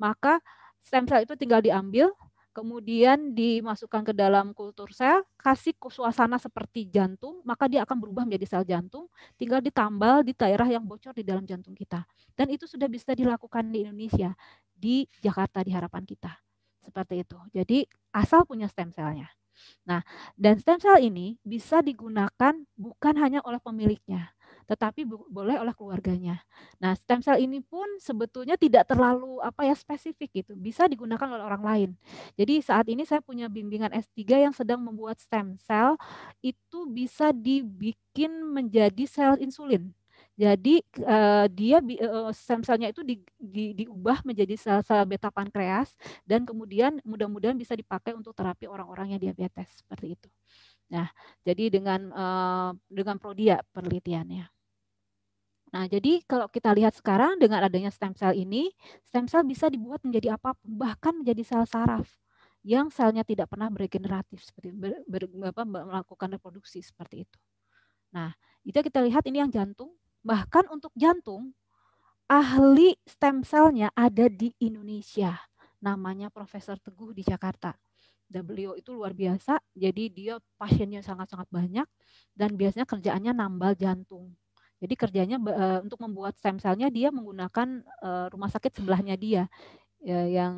maka stem cell itu tinggal diambil, kemudian dimasukkan ke dalam kultur sel, kasih suasana seperti jantung, maka dia akan berubah menjadi sel jantung, tinggal ditambal di daerah yang bocor di dalam jantung kita. Dan itu sudah bisa dilakukan di Indonesia, di Jakarta, di harapan kita. Seperti itu. Jadi asal punya stem cell-nya. Nah, dan stem cell ini bisa digunakan bukan hanya oleh pemiliknya, tetapi boleh oleh keluarganya. Nah, stem cell ini pun sebetulnya tidak terlalu apa ya spesifik gitu, bisa digunakan oleh orang lain. Jadi saat ini saya punya bimbingan S3 yang sedang membuat stem cell itu bisa dibikin menjadi sel insulin. Jadi uh, dia uh, stem cell-nya itu di, di, diubah menjadi sel-sel beta pankreas dan kemudian mudah-mudahan bisa dipakai untuk terapi orang-orang yang diabetes seperti itu. Nah, jadi dengan eh, dengan prodia penelitiannya. Nah, jadi kalau kita lihat sekarang dengan adanya stem cell ini, stem cell bisa dibuat menjadi apapun, bahkan menjadi sel saraf yang selnya tidak pernah beregeneratif seperti ber, ber, apa, melakukan reproduksi seperti itu. Nah, itu kita lihat ini yang jantung, bahkan untuk jantung ahli stem cellnya ada di Indonesia. Namanya Profesor Teguh di Jakarta dan beliau itu luar biasa jadi dia pasiennya sangat-sangat banyak dan biasanya kerjaannya nambal jantung jadi kerjanya uh, untuk membuat stem cellnya dia menggunakan uh, rumah sakit sebelahnya dia ya, yang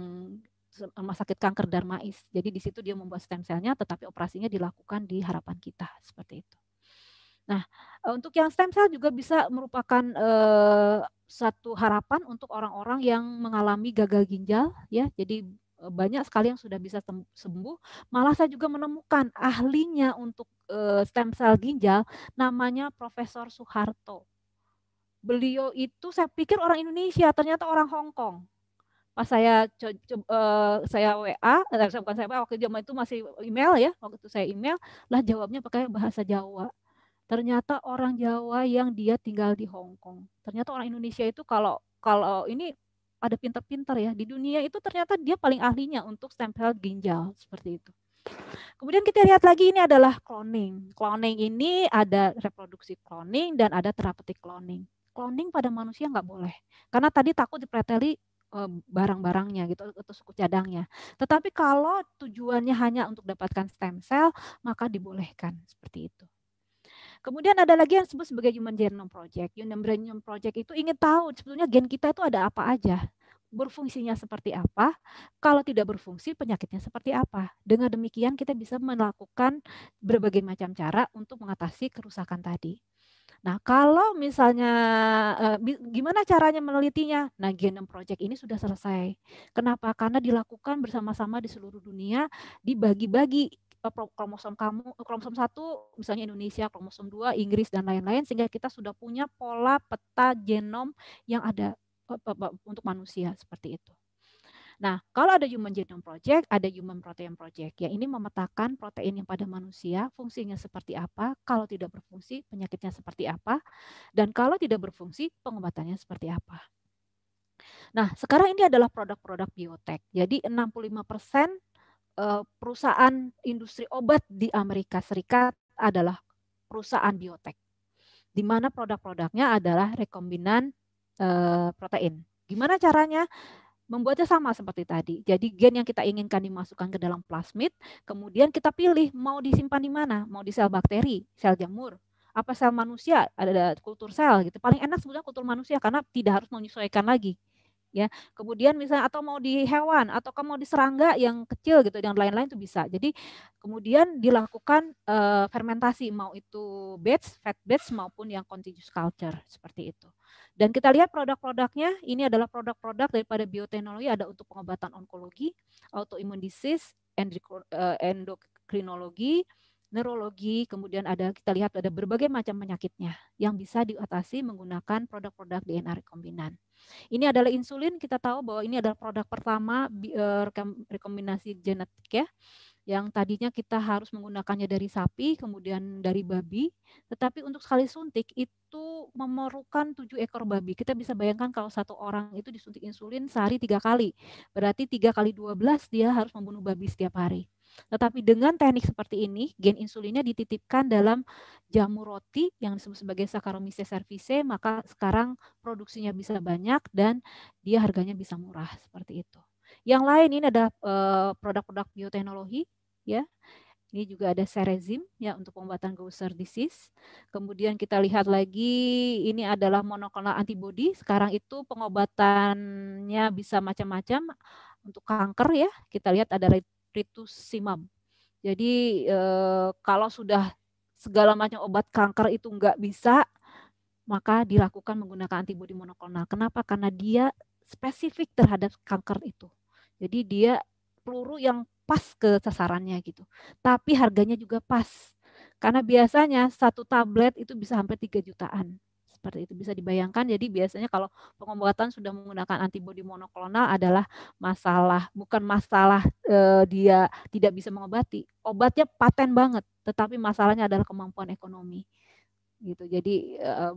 rumah sakit kanker Darmais. Jadi di situ dia membuat stem cellnya, tetapi operasinya dilakukan di harapan kita seperti itu. Nah, eh, untuk yang stem cell juga bisa merupakan uh, satu harapan untuk orang-orang yang mengalami gagal ginjal, ya. Jadi Eh, banyak sekali yang sudah bisa sembuh. Malah saya juga menemukan ahlinya untuk eh, stem cell ginjal namanya Profesor Soeharto. Beliau itu saya pikir orang Indonesia, ternyata orang Hong Kong. Pas saya eh, saya WA, saya bukan saya waktu zaman itu masih email ya, waktu itu saya email, lah jawabnya pakai bahasa Jawa. Ternyata orang Jawa yang dia tinggal di Hong Kong. Ternyata orang Indonesia itu kalau kalau ini ada pinter-pinter ya di dunia itu ternyata dia paling ahlinya untuk stem cell ginjal seperti itu. Kemudian kita lihat lagi ini adalah cloning. Cloning ini ada reproduksi cloning dan ada terapeutik cloning. Cloning pada manusia nggak boleh karena tadi takut dipreteli eh, barang-barangnya gitu atau suku cadangnya. Tetapi kalau tujuannya hanya untuk dapatkan stem cell maka dibolehkan seperti itu. Kemudian ada lagi yang disebut sebagai Human Genome Project. Human Genome Project itu ingin tahu sebetulnya gen kita itu ada apa aja berfungsinya seperti apa, kalau tidak berfungsi penyakitnya seperti apa. Dengan demikian kita bisa melakukan berbagai macam cara untuk mengatasi kerusakan tadi. Nah, kalau misalnya eh, gimana caranya menelitinya? Nah, Genome Project ini sudah selesai. Kenapa? Karena dilakukan bersama-sama di seluruh dunia, dibagi-bagi Eh, kromosom kamu eh, kromosom satu misalnya Indonesia, kromosom dua Inggris dan lain-lain sehingga kita sudah punya pola peta genom yang ada eh, untuk manusia seperti itu. Nah, kalau ada Human Genome Project, ada Human Protein Project. Ya, ini memetakan protein yang pada manusia, fungsinya seperti apa, kalau tidak berfungsi, penyakitnya seperti apa, dan kalau tidak berfungsi, pengobatannya seperti apa. Nah, sekarang ini adalah produk-produk biotek. Jadi 65% persen. Eh, perusahaan industri obat di Amerika Serikat adalah perusahaan biotek, di mana produk-produknya adalah rekombinan eh, protein. Gimana caranya? Membuatnya sama seperti tadi. Jadi gen yang kita inginkan dimasukkan ke dalam plasmid, kemudian kita pilih mau disimpan di mana, mau di sel bakteri, sel jamur, apa sel manusia, ada, kultur sel gitu. Paling enak sebenarnya kultur manusia karena tidak harus menyesuaikan lagi ya kemudian misalnya atau mau di hewan atau kamu mau di serangga yang kecil gitu yang lain-lain itu bisa jadi kemudian dilakukan uh, fermentasi mau itu batch fat batch maupun yang continuous culture seperti itu dan kita lihat produk-produknya ini adalah produk-produk daripada bioteknologi ada untuk pengobatan onkologi autoimun disease eh, endokrinologi neurologi, kemudian ada kita lihat ada berbagai macam penyakitnya yang bisa diatasi menggunakan produk-produk DNA rekombinan. Ini adalah insulin, kita tahu bahwa ini adalah produk pertama eh, rekombinasi genetik ya yang tadinya kita harus menggunakannya dari sapi, kemudian dari babi, tetapi untuk sekali suntik itu memerlukan tujuh ekor babi. Kita bisa bayangkan kalau satu orang itu disuntik insulin sehari tiga kali, berarti tiga kali dua belas dia harus membunuh babi setiap hari. Tetapi dengan teknik seperti ini, gen insulinnya dititipkan dalam jamur roti yang disebut sebagai Saccharomyces cerevisiae, maka sekarang produksinya bisa banyak dan dia harganya bisa murah seperti itu. Yang lain ini ada eh, produk-produk bioteknologi ya. Ini juga ada serezim ya untuk pengobatan Gaucher disease. Kemudian kita lihat lagi ini adalah monoklonal antibody. Sekarang itu pengobatannya bisa macam-macam untuk kanker ya. Kita lihat ada simam. Jadi eh, kalau sudah segala macam obat kanker itu nggak bisa, maka dilakukan menggunakan antibodi monoklonal. Nah, kenapa? Karena dia spesifik terhadap kanker itu. Jadi dia peluru yang pas ke sasarannya gitu. Tapi harganya juga pas. Karena biasanya satu tablet itu bisa hampir 3 jutaan. Seperti itu bisa dibayangkan. Jadi biasanya kalau pengobatan sudah menggunakan antibodi monoklonal adalah masalah bukan masalah eh, dia tidak bisa mengobati. Obatnya paten banget, tetapi masalahnya adalah kemampuan ekonomi. Gitu. Jadi eh,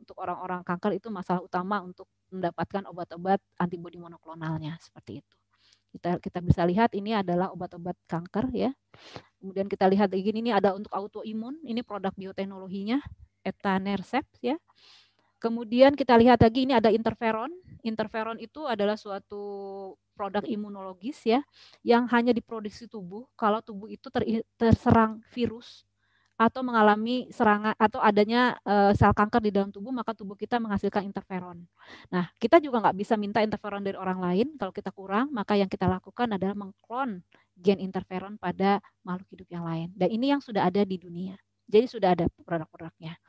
untuk orang-orang kanker itu masalah utama untuk mendapatkan obat-obat antibodi monoklonalnya seperti itu kita kita bisa lihat ini adalah obat-obat kanker ya. Kemudian kita lihat lagi ini ada untuk autoimun, ini produk bioteknologinya etanercept ya. Kemudian kita lihat lagi ini ada interferon. Interferon itu adalah suatu produk imunologis ya yang hanya diproduksi tubuh kalau tubuh itu terserang virus atau mengalami serangan atau adanya eh, sel kanker di dalam tubuh maka tubuh kita menghasilkan interferon. Nah kita juga nggak bisa minta interferon dari orang lain kalau kita kurang maka yang kita lakukan adalah mengklon gen interferon pada makhluk hidup yang lain dan ini yang sudah ada di dunia. Jadi sudah ada produk-produknya.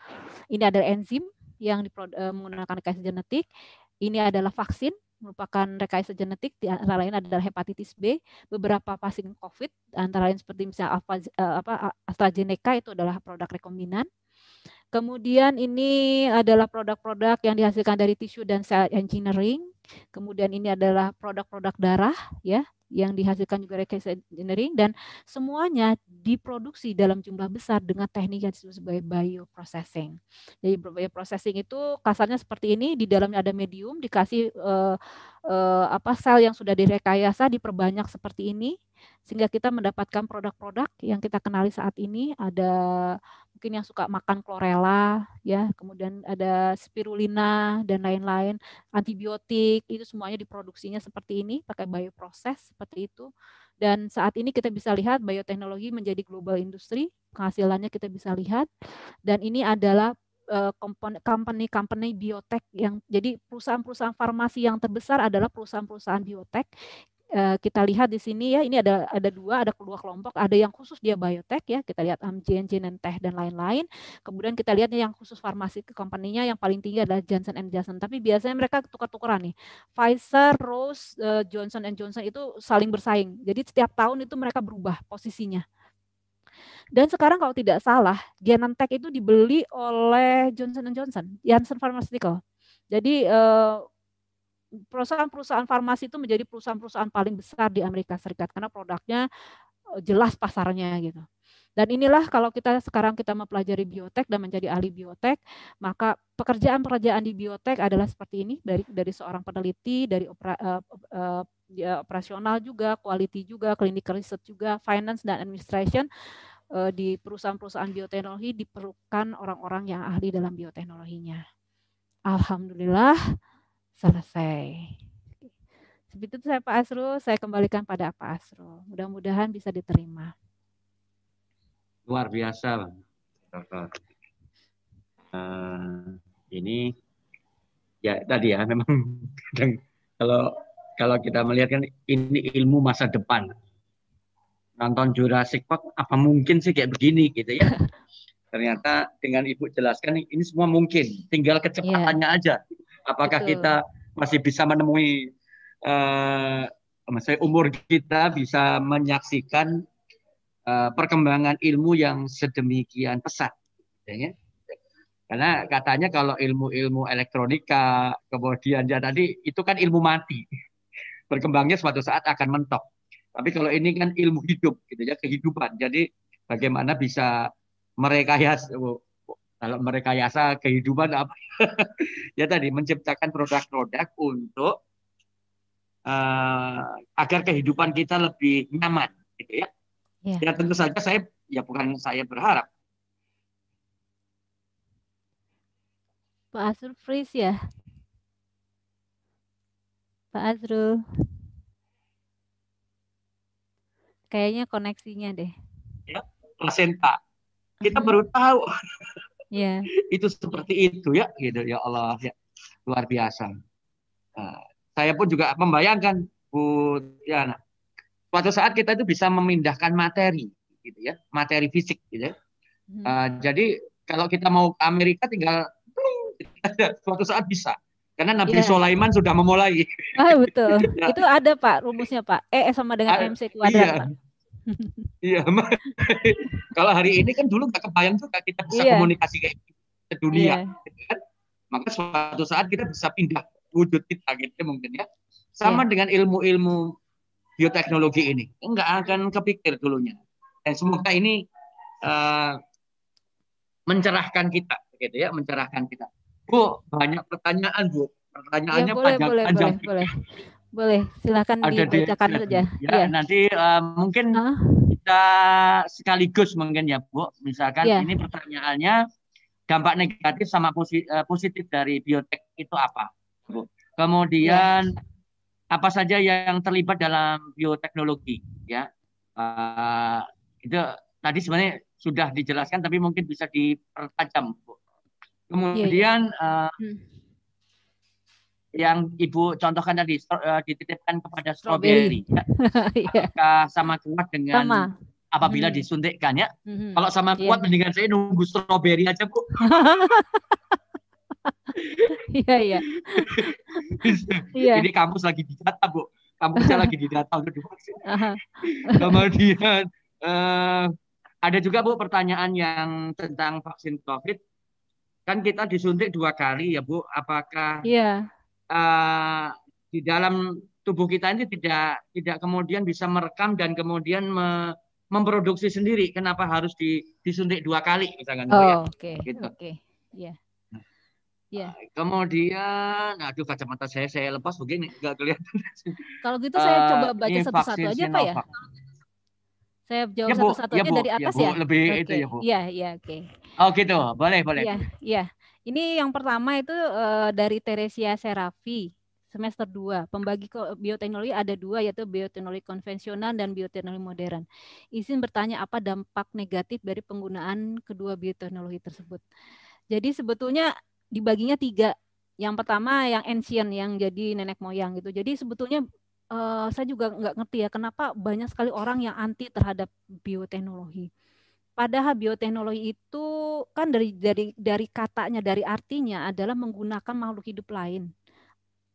Ini ada enzim yang eh, menggunakan rekayasa genetik. Ini adalah vaksin merupakan rekayasa genetik di antara lain adalah hepatitis B, beberapa pasien COVID antara lain seperti misalnya Alpha, eh, apa AstraZeneca itu adalah produk rekombinan. Kemudian ini adalah produk-produk yang dihasilkan dari tisu dan sel engineering. Kemudian ini adalah produk-produk darah ya yang dihasilkan juga rekayasa engineering dan semuanya diproduksi dalam jumlah besar dengan teknik yang disebut sebagai bioprocessing. Jadi bioprocessing itu kasarnya seperti ini di dalamnya ada medium dikasih uh, uh, apa sel yang sudah direkayasa diperbanyak seperti ini sehingga kita mendapatkan produk-produk yang kita kenali saat ini ada mungkin yang suka makan chlorella ya kemudian ada spirulina dan lain-lain antibiotik itu semuanya diproduksinya seperti ini pakai bioproses seperti itu dan saat ini kita bisa lihat bioteknologi menjadi global industri penghasilannya kita bisa lihat dan ini adalah eh, company-company biotek yang jadi perusahaan-perusahaan farmasi yang terbesar adalah perusahaan-perusahaan biotek Eh, kita lihat di sini ya ini ada ada dua ada dua kelompok ada yang khusus dia biotek ya kita lihat Amgen, Genentech dan lain-lain kemudian kita lihatnya yang khusus farmasi ke company yang paling tinggi adalah Johnson and Johnson tapi biasanya mereka tukar-tukaran nih Pfizer, rose eh, Johnson and Johnson itu saling bersaing jadi setiap tahun itu mereka berubah posisinya dan sekarang kalau tidak salah Genentech itu dibeli oleh Johnson and Johnson Janssen Pharmaceutical jadi eh, perusahaan-perusahaan farmasi itu menjadi perusahaan-perusahaan paling besar di Amerika Serikat karena produknya eh, jelas pasarnya gitu. Dan inilah kalau kita sekarang kita mempelajari biotek dan menjadi ahli biotek, maka pekerjaan-pekerjaan di biotek adalah seperti ini dari dari seorang peneliti, dari opera, uh, uh, ya, operasional juga, quality juga, clinical research juga, finance dan administration uh, di perusahaan-perusahaan bioteknologi diperlukan orang-orang yang ahli dalam bioteknologinya. Alhamdulillah selesai. Seperti itu saya Pak Asro, saya kembalikan pada Pak Asro. Mudah-mudahan bisa diterima. Luar biasa, Uh, ini ya tadi ya memang kadang kalau kalau kita melihat kan ini ilmu masa depan. Nonton Jurassic Park apa mungkin sih kayak begini gitu ya. (laughs) Ternyata dengan Ibu jelaskan ini semua mungkin, tinggal kecepatannya yeah. aja. Apakah Betul. kita masih bisa menemui uh, maksudnya umur kita bisa menyaksikan uh, perkembangan ilmu yang sedemikian pesat, ya? Kan? Karena katanya kalau ilmu-ilmu elektronika kemudian ya tadi itu kan ilmu mati, berkembangnya suatu saat akan mentok. Tapi kalau ini kan ilmu hidup, gitu ya kehidupan. Jadi bagaimana bisa merekayasa kalau mereka merekayasa kehidupan apa (laughs) ya tadi menciptakan produk-produk untuk uh, agar kehidupan kita lebih nyaman gitu ya. ya ya tentu saja saya ya bukan saya berharap Pak Azrul Fris ya Pak Azrul kayaknya koneksinya deh ya placenta kita baru tahu (laughs) yeah. (laughs) itu seperti itu ya gitu ya Allah ya luar biasa nah, saya pun juga membayangkan Bu Tiana suatu saat kita itu bisa memindahkan materi gitu ya materi fisik gitu ya. Hmm. Ah, jadi kalau kita mau ke Amerika tinggal gitu. (laughs) suatu saat bisa karena Nabi yeah. Sulaiman sudah memulai. Ah betul. (laughs) ya. Itu ada Pak rumusnya Pak. E sama dengan A MC kuadrat. Iya. Pak. Iya, (laughs) kalau hari ini kan dulu nggak kebayang tuh kita bisa yeah. komunikasi kayak ke dunia, yeah. Gitu kan? maka suatu saat kita bisa pindah wujud kita gitu mungkin ya. Sama yeah. dengan ilmu-ilmu bioteknologi ini, nggak akan kepikir dulunya. Dan semoga ini uh, mencerahkan kita, gitu ya, mencerahkan kita. Bu, banyak pertanyaan bu. Iya, Pertanyaannya ya, boleh, panjang, boleh, panjang. Boleh, boleh. Boleh, silakan ada dibacakan di, saja. Ya, ya. nanti uh, mungkin uh. kita sekaligus mungkin ya, Bu. Misalkan ya. ini pertanyaannya dampak negatif sama eh, positif dari biotek itu apa, Bu? Kemudian ya. apa saja yang terlibat dalam bioteknologi, ya? Uh, itu tadi sebenarnya sudah dijelaskan, tapi mungkin bisa dipertajam, Bu. Iya, iya. Kemudian ya, ya. Uh, hmm yang ibu contohkan tadi uh, dititipkan kepada stroberi, (laughs) Ya. Iya. apakah sama kuat dengan sama. apabila hmm. disuntikkan ya? Hmm. Kalau sama yeah. kuat mendingan saya nunggu stroberi aja bu. (laughs) Iya iya. Jadi iya. kamu lagi didata bu, kamu kampusnya lagi didata untuk divaksin. Kemudian uh, ada juga bu pertanyaan yang tentang vaksin COVID kan kita disuntik dua kali ya Bu. Apakah yeah uh, di dalam tubuh kita ini tidak tidak kemudian bisa merekam dan kemudian me, memproduksi sendiri kenapa harus di, disuntik dua kali misalkan gitu ya? oh, ya. oke okay. gitu. oke okay. ya yeah. Kemudian, nah, aduh kacamata saya saya lepas begini, nggak kelihatan. Kalau gitu saya eh, coba baca satu-satu aja Pak ya. Saya jawab ya, satu-satunya ya, dari ya, atas ya. Bu. ya? Lebih okay. itu ya Bu. Iya, iya, oke. Okay. Oh gitu, boleh, boleh. Iya, iya. Ini yang pertama itu uh, dari Teresia Serafi semester 2. Pembagi bioteknologi ada dua yaitu bioteknologi konvensional dan bioteknologi modern. Izin bertanya apa dampak negatif dari penggunaan kedua bioteknologi tersebut. Jadi sebetulnya dibaginya tiga. Yang pertama yang ancient yang jadi nenek moyang gitu. Jadi sebetulnya uh, saya juga nggak ngerti ya kenapa banyak sekali orang yang anti terhadap bioteknologi. Padahal bioteknologi itu kan dari dari dari katanya dari artinya adalah menggunakan makhluk hidup lain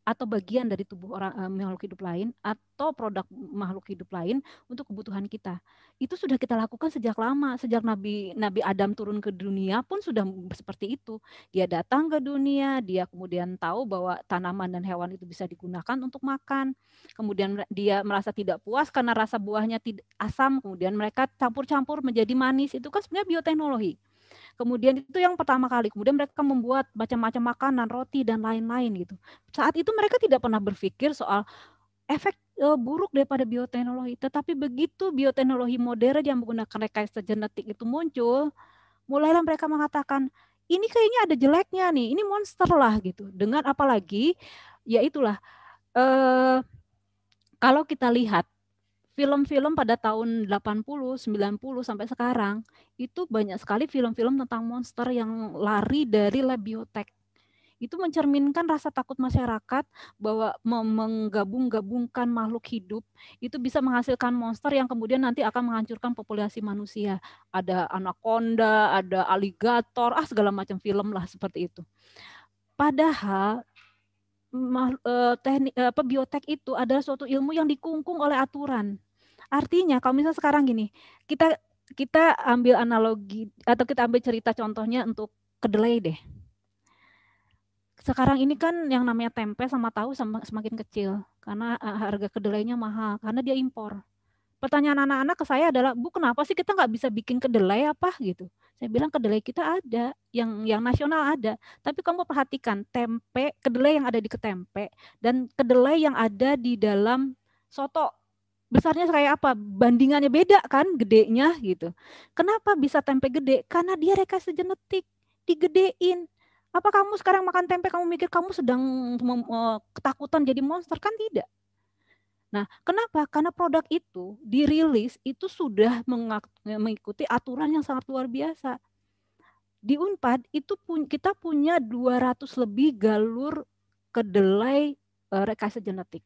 atau bagian dari tubuh orang uh, makhluk hidup lain atau produk makhluk hidup lain untuk kebutuhan kita. Itu sudah kita lakukan sejak lama, sejak Nabi Nabi Adam turun ke dunia pun sudah seperti itu. Dia datang ke dunia, dia kemudian tahu bahwa tanaman dan hewan itu bisa digunakan untuk makan. Kemudian dia merasa tidak puas karena rasa buahnya tidak asam, kemudian mereka campur-campur menjadi manis. Itu kan sebenarnya bioteknologi. Kemudian itu yang pertama kali. Kemudian mereka membuat macam-macam makanan, roti dan lain-lain gitu. Saat itu mereka tidak pernah berpikir soal efek uh, buruk daripada bioteknologi. Tetapi begitu bioteknologi modern yang menggunakan rekayasa genetik itu muncul, mulailah mereka mengatakan ini kayaknya ada jeleknya nih, ini monster lah gitu. Dengan apalagi ya itulah uh, kalau kita lihat film-film pada tahun 80, 90 sampai sekarang itu banyak sekali film-film tentang monster yang lari dari lab biotek. Itu mencerminkan rasa takut masyarakat bahwa menggabung-gabungkan makhluk hidup itu bisa menghasilkan monster yang kemudian nanti akan menghancurkan populasi manusia. Ada anaconda, ada aligator, ah segala macam film lah seperti itu. Padahal uh, teknik eh, eh biotek itu adalah suatu ilmu yang dikungkung oleh aturan. Artinya kalau misalnya sekarang gini, kita kita ambil analogi atau kita ambil cerita contohnya untuk kedelai deh. Sekarang ini kan yang namanya tempe sama tahu semakin kecil karena eh, harga kedelainya mahal karena dia impor pertanyaan anak-anak ke saya adalah bu kenapa sih kita nggak bisa bikin kedelai apa gitu saya bilang kedelai kita ada yang yang nasional ada tapi kamu perhatikan tempe kedelai yang ada di ketempe dan kedelai yang ada di dalam soto besarnya kayak apa bandingannya beda kan gedenya gitu kenapa bisa tempe gede karena dia rekayasa genetik digedein apa kamu sekarang makan tempe kamu mikir kamu sedang eh, ketakutan jadi monster kan tidak Nah, kenapa? Karena produk itu dirilis itu sudah mengikuti aturan yang sangat luar biasa. Di Unpad itu pun kita punya 200 lebih galur kedelai eh, rekayasa genetik.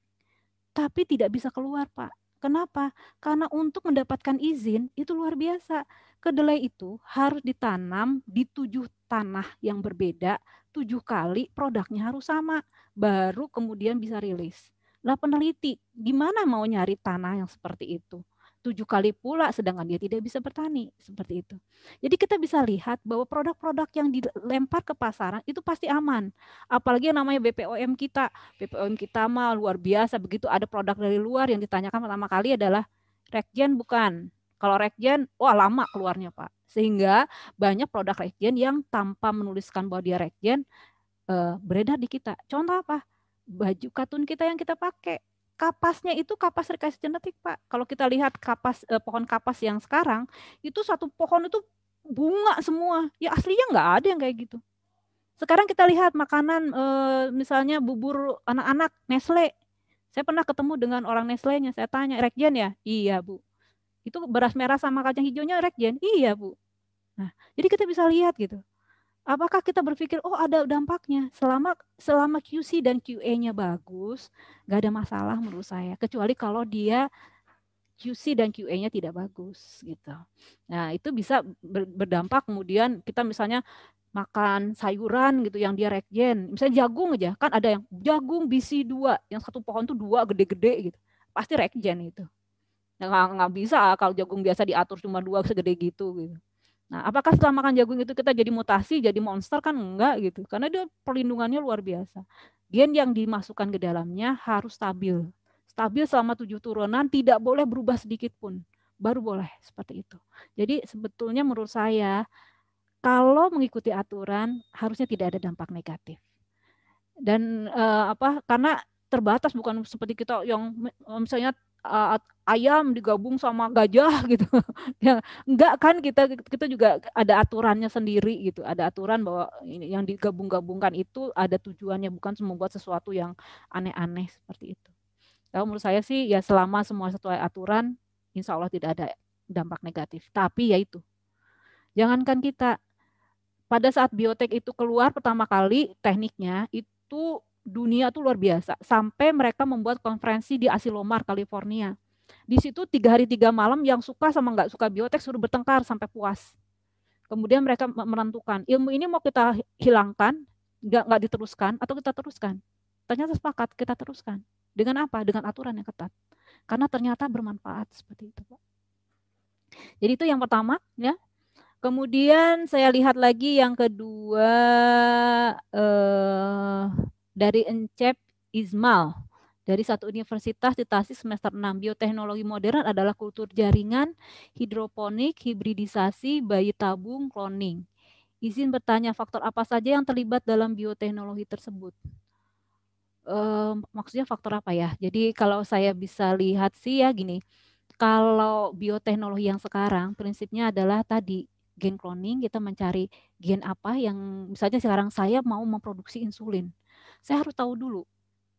Tapi tidak bisa keluar, Pak. Kenapa? Karena untuk mendapatkan izin itu luar biasa. Kedelai itu harus ditanam di tujuh tanah yang berbeda tujuh kali, produknya harus sama, baru kemudian bisa rilis. Lah peneliti gimana mau nyari tanah yang seperti itu? Tujuh kali pula sedangkan dia tidak bisa bertani seperti itu. Jadi kita bisa lihat bahwa produk-produk yang dilempar ke pasaran itu pasti aman. Apalagi yang namanya BPOM kita. BPOM kita mah luar biasa begitu ada produk dari luar yang ditanyakan pertama kali adalah rekjen bukan. Kalau rekjen, wah lama keluarnya Pak. Sehingga banyak produk rekjen yang tanpa menuliskan bahwa dia rekjen eh, beredar di kita. Contoh apa? baju katun kita yang kita pakai kapasnya itu kapas rekayasa genetik pak kalau kita lihat kapas eh, pohon kapas yang sekarang itu satu pohon itu bunga semua ya aslinya nggak ada yang kayak gitu sekarang kita lihat makanan eh, misalnya bubur anak-anak Nestle saya pernah ketemu dengan orang Nestle-nya saya tanya rekjen ya iya bu itu beras merah sama kacang hijaunya rekjen iya bu nah jadi kita bisa lihat gitu apakah kita berpikir oh ada dampaknya selama selama QC dan QA-nya bagus nggak ada masalah menurut saya kecuali kalau dia QC dan QA-nya tidak bagus gitu. Nah, itu bisa berdampak kemudian kita misalnya makan sayuran gitu yang dia regen Misalnya jagung aja, kan ada yang jagung bisi dua, yang satu pohon tuh dua gede-gede gitu. Pasti regen itu. Nah, nggak bisa kalau jagung biasa diatur cuma dua segede gitu gitu. Nah, apakah setelah makan jagung itu kita jadi mutasi, jadi monster kan enggak gitu. Karena dia perlindungannya luar biasa. Gen yang dimasukkan ke dalamnya harus stabil. Stabil selama tujuh turunan, tidak boleh berubah sedikit pun. Baru boleh seperti itu. Jadi sebetulnya menurut saya, kalau mengikuti aturan harusnya tidak ada dampak negatif. Dan eh, apa karena terbatas bukan seperti kita yang misalnya uh, ayam digabung sama gajah (laughs) gitu. ya, enggak kan kita kita juga ada aturannya sendiri gitu. Ada aturan bahwa yang digabung-gabungkan itu ada tujuannya bukan membuat sesuatu yang aneh-aneh seperti itu. Kalau menurut saya sih ya selama semua sesuai aturan, insya Allah tidak ada dampak negatif. Tapi ya itu, jangankan kita pada saat biotek itu keluar pertama kali tekniknya itu dunia tuh luar biasa. Sampai mereka membuat konferensi di Asilomar, California. Di situ tiga hari tiga malam yang suka sama nggak suka biotek suruh bertengkar sampai puas. Kemudian mereka menentukan ilmu ini mau kita hilangkan, nggak nggak diteruskan atau kita teruskan. Ternyata sepakat kita teruskan. Dengan apa? Dengan aturan yang ketat. Karena ternyata bermanfaat seperti itu, Pak. Jadi itu yang pertama, ya. Kemudian saya lihat lagi yang kedua eh dari Encep Ismal dari satu universitas di Tasik semester 6. Bioteknologi modern adalah kultur jaringan, hidroponik, hibridisasi, bayi tabung, cloning. Izin bertanya faktor apa saja yang terlibat dalam bioteknologi tersebut? maksudnya faktor apa ya? Jadi kalau saya bisa lihat sih ya gini, kalau bioteknologi yang sekarang prinsipnya adalah tadi gen cloning kita mencari gen apa yang misalnya sekarang saya mau memproduksi insulin saya harus tahu dulu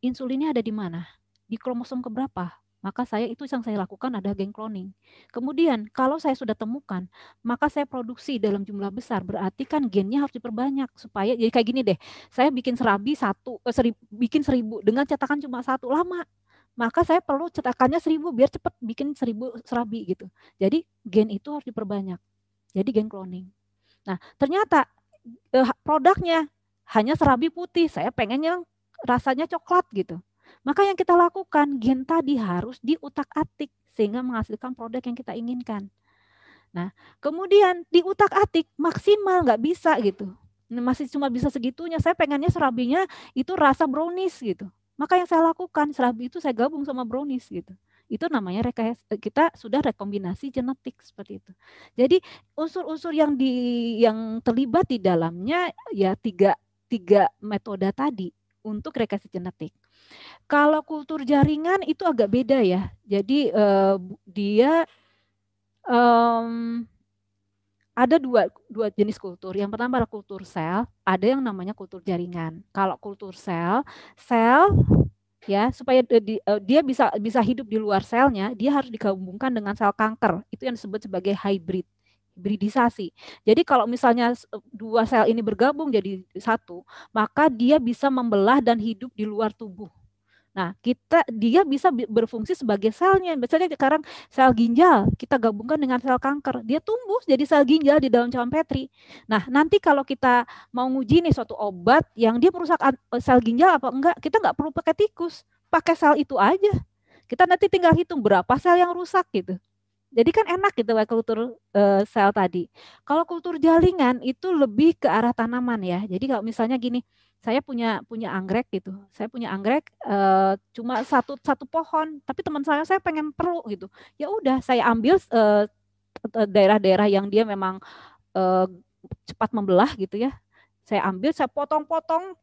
insulinnya ada di mana, di kromosom keberapa. Maka saya itu yang saya lakukan ada gen cloning. Kemudian kalau saya sudah temukan, maka saya produksi dalam jumlah besar. Berarti kan gennya harus diperbanyak supaya jadi kayak gini deh. Saya bikin serabi satu, eh, seri, bikin seribu dengan cetakan cuma satu lama maka saya perlu cetakannya seribu biar cepat bikin seribu serabi gitu. Jadi gen itu harus diperbanyak. Jadi gen cloning. Nah ternyata eh, produknya hanya serabi putih. Saya pengen yang rasanya coklat gitu. Maka yang kita lakukan gen tadi harus diutak-atik sehingga menghasilkan produk yang kita inginkan. Nah, kemudian diutak-atik maksimal nggak bisa gitu. Masih cuma bisa segitunya. Saya pengennya serabinya itu rasa brownies gitu. Maka yang saya lakukan serabi itu saya gabung sama brownies gitu itu namanya rekayasa, kita sudah rekombinasi genetik seperti itu. Jadi unsur-unsur yang di yang terlibat di dalamnya ya tiga tiga metode tadi untuk rekayasa genetik. Kalau kultur jaringan itu agak beda ya. Jadi uh, dia um, ada dua dua jenis kultur. Yang pertama adalah kultur sel, ada yang namanya kultur jaringan. Kalau kultur sel, sel ya supaya eh, dia bisa bisa hidup di luar selnya, dia harus digabungkan dengan sel kanker. Itu yang disebut sebagai hybrid hibridisasi. Jadi kalau misalnya e, dua sel ini bergabung jadi satu, maka dia bisa membelah dan hidup di luar tubuh. Nah, kita dia bisa berfungsi sebagai selnya. Misalnya sekarang sel ginjal kita gabungkan dengan sel kanker, dia tumbuh jadi sel ginjal di dalam cawan Petri. Nah, nanti kalau kita mau nguji nih suatu obat yang dia merusak e, sel ginjal apa enggak, kita enggak perlu pakai tikus, pakai sel itu aja. Kita nanti tinggal hitung berapa sel yang rusak gitu. Jadi kan enak gitu ya kultur uh, sel tadi. Kalau kultur jalingan itu lebih ke arah tanaman ya. Jadi kalau misalnya gini, saya punya punya anggrek gitu. Saya punya anggrek uh, cuma satu satu pohon, tapi teman saya saya pengen perlu gitu. Ya udah saya ambil daerah eh, daerah-daerah yang dia memang uh, cepat membelah gitu ya. Saya ambil, saya potong-potong,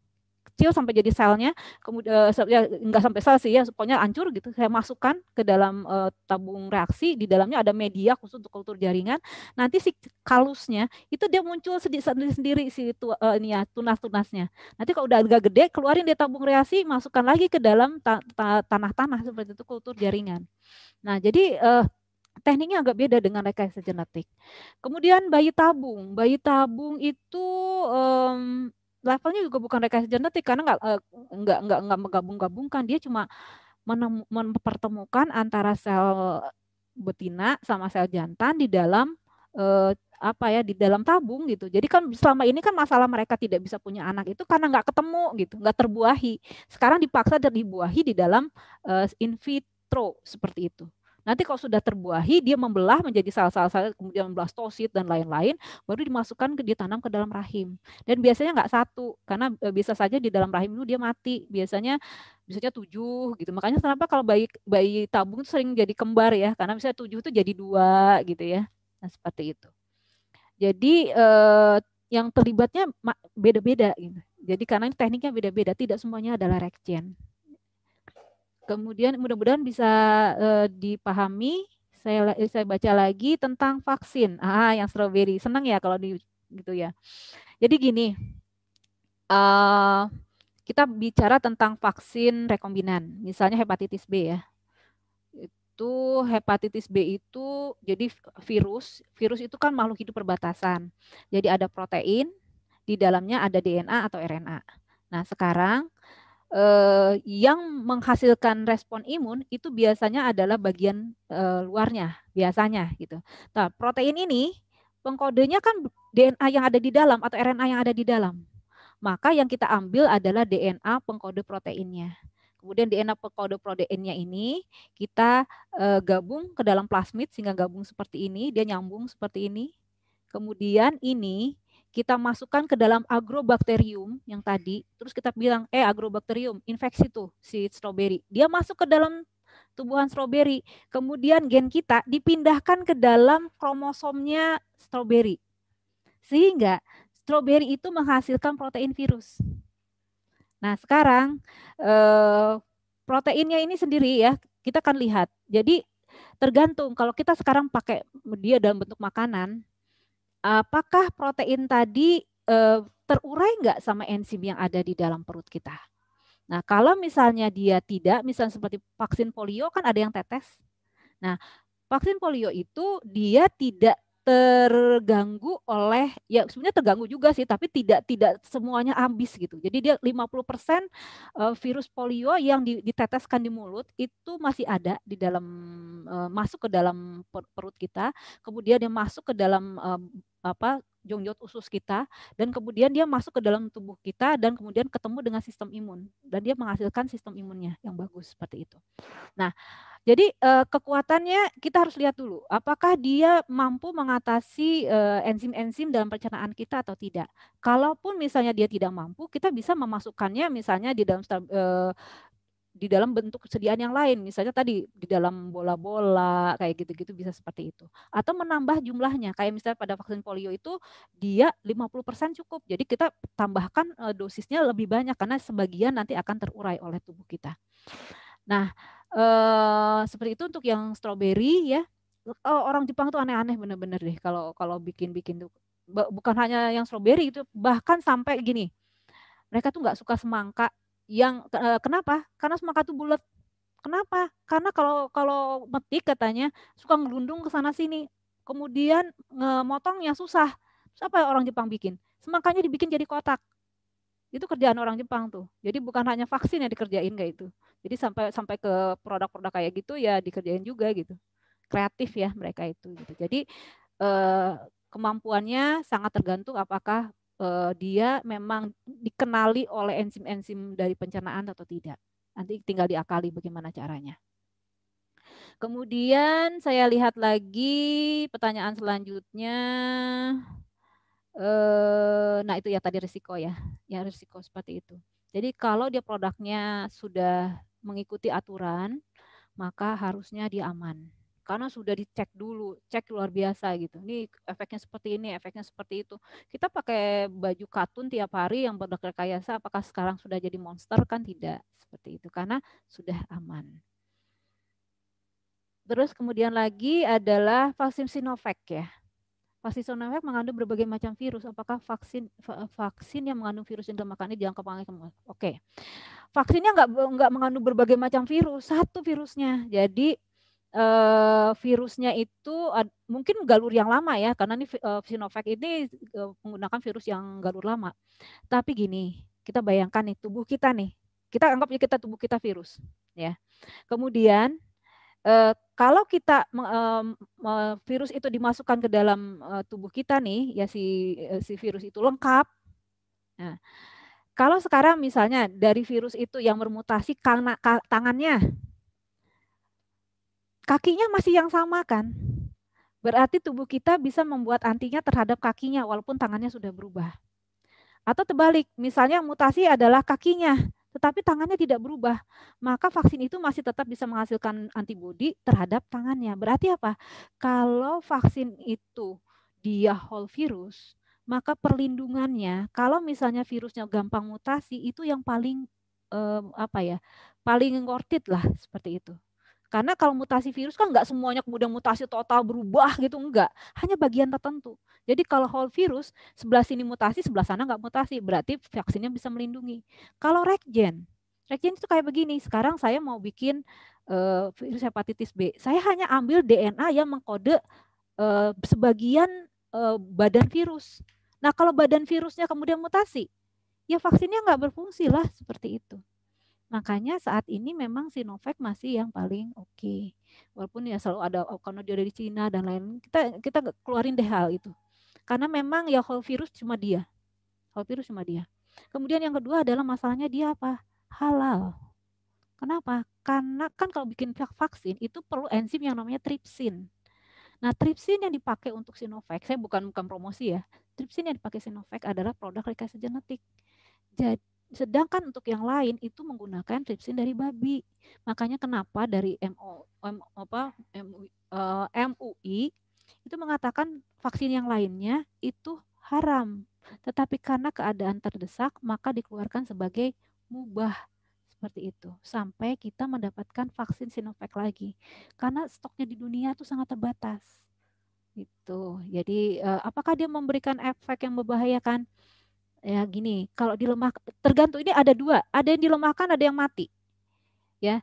kecil sampai jadi selnya kemudian eh, ya, nggak sampai sel sih ya pokoknya hancur gitu saya masukkan ke dalam uh, tabung reaksi di dalamnya ada media khusus untuk kultur jaringan nanti si kalusnya itu dia muncul sendiri sendiri si tu, uh, ini ya tunas-tunasnya nanti kalau udah agak gede keluarin dia tabung reaksi masukkan lagi ke dalam tanah-tanah seperti itu kultur jaringan nah jadi uh, tekniknya agak beda dengan rekayasa genetik. Kemudian bayi tabung, bayi tabung itu um, levelnya juga bukan rekayasa genetik karena nggak eh, nggak nggak nggak menggabung-gabungkan dia cuma mempertemukan antara sel betina sama sel jantan di dalam eh, apa ya di dalam tabung gitu. Jadi kan selama ini kan masalah mereka tidak bisa punya anak itu karena nggak ketemu gitu, nggak terbuahi. Sekarang dipaksa dan dibuahi di dalam eh, in vitro seperti itu. Nanti kalau sudah terbuahi, dia membelah menjadi sel-sel, kemudian blastosit dan lain-lain, baru dimasukkan ke ditanam ke dalam rahim. Dan biasanya nggak satu, karena e, bisa saja di dalam rahim itu dia mati. Biasanya misalnya tujuh gitu. Makanya kenapa kalau bayi bayi tabung sering jadi kembar ya, karena bisa tujuh itu jadi dua gitu ya. Nah seperti itu. Jadi eh, yang terlibatnya beda-beda gitu. Jadi karena tekniknya beda-beda, tidak semuanya adalah rekjen. Kemudian mudah-mudahan bisa uh, dipahami. Saya eh, saya baca lagi tentang vaksin. Ah, yang strawberry. Senang ya kalau di gitu ya. Jadi gini. Uh, kita bicara tentang vaksin rekombinan, misalnya hepatitis B ya. Itu hepatitis B itu jadi virus, virus itu kan makhluk hidup perbatasan. Jadi ada protein, di dalamnya ada DNA atau RNA. Nah, sekarang eh, yang menghasilkan respon imun itu biasanya adalah bagian eh, luarnya biasanya gitu. Nah, protein ini pengkodenya kan DNA yang ada di dalam atau RNA yang ada di dalam. Maka yang kita ambil adalah DNA pengkode proteinnya. Kemudian DNA pengkode proteinnya ini kita eh, gabung ke dalam plasmid sehingga gabung seperti ini, dia nyambung seperti ini. Kemudian ini kita masukkan ke dalam agrobakterium yang tadi, terus kita bilang, eh agrobakterium, infeksi tuh si stroberi. Dia masuk ke dalam tubuhan stroberi, kemudian gen kita dipindahkan ke dalam kromosomnya stroberi. Sehingga stroberi itu menghasilkan protein virus. Nah sekarang eh, proteinnya ini sendiri ya, kita akan lihat. Jadi tergantung kalau kita sekarang pakai dia dalam bentuk makanan, apakah protein tadi eh, terurai nggak sama enzim yang ada di dalam perut kita? Nah, kalau misalnya dia tidak, misalnya seperti vaksin polio kan ada yang tetes. Nah, vaksin polio itu dia tidak terganggu oleh ya sebenarnya terganggu juga sih tapi tidak tidak semuanya habis gitu. Jadi dia 50% eh, virus polio yang diteteskan di mulut itu masih ada di dalam eh, masuk ke dalam perut kita, kemudian dia masuk ke dalam apa jongjot usus kita dan kemudian dia masuk ke dalam tubuh kita dan kemudian ketemu dengan sistem imun dan dia menghasilkan sistem imunnya yang bagus seperti itu. Nah, jadi uh, kekuatannya kita harus lihat dulu apakah dia mampu mengatasi eh, enzim-enzim uh, dalam pencernaan kita atau tidak. Kalaupun misalnya dia tidak mampu, kita bisa memasukkannya misalnya di dalam uh, di dalam bentuk kesediaan yang lain, misalnya tadi di dalam bola-bola kayak gitu-gitu bisa seperti itu. Atau menambah jumlahnya, kayak misalnya pada vaksin polio itu dia 50% cukup. Jadi kita tambahkan dosisnya lebih banyak karena sebagian nanti akan terurai oleh tubuh kita. Nah, Eh, seperti itu untuk yang stroberi ya oh, orang Jepang tuh aneh-aneh bener-bener deh kalau kalau bikin-bikin tuh bukan hanya yang stroberi itu bahkan sampai gini mereka tuh nggak suka semangka yang eh, kenapa karena semangka tuh bulat kenapa karena kalau kalau metik katanya suka ngelundung ke sana sini kemudian ngemotongnya susah Terus apa orang Jepang bikin semangkanya dibikin jadi kotak itu kerjaan orang Jepang tuh. Jadi bukan hanya vaksin yang dikerjain kayak itu. Jadi sampai sampai ke produk-produk kayak gitu ya dikerjain juga gitu. Kreatif ya mereka itu gitu. Jadi eh, kemampuannya sangat tergantung apakah eh, dia memang dikenali oleh enzim-enzim dari pencernaan atau tidak. Nanti tinggal diakali bagaimana caranya. Kemudian saya lihat lagi pertanyaan selanjutnya. Eh, nah itu ya tadi risiko ya, ya risiko seperti itu. Jadi kalau dia produknya sudah mengikuti aturan, maka harusnya dia aman. Karena sudah dicek dulu, cek luar biasa gitu. Ini efeknya seperti ini, efeknya seperti itu. Kita pakai baju katun tiap hari yang produk rekayasa, apakah sekarang sudah jadi monster? Kan tidak seperti itu, karena sudah aman. Terus kemudian lagi adalah vaksin Sinovac ya. Vaksin Sinovac mengandung berbagai macam virus. Apakah vaksin vaksin yang mengandung virus yang dimakan ini jangka semua? Oke. Vaksinnya enggak enggak mengandung berbagai macam virus, satu virusnya. Jadi eh, virusnya itu mungkin galur yang lama ya, karena ini eh, Sinovac ini eh, menggunakan virus yang galur lama. Tapi gini, kita bayangkan nih tubuh kita nih, kita anggap kita tubuh kita virus, ya. Kemudian eh, kalau kita eh, virus itu dimasukkan ke dalam eh, tubuh kita nih, ya si eh, si virus itu lengkap. Nah, kalau sekarang misalnya dari virus itu yang bermutasi karena tangannya, kakinya masih yang sama kan? Berarti tubuh kita bisa membuat antinya terhadap kakinya walaupun tangannya sudah berubah. Atau terbalik, misalnya mutasi adalah kakinya, tetapi tangannya tidak berubah, maka vaksin itu masih tetap bisa menghasilkan antibodi terhadap tangannya. Berarti apa? Kalau vaksin itu dia whole virus, maka perlindungannya kalau misalnya virusnya gampang mutasi itu yang paling eh, apa ya? paling worth lah seperti itu. Karena kalau mutasi virus kan nggak semuanya kemudian mutasi total berubah gitu, enggak. Hanya bagian tertentu. Jadi kalau whole virus, sebelah sini mutasi, sebelah sana nggak mutasi. Berarti vaksinnya bisa melindungi. Kalau regen, regen itu kayak begini. Sekarang saya mau bikin uh, virus hepatitis B. Saya hanya ambil DNA yang mengkode uh, sebagian uh, badan virus. Nah kalau badan virusnya kemudian mutasi, ya vaksinnya nggak berfungsi lah seperti itu. Makanya saat ini memang Sinovac masih yang paling oke. Okay. Walaupun ya selalu ada oh, karena dia dari Cina dan lain kita kita keluarin deh hal itu. Karena memang ya whole virus cuma dia. Whole virus cuma dia. Kemudian yang kedua adalah masalahnya dia apa? Halal. Kenapa? Karena kan kalau bikin vaksin itu perlu enzim yang namanya tripsin. Nah, tripsin yang dipakai untuk Sinovac, saya bukan bukan promosi ya. Tripsin yang dipakai Sinovac adalah produk rekayasa genetik. Jadi Sedangkan untuk yang lain itu menggunakan tripsin dari babi. Makanya kenapa dari MO, M, apa, MUI, uh, eh, MUI itu mengatakan vaksin yang lainnya itu haram. Tetapi karena keadaan terdesak maka dikeluarkan sebagai mubah seperti itu sampai kita mendapatkan vaksin Sinovac lagi karena stoknya di dunia itu sangat terbatas gitu jadi eh, apakah dia memberikan efek yang membahayakan ya gini kalau dilemah tergantung ini ada dua ada yang dilemahkan ada yang mati ya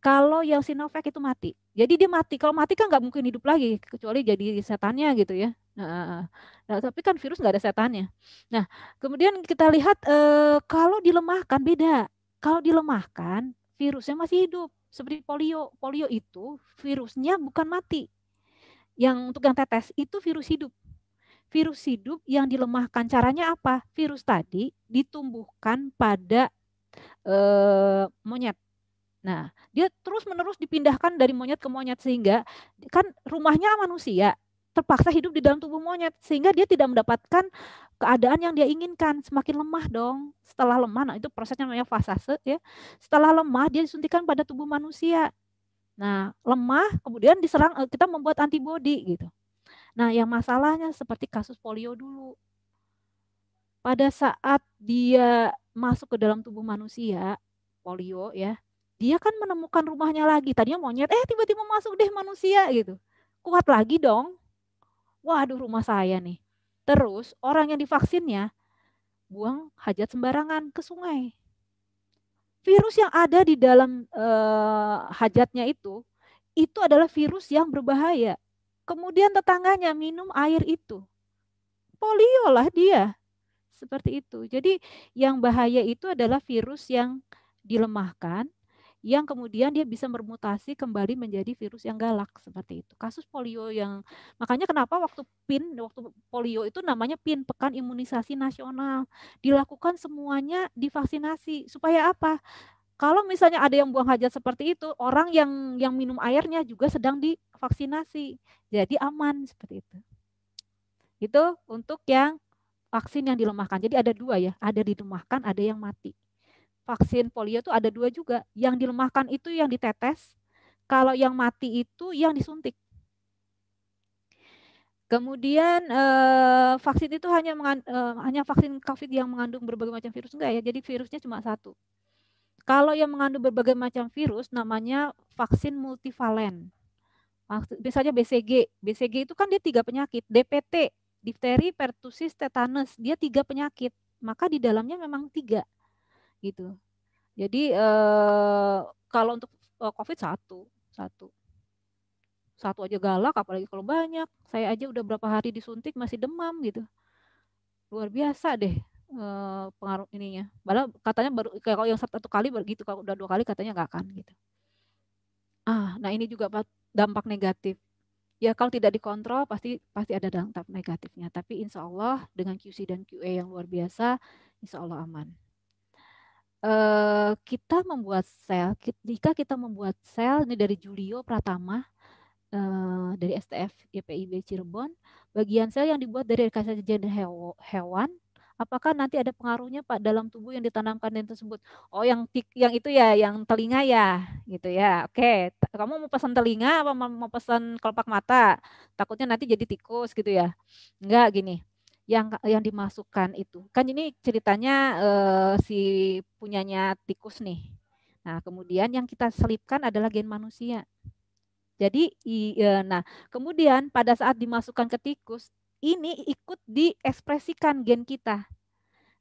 kalau yang Sinovac itu mati jadi dia mati kalau mati kan nggak mungkin hidup lagi kecuali jadi setannya gitu ya nah, tapi kan virus nggak ada setannya nah kemudian kita lihat eh, kalau dilemahkan beda kalau dilemahkan virusnya masih hidup seperti polio polio itu virusnya bukan mati yang untuk yang tetes itu virus hidup virus hidup yang dilemahkan. Caranya apa? Virus tadi ditumbuhkan pada e, monyet. Nah, dia terus-menerus dipindahkan dari monyet ke monyet sehingga kan rumahnya manusia terpaksa hidup di dalam tubuh monyet sehingga dia tidak mendapatkan keadaan yang dia inginkan semakin lemah dong setelah lemah nah itu prosesnya namanya fasase ya setelah lemah dia disuntikan pada tubuh manusia nah lemah kemudian diserang eh, kita membuat antibodi gitu Nah, yang masalahnya seperti kasus polio dulu. Pada saat dia masuk ke dalam tubuh manusia, polio ya, dia kan menemukan rumahnya lagi. Tadinya monyet, eh tiba-tiba masuk deh manusia gitu. Kuat lagi dong. Waduh rumah saya nih. Terus orang yang divaksinnya buang hajat sembarangan ke sungai. Virus yang ada di dalam e, hajatnya itu, itu adalah virus yang berbahaya. Kemudian tetangganya minum air itu. Polio lah dia. Seperti itu. Jadi yang bahaya itu adalah virus yang dilemahkan, yang kemudian dia bisa bermutasi kembali menjadi virus yang galak seperti itu. Kasus polio yang makanya kenapa waktu PIN waktu polio itu namanya PIN Pekan Imunisasi Nasional dilakukan semuanya divaksinasi supaya apa? Kalau misalnya ada yang buang hajat seperti itu, orang yang yang minum airnya juga sedang divaksinasi. Jadi aman seperti itu. Itu untuk yang vaksin yang dilemahkan. Jadi ada dua ya, ada dilemahkan, ada yang mati. Vaksin polio itu ada dua juga. Yang dilemahkan itu yang ditetes, kalau yang mati itu yang disuntik. Kemudian eh, vaksin itu hanya eh, hanya vaksin COVID yang mengandung berbagai macam virus enggak ya. Jadi virusnya cuma satu. Kalau yang mengandung berbagai macam virus namanya vaksin multivalen. Misalnya BCG. BCG itu kan dia tiga penyakit. DPT, difteri, pertusis, tetanus. Dia tiga penyakit. Maka di dalamnya memang tiga. gitu. Jadi eh, kalau untuk eh, COVID satu. Satu satu aja galak apalagi kalau banyak saya aja udah berapa hari disuntik masih demam gitu luar biasa deh Eh, pengaruh ininya. Malah katanya baru kayak kalau yang satu kali begitu kalau udah dua kali katanya nggak akan gitu. Ah, nah ini juga dampak negatif. Ya kalau tidak dikontrol pasti pasti ada dampak negatifnya. Tapi insya Allah dengan QC dan QA yang luar biasa, insya Allah aman. Uh, kita membuat sel, jika kita membuat sel ini dari Julio Pratama, eh, dari STF YPIB Cirebon. Bagian sel yang dibuat dari kaca jajan hewan apakah nanti ada pengaruhnya Pak dalam tubuh yang ditanamkan dan tersebut? Oh, yang yang itu ya, yang telinga ya, gitu ya. Oke, kamu mau pesan telinga apa mau pesan kelopak mata? Takutnya nanti jadi tikus gitu ya. Enggak gini. Yang yang dimasukkan itu. Kan ini ceritanya eh, si punyanya tikus nih. Nah, kemudian yang kita selipkan adalah gen manusia. Jadi, i, eh, nah kemudian pada saat dimasukkan ke tikus, ini ikut diekspresikan gen kita.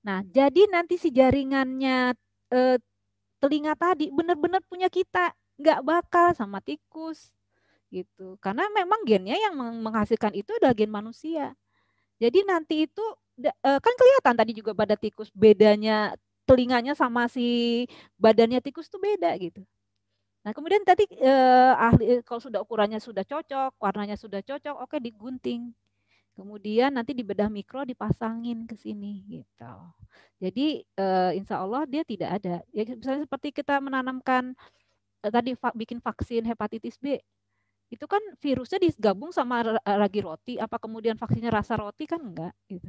Nah, jadi nanti si jaringannya eh, telinga tadi benar-benar punya kita, nggak bakal sama tikus gitu. Karena memang gennya yang menghasilkan itu adalah gen manusia. Jadi nanti itu e, kan kelihatan tadi juga pada tikus bedanya telinganya sama si badannya tikus tuh beda gitu. Nah, kemudian tadi eh, ahli eh, kalau sudah ukurannya sudah cocok, warnanya sudah cocok, oke digunting. Kemudian nanti di bedah mikro dipasangin ke sini gitu. Jadi eh, insya Allah dia tidak ada. Ya misalnya seperti kita menanamkan eh, tadi fa bikin vaksin hepatitis B, itu kan virusnya digabung sama ragi eh, roti apa kemudian vaksinnya rasa roti kan enggak gitu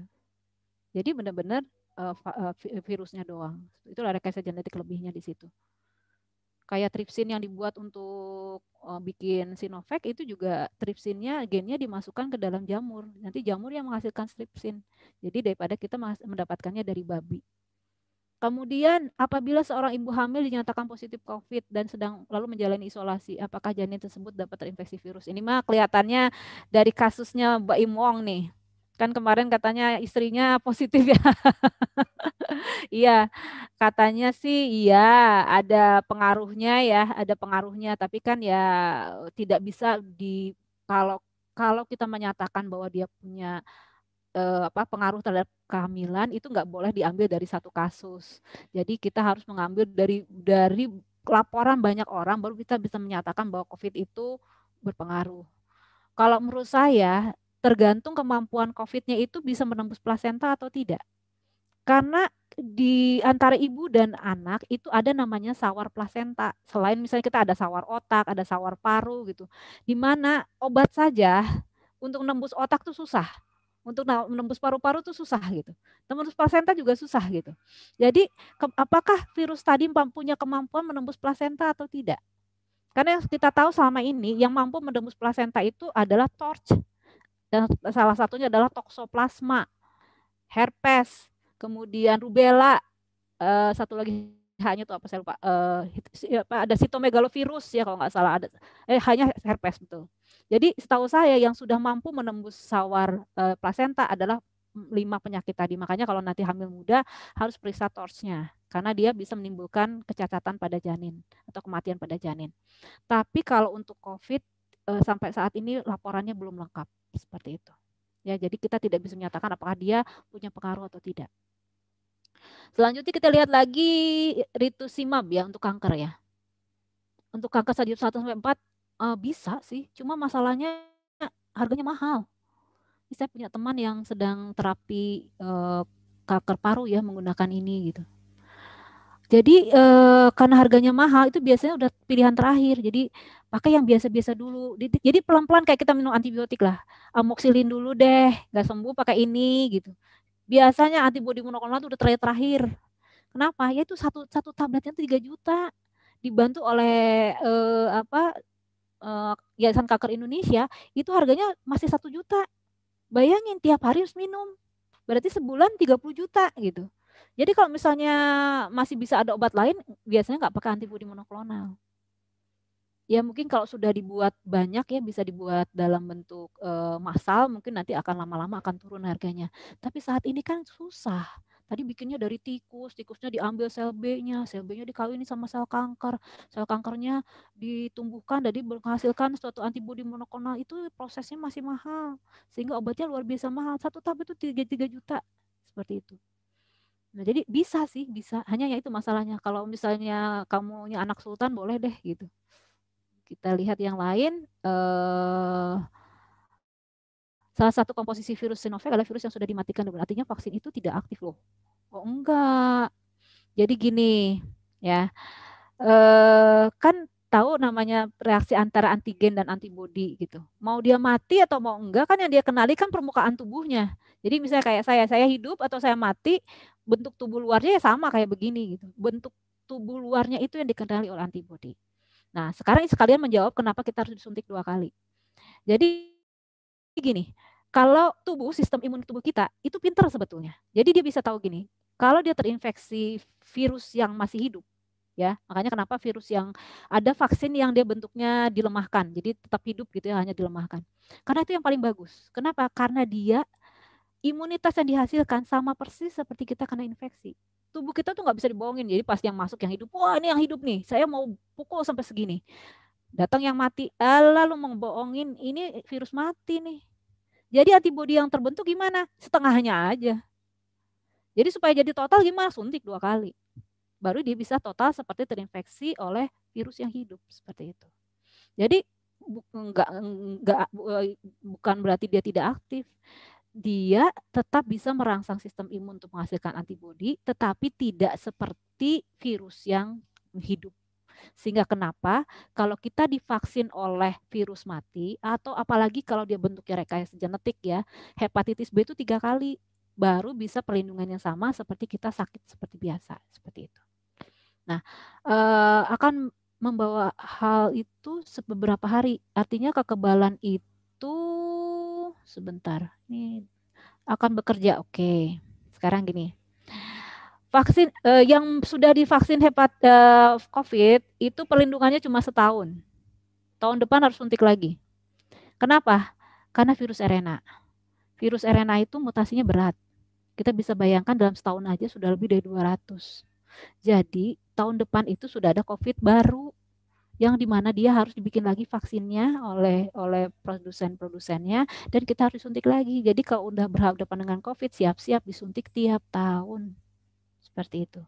jadi benar-benar uh, uh, virusnya doang itu ada rekayasa genetik lebihnya di situ kayak tripsin yang dibuat untuk Eh, bikin Sinovac itu juga tripsinnya gennya dimasukkan ke dalam jamur. Nanti jamur yang menghasilkan tripsin. Jadi daripada kita mendapatkannya dari babi. Kemudian apabila seorang ibu hamil dinyatakan positif COVID dan sedang lalu menjalani isolasi, apakah janin tersebut dapat terinfeksi virus? Ini mah kelihatannya dari kasusnya Mbak Imong nih kan kemarin katanya istrinya positif ya. (laughs) iya, katanya sih iya ada pengaruhnya ya, ada pengaruhnya tapi kan ya tidak bisa di kalau kalau kita menyatakan bahwa dia punya eh, apa pengaruh terhadap kehamilan itu nggak boleh diambil dari satu kasus. Jadi kita harus mengambil dari dari laporan banyak orang baru kita bisa menyatakan bahwa COVID itu berpengaruh. Kalau menurut saya tergantung kemampuan COVID-nya itu bisa menembus plasenta atau tidak. Karena di antara ibu dan anak itu ada namanya sawar plasenta. Selain misalnya kita ada sawar otak, ada sawar paru gitu. Di mana obat saja untuk menembus otak tuh susah. Untuk menembus paru-paru tuh susah gitu. Menembus plasenta juga susah gitu. Jadi apakah virus tadi punya kemampuan menembus plasenta atau tidak? Karena yang kita tahu selama ini yang mampu menembus plasenta itu adalah torch dan salah satunya adalah toksoplasma, herpes, kemudian rubella, uh, satu lagi hanya tuh apa saya lupa. uh, ada sitomegalovirus ya kalau nggak salah ada. Eh hanya herpes betul. Jadi setahu saya yang sudah mampu menembus sawar uh, plasenta adalah lima penyakit tadi. Makanya kalau nanti hamil muda harus periksa torsnya karena dia bisa menimbulkan kecacatan pada janin atau kematian pada janin. Tapi kalau untuk COVID uh, sampai saat ini laporannya belum lengkap seperti itu. Ya, jadi kita tidak bisa menyatakan apakah dia punya pengaruh atau tidak. Selanjutnya kita lihat lagi rituximab ya untuk kanker ya. Untuk kanker stadium 1 sampai 4 uh, eh, bisa sih, cuma masalahnya harganya mahal. Saya punya teman yang sedang terapi uh, kanker paru ya menggunakan ini gitu. Jadi eh, karena harganya mahal itu biasanya udah pilihan terakhir. Jadi pakai yang biasa-biasa dulu. Jadi pelan-pelan kayak kita minum antibiotik lah. Amoksilin dulu deh, nggak sembuh pakai ini gitu. Biasanya antibodi monoklonal itu udah terakhir. -terakhir. Kenapa? Ya itu satu satu tabletnya tiga juta dibantu oleh eh, apa eh, Yayasan Kanker Indonesia itu harganya masih satu juta. Bayangin tiap hari harus minum. Berarti sebulan 30 juta gitu. Jadi kalau misalnya masih bisa ada obat lain, biasanya nggak pakai antibodi monoklonal. Ya mungkin kalau sudah dibuat banyak ya bisa dibuat dalam bentuk e, massal, mungkin nanti akan lama-lama akan turun harganya. Tapi saat ini kan susah. Tadi bikinnya dari tikus, tikusnya diambil sel B-nya, sel B-nya dikawinin sama sel kanker, sel kankernya ditumbuhkan jadi menghasilkan suatu antibodi monoklonal itu prosesnya masih mahal, sehingga obatnya luar biasa mahal. Satu tab itu tiga tiga juta seperti itu. Nah, jadi bisa sih, bisa. Hanya ya itu masalahnya. Kalau misalnya kamunya anak sultan boleh deh gitu. Kita lihat yang lain eh salah satu komposisi virus Sinovac adalah virus yang sudah dimatikan. Artinya vaksin itu tidak aktif loh. Oh, enggak. Jadi gini, ya. Eh kan tahu namanya reaksi antara antigen dan antibodi gitu. Mau dia mati atau mau enggak kan yang dia kenali kan permukaan tubuhnya. Jadi misalnya kayak saya, saya hidup atau saya mati, bentuk tubuh luarnya ya sama kayak begini gitu. Bentuk tubuh luarnya itu yang dikenali oleh antibodi. Nah, sekarang sekalian menjawab kenapa kita harus disuntik dua kali. Jadi gini, kalau tubuh sistem imun tubuh kita itu pintar sebetulnya. Jadi dia bisa tahu gini, kalau dia terinfeksi virus yang masih hidup, ya makanya kenapa virus yang ada vaksin yang dia bentuknya dilemahkan, jadi tetap hidup gitu ya hanya dilemahkan. Karena itu yang paling bagus. Kenapa? Karena dia imunitas yang dihasilkan sama persis seperti kita kena infeksi. Tubuh kita tuh nggak bisa dibohongin. Jadi pas yang masuk yang hidup, wah ini yang hidup nih, saya mau pukul sampai segini. Datang yang mati, lalu membohongin, ini virus mati nih. Jadi antibodi yang terbentuk gimana? Setengahnya aja. Jadi supaya jadi total gimana? Suntik dua kali. Baru dia bisa total seperti terinfeksi oleh virus yang hidup seperti itu. Jadi nggak nggak eh, bukan berarti dia tidak aktif dia tetap bisa merangsang sistem imun untuk menghasilkan antibodi, tetapi tidak seperti virus yang hidup. Sehingga kenapa kalau kita divaksin oleh virus mati atau apalagi kalau dia bentuknya rekayasa genetik ya, hepatitis B itu tiga kali baru bisa perlindungan yang sama seperti kita sakit seperti biasa seperti itu. Nah, eh, akan membawa hal itu beberapa hari. Artinya kekebalan itu sebentar. Ini akan bekerja. Oke. Sekarang gini. Vaksin eh, yang sudah divaksin hepat eh, COVID itu perlindungannya cuma setahun. Tahun depan harus suntik lagi. Kenapa? Karena virus RNA. Virus RNA itu mutasinya berat. Kita bisa bayangkan dalam setahun aja sudah lebih dari 200. Jadi tahun depan itu sudah ada COVID baru yang dimana dia harus dibikin lagi vaksinnya oleh oleh produsen-produsennya dan kita harus suntik lagi. Jadi kalau udah berhadapan dengan COVID siap-siap disuntik tiap tahun seperti itu.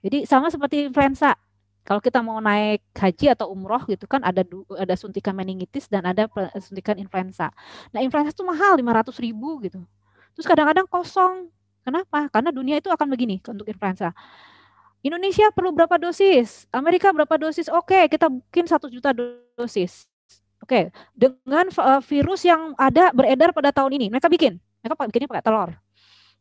Jadi sama seperti influenza. Kalau kita mau naik haji atau umroh gitu kan ada ada suntikan meningitis dan ada suntikan influenza. Nah influenza itu mahal 500 ribu gitu. Terus kadang-kadang kosong. Kenapa? Karena dunia itu akan begini untuk influenza Indonesia perlu berapa dosis? Amerika berapa dosis? Oke, okay, kita bikin satu juta dosis. Oke, okay. dengan uh, virus yang ada beredar pada tahun ini, mereka bikin. Mereka bikinnya pakai telur.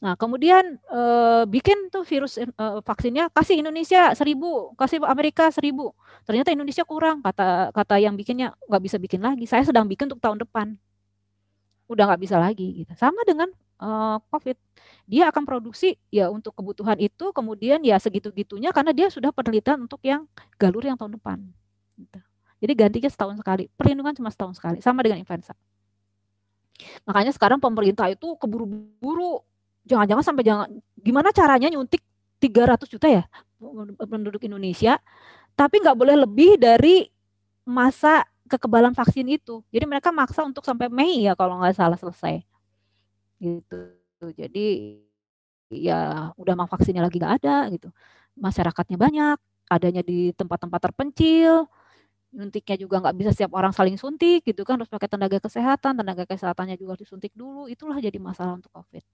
Nah, kemudian uh, bikin tuh virus uh, vaksinnya kasih Indonesia seribu, kasih Amerika seribu. Ternyata Indonesia kurang, kata kata yang bikinnya nggak bisa bikin lagi. Saya sedang bikin untuk tahun depan. Udah nggak bisa lagi gitu. Sama dengan Eh, COVID. Dia akan produksi ya untuk kebutuhan itu, kemudian ya segitu-gitunya karena dia sudah penelitian untuk yang galur yang tahun depan. Gitu. Jadi gantinya setahun sekali. Perlindungan cuma setahun sekali, sama dengan influenza. Makanya sekarang pemerintah itu keburu-buru. Jangan-jangan sampai jangan gimana caranya nyuntik 300 juta ya penduduk Indonesia, tapi nggak boleh lebih dari masa kekebalan vaksin itu. Jadi mereka maksa untuk sampai Mei ya kalau nggak salah selesai gitu jadi ya udah mah vaksinnya lagi nggak ada gitu masyarakatnya banyak adanya di tempat-tempat terpencil nyuntiknya juga nggak bisa setiap orang saling suntik gitu kan harus pakai tenaga kesehatan tenaga kesehatannya juga harus disuntik dulu itulah jadi masalah untuk covid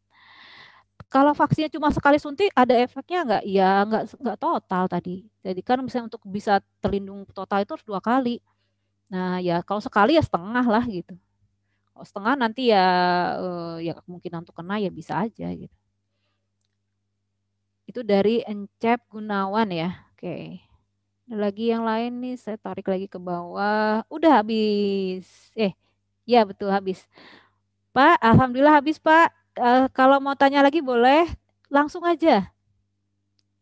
kalau vaksinnya cuma sekali suntik ada efeknya nggak ya nggak nggak total tadi jadi kan misalnya untuk bisa terlindung total itu harus dua kali nah ya kalau sekali ya setengah lah gitu Oh, setengah nanti ya uh, ya kemungkinan untuk kena ya bisa aja gitu. Itu dari Encep Gunawan ya. Oke. Ada lagi yang lain nih saya tarik lagi ke bawah. Udah habis. Eh, ya betul habis. Pak, alhamdulillah habis, Pak. Uh, kalau mau tanya lagi boleh langsung aja.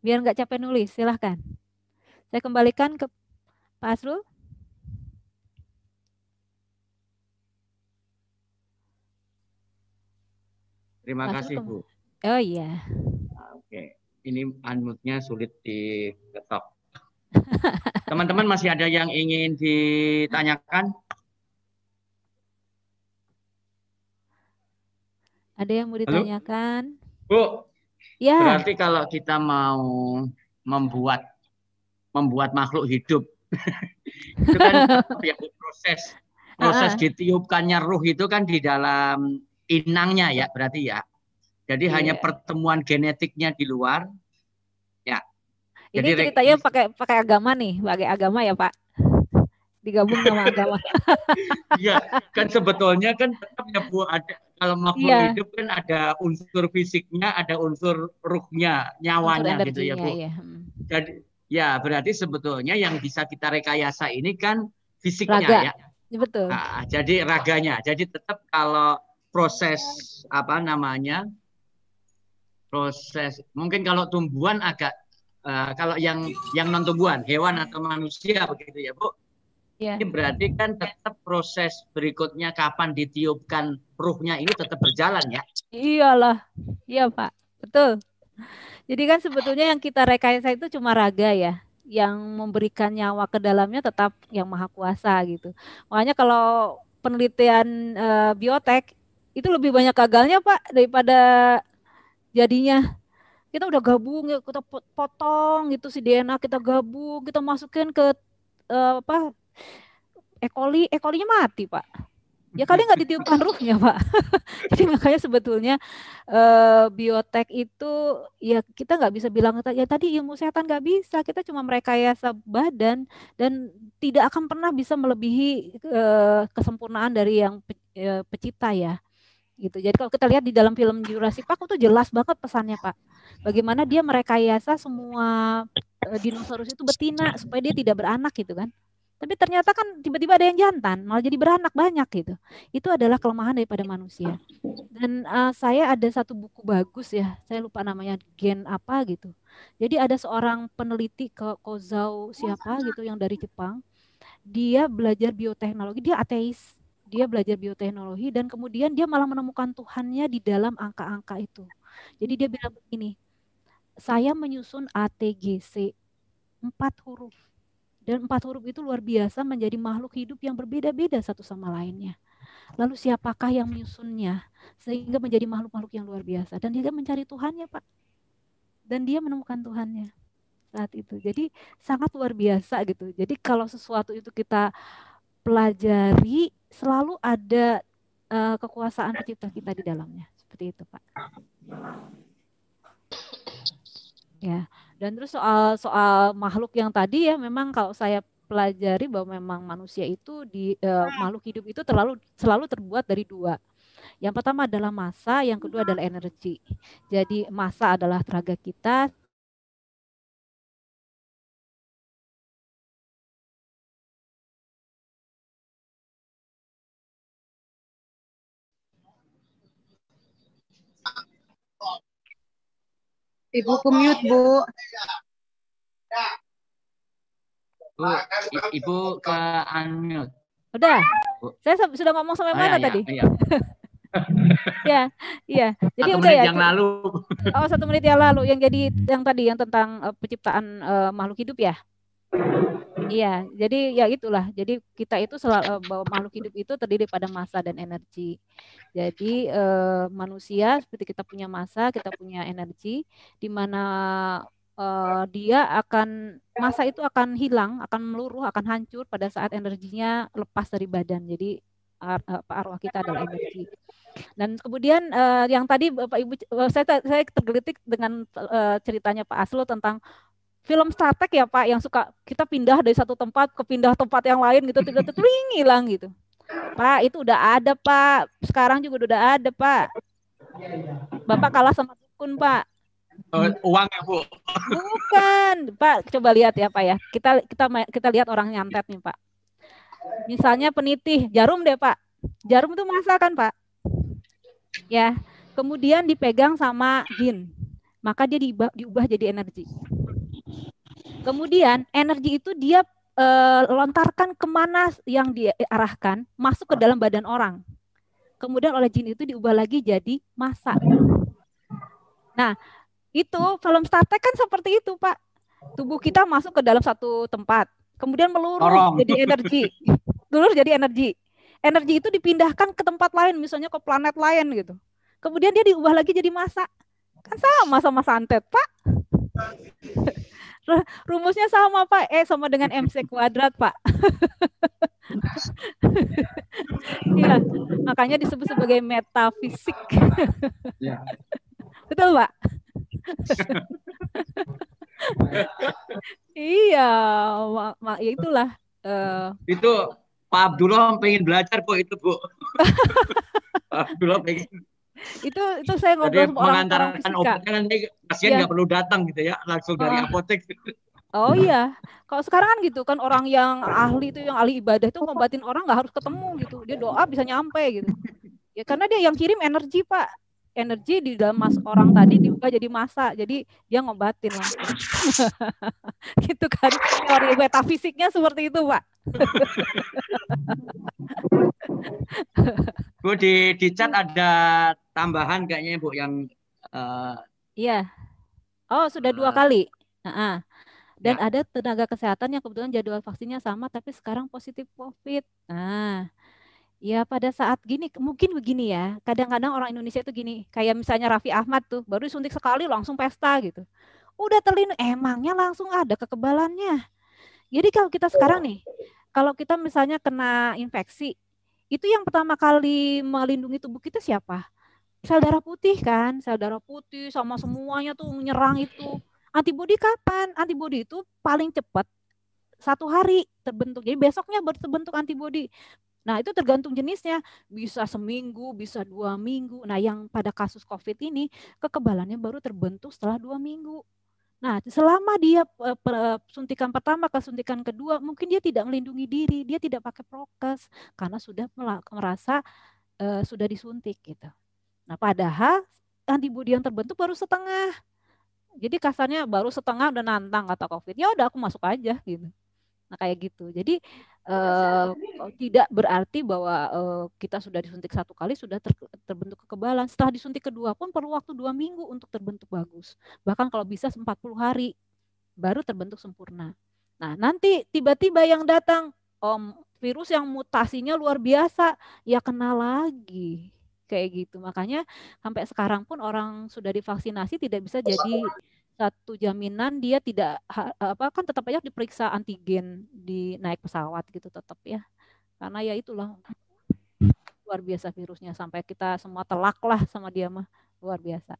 Biar nggak capek nulis, silahkan. Saya kembalikan ke Pak Asrul. Terima Mas kasih, Bu. Oh iya. Ah, oke. Ini unmute-nya sulit diketok. (laughs) Teman-teman masih ada yang ingin ditanyakan? Ada yang mau ditanyakan? Halo? Bu. Ya. Berarti kalau kita mau membuat membuat makhluk hidup (laughs) itu kan (laughs) ya, proses ah, ah. proses ditiupkannya ruh itu kan di dalam inangnya ya berarti ya. Jadi yeah. hanya pertemuan genetiknya di luar. Ya. Jadi Ini ceritanya pakai pakai agama nih, pakai agama ya Pak. Digabung sama agama. (laughs) Iya, kan sebetulnya kan tetap ya Bu ada kalau makhluk yeah. hidup kan ada unsur fisiknya, ada unsur ruhnya, nyawanya unsur gitu ya Bu. Iya. Hmm. Jadi ya berarti sebetulnya yang bisa kita rekayasa ini kan fisiknya Raga. ya. Betul. Nah, jadi raganya. Jadi tetap kalau proses apa namanya proses mungkin kalau tumbuhan agak uh, kalau yang yang non tumbuhan hewan atau manusia begitu ya bu yeah. ini berarti kan tetap proses berikutnya kapan ditiupkan ruhnya ini tetap berjalan ya iyalah iya pak betul jadi kan sebetulnya yang kita rekayasa itu cuma raga ya yang memberikan nyawa ke dalamnya tetap yang maha kuasa gitu makanya kalau penelitian e, eh, biotek itu lebih banyak gagalnya Pak daripada jadinya. Kita udah gabung, ya kita potong gitu si DNA kita gabung, kita masukin ke uh, apa E. coli, E. coli-nya mati Pak. Ya kali nggak ditiupkan ruhnya Pak. (laughs) Jadi makanya sebetulnya uh, biotek itu ya kita nggak bisa bilang ya tadi ilmu kesehatan nggak bisa, kita cuma merekayasa badan dan tidak akan pernah bisa melebihi uh, kesempurnaan dari yang pe, uh, pecipta ya gitu. Jadi kalau kita lihat di dalam film Jurassic Park itu jelas banget pesannya Pak. Bagaimana dia merekayasa semua eh, dinosaurus itu betina supaya dia tidak beranak gitu kan. Tapi ternyata kan tiba-tiba ada yang jantan, malah jadi beranak banyak gitu. Itu adalah kelemahan daripada manusia. Dan uh, saya ada satu buku bagus ya, saya lupa namanya gen apa gitu. Jadi ada seorang peneliti ke Kozau siapa gitu yang dari Jepang. Dia belajar bioteknologi, dia ateis dia belajar bioteknologi dan kemudian dia malah menemukan Tuhannya di dalam angka-angka itu. Jadi dia bilang begini, saya menyusun ATGC empat huruf dan empat huruf itu luar biasa menjadi makhluk hidup yang berbeda-beda satu sama lainnya. Lalu siapakah yang menyusunnya sehingga menjadi makhluk-makhluk yang luar biasa dan dia mencari Tuhannya pak dan dia menemukan Tuhannya saat itu. Jadi sangat luar biasa gitu. Jadi kalau sesuatu itu kita pelajari selalu ada uh, kekuasaan pencipta kita di dalamnya seperti itu pak ya dan terus soal soal makhluk yang tadi ya memang kalau saya pelajari bahwa memang manusia itu di uh, makhluk hidup itu terlalu selalu terbuat dari dua yang pertama adalah masa yang kedua adalah energi. Jadi masa adalah tenaga kita, Ibu mute, Bu. Bu, Ibu ke unmute. Udah. Saya sudah ngomong sampai oh, mana ya, tadi? Oh, iya. (laughs) ya, iya. Jadi satu udah ya. yang lalu. Oh, satu menit yang lalu yang jadi yang tadi yang tentang uh, penciptaan uh, makhluk hidup ya. Iya, jadi ya itulah. Jadi kita itu selalu eh, bahwa makhluk hidup itu terdiri pada massa dan energi. Jadi eh, manusia seperti kita punya massa, kita punya energi, di mana eh, dia akan massa itu akan hilang, akan meluruh, akan hancur pada saat energinya lepas dari badan. Jadi ar arwah kita adalah energi. Dan kemudian eh, yang tadi Bapak Ibu eh, saya saya tergelitik dengan eh, ceritanya Pak Aslo tentang film Star Trek ya Pak yang suka kita pindah dari satu tempat ke pindah tempat yang lain gitu tidak tiba gitu. Pak, itu udah ada, Pak. Sekarang juga udah ada, Pak. Bapak kalah sama dukun, Pak. Oh, uang ya, Bu. Bukan, Pak. Coba lihat ya, Pak ya. Kita kita kita lihat orang nyantet nih, Pak. Misalnya peniti, jarum deh, Pak. Jarum itu masa kan, Pak? Ya. Kemudian dipegang sama jin. Maka dia diubah, diubah jadi energi. Kemudian energi itu dia e, lontarkan kemana yang diarahkan masuk ke dalam badan orang. Kemudian oleh jin itu diubah lagi jadi masa. Nah, itu film Star Trek kan seperti itu, Pak. Tubuh kita masuk ke dalam satu tempat, kemudian meluruh Orang. jadi energi. Meluruh jadi energi. Energi itu dipindahkan ke tempat lain, misalnya ke planet lain gitu. Kemudian dia diubah lagi jadi masa. Kan sama sama santet, Pak. (laughs) rumusnya sama Pak, eh sama dengan MC kuadrat Pak. (laughs) Iya, makanya disebut sebagai metafisik. Iya. (laughs) Betul Pak? iya, mak, ma ya itulah. Uh, itu Pak Abdullah pengen belajar kok itu Bu. Pak Abdullah pengen itu itu saya ngobrol Jadi sama mengantarkan orang kan nanti pasien iya. nggak ya. perlu datang gitu ya langsung dari oh. apotek Oh iya, kalau sekarang kan gitu kan orang yang ahli itu yang ahli ibadah itu ngobatin orang nggak harus ketemu gitu, dia doa bisa nyampe gitu. Ya karena dia yang kirim energi pak, energi di dalam mas orang tadi diubah jadi masa jadi dia ngobatin lah, (laughs) gitu kan teori metafisiknya seperti itu pak (laughs) bu di di chat ada tambahan kayaknya bu yang uh, iya oh sudah uh, dua eh, kali uh -huh. dan ya. ada tenaga kesehatan yang kebetulan jadwal vaksinnya sama tapi sekarang positif covid nah Ya pada saat gini mungkin begini ya. Kadang-kadang orang Indonesia itu gini, kayak misalnya Raffi Ahmad tuh baru disuntik sekali langsung pesta gitu. Udah terlindung emangnya langsung ada kekebalannya. Jadi kalau kita sekarang nih, kalau kita misalnya kena infeksi, itu yang pertama kali melindungi tubuh kita siapa? Sel darah putih kan, sel darah putih sama semuanya tuh menyerang itu. Antibodi kapan? Antibodi itu paling cepat satu hari terbentuk. Jadi besoknya baru terbentuk antibodi. Nah, itu tergantung jenisnya. Bisa seminggu, bisa dua minggu. Nah, yang pada kasus COVID ini, kekebalannya baru terbentuk setelah dua minggu. Nah, selama dia e, suntikan pertama ke suntikan kedua, mungkin dia tidak melindungi diri, dia tidak pakai prokes karena sudah merasa e, sudah disuntik gitu. Nah, padahal antibodi yang terbentuk baru setengah. Jadi kasarnya baru setengah udah nantang kata COVID. Ya udah aku masuk aja gitu. Nah, kayak gitu. Jadi Uh, tidak berarti bahwa uh, kita sudah disuntik satu kali sudah ter, terbentuk kekebalan. Setelah disuntik kedua pun perlu waktu dua minggu untuk terbentuk bagus. Bahkan kalau bisa 40 hari baru terbentuk sempurna. Nah nanti tiba-tiba yang datang om virus yang mutasinya luar biasa ya kena lagi kayak gitu. Makanya sampai sekarang pun orang sudah divaksinasi tidak bisa jadi satu jaminan dia tidak apa kan tetap aja diperiksa antigen di naik pesawat gitu tetap ya karena ya itulah luar biasa virusnya sampai kita semua telak lah sama dia mah luar biasa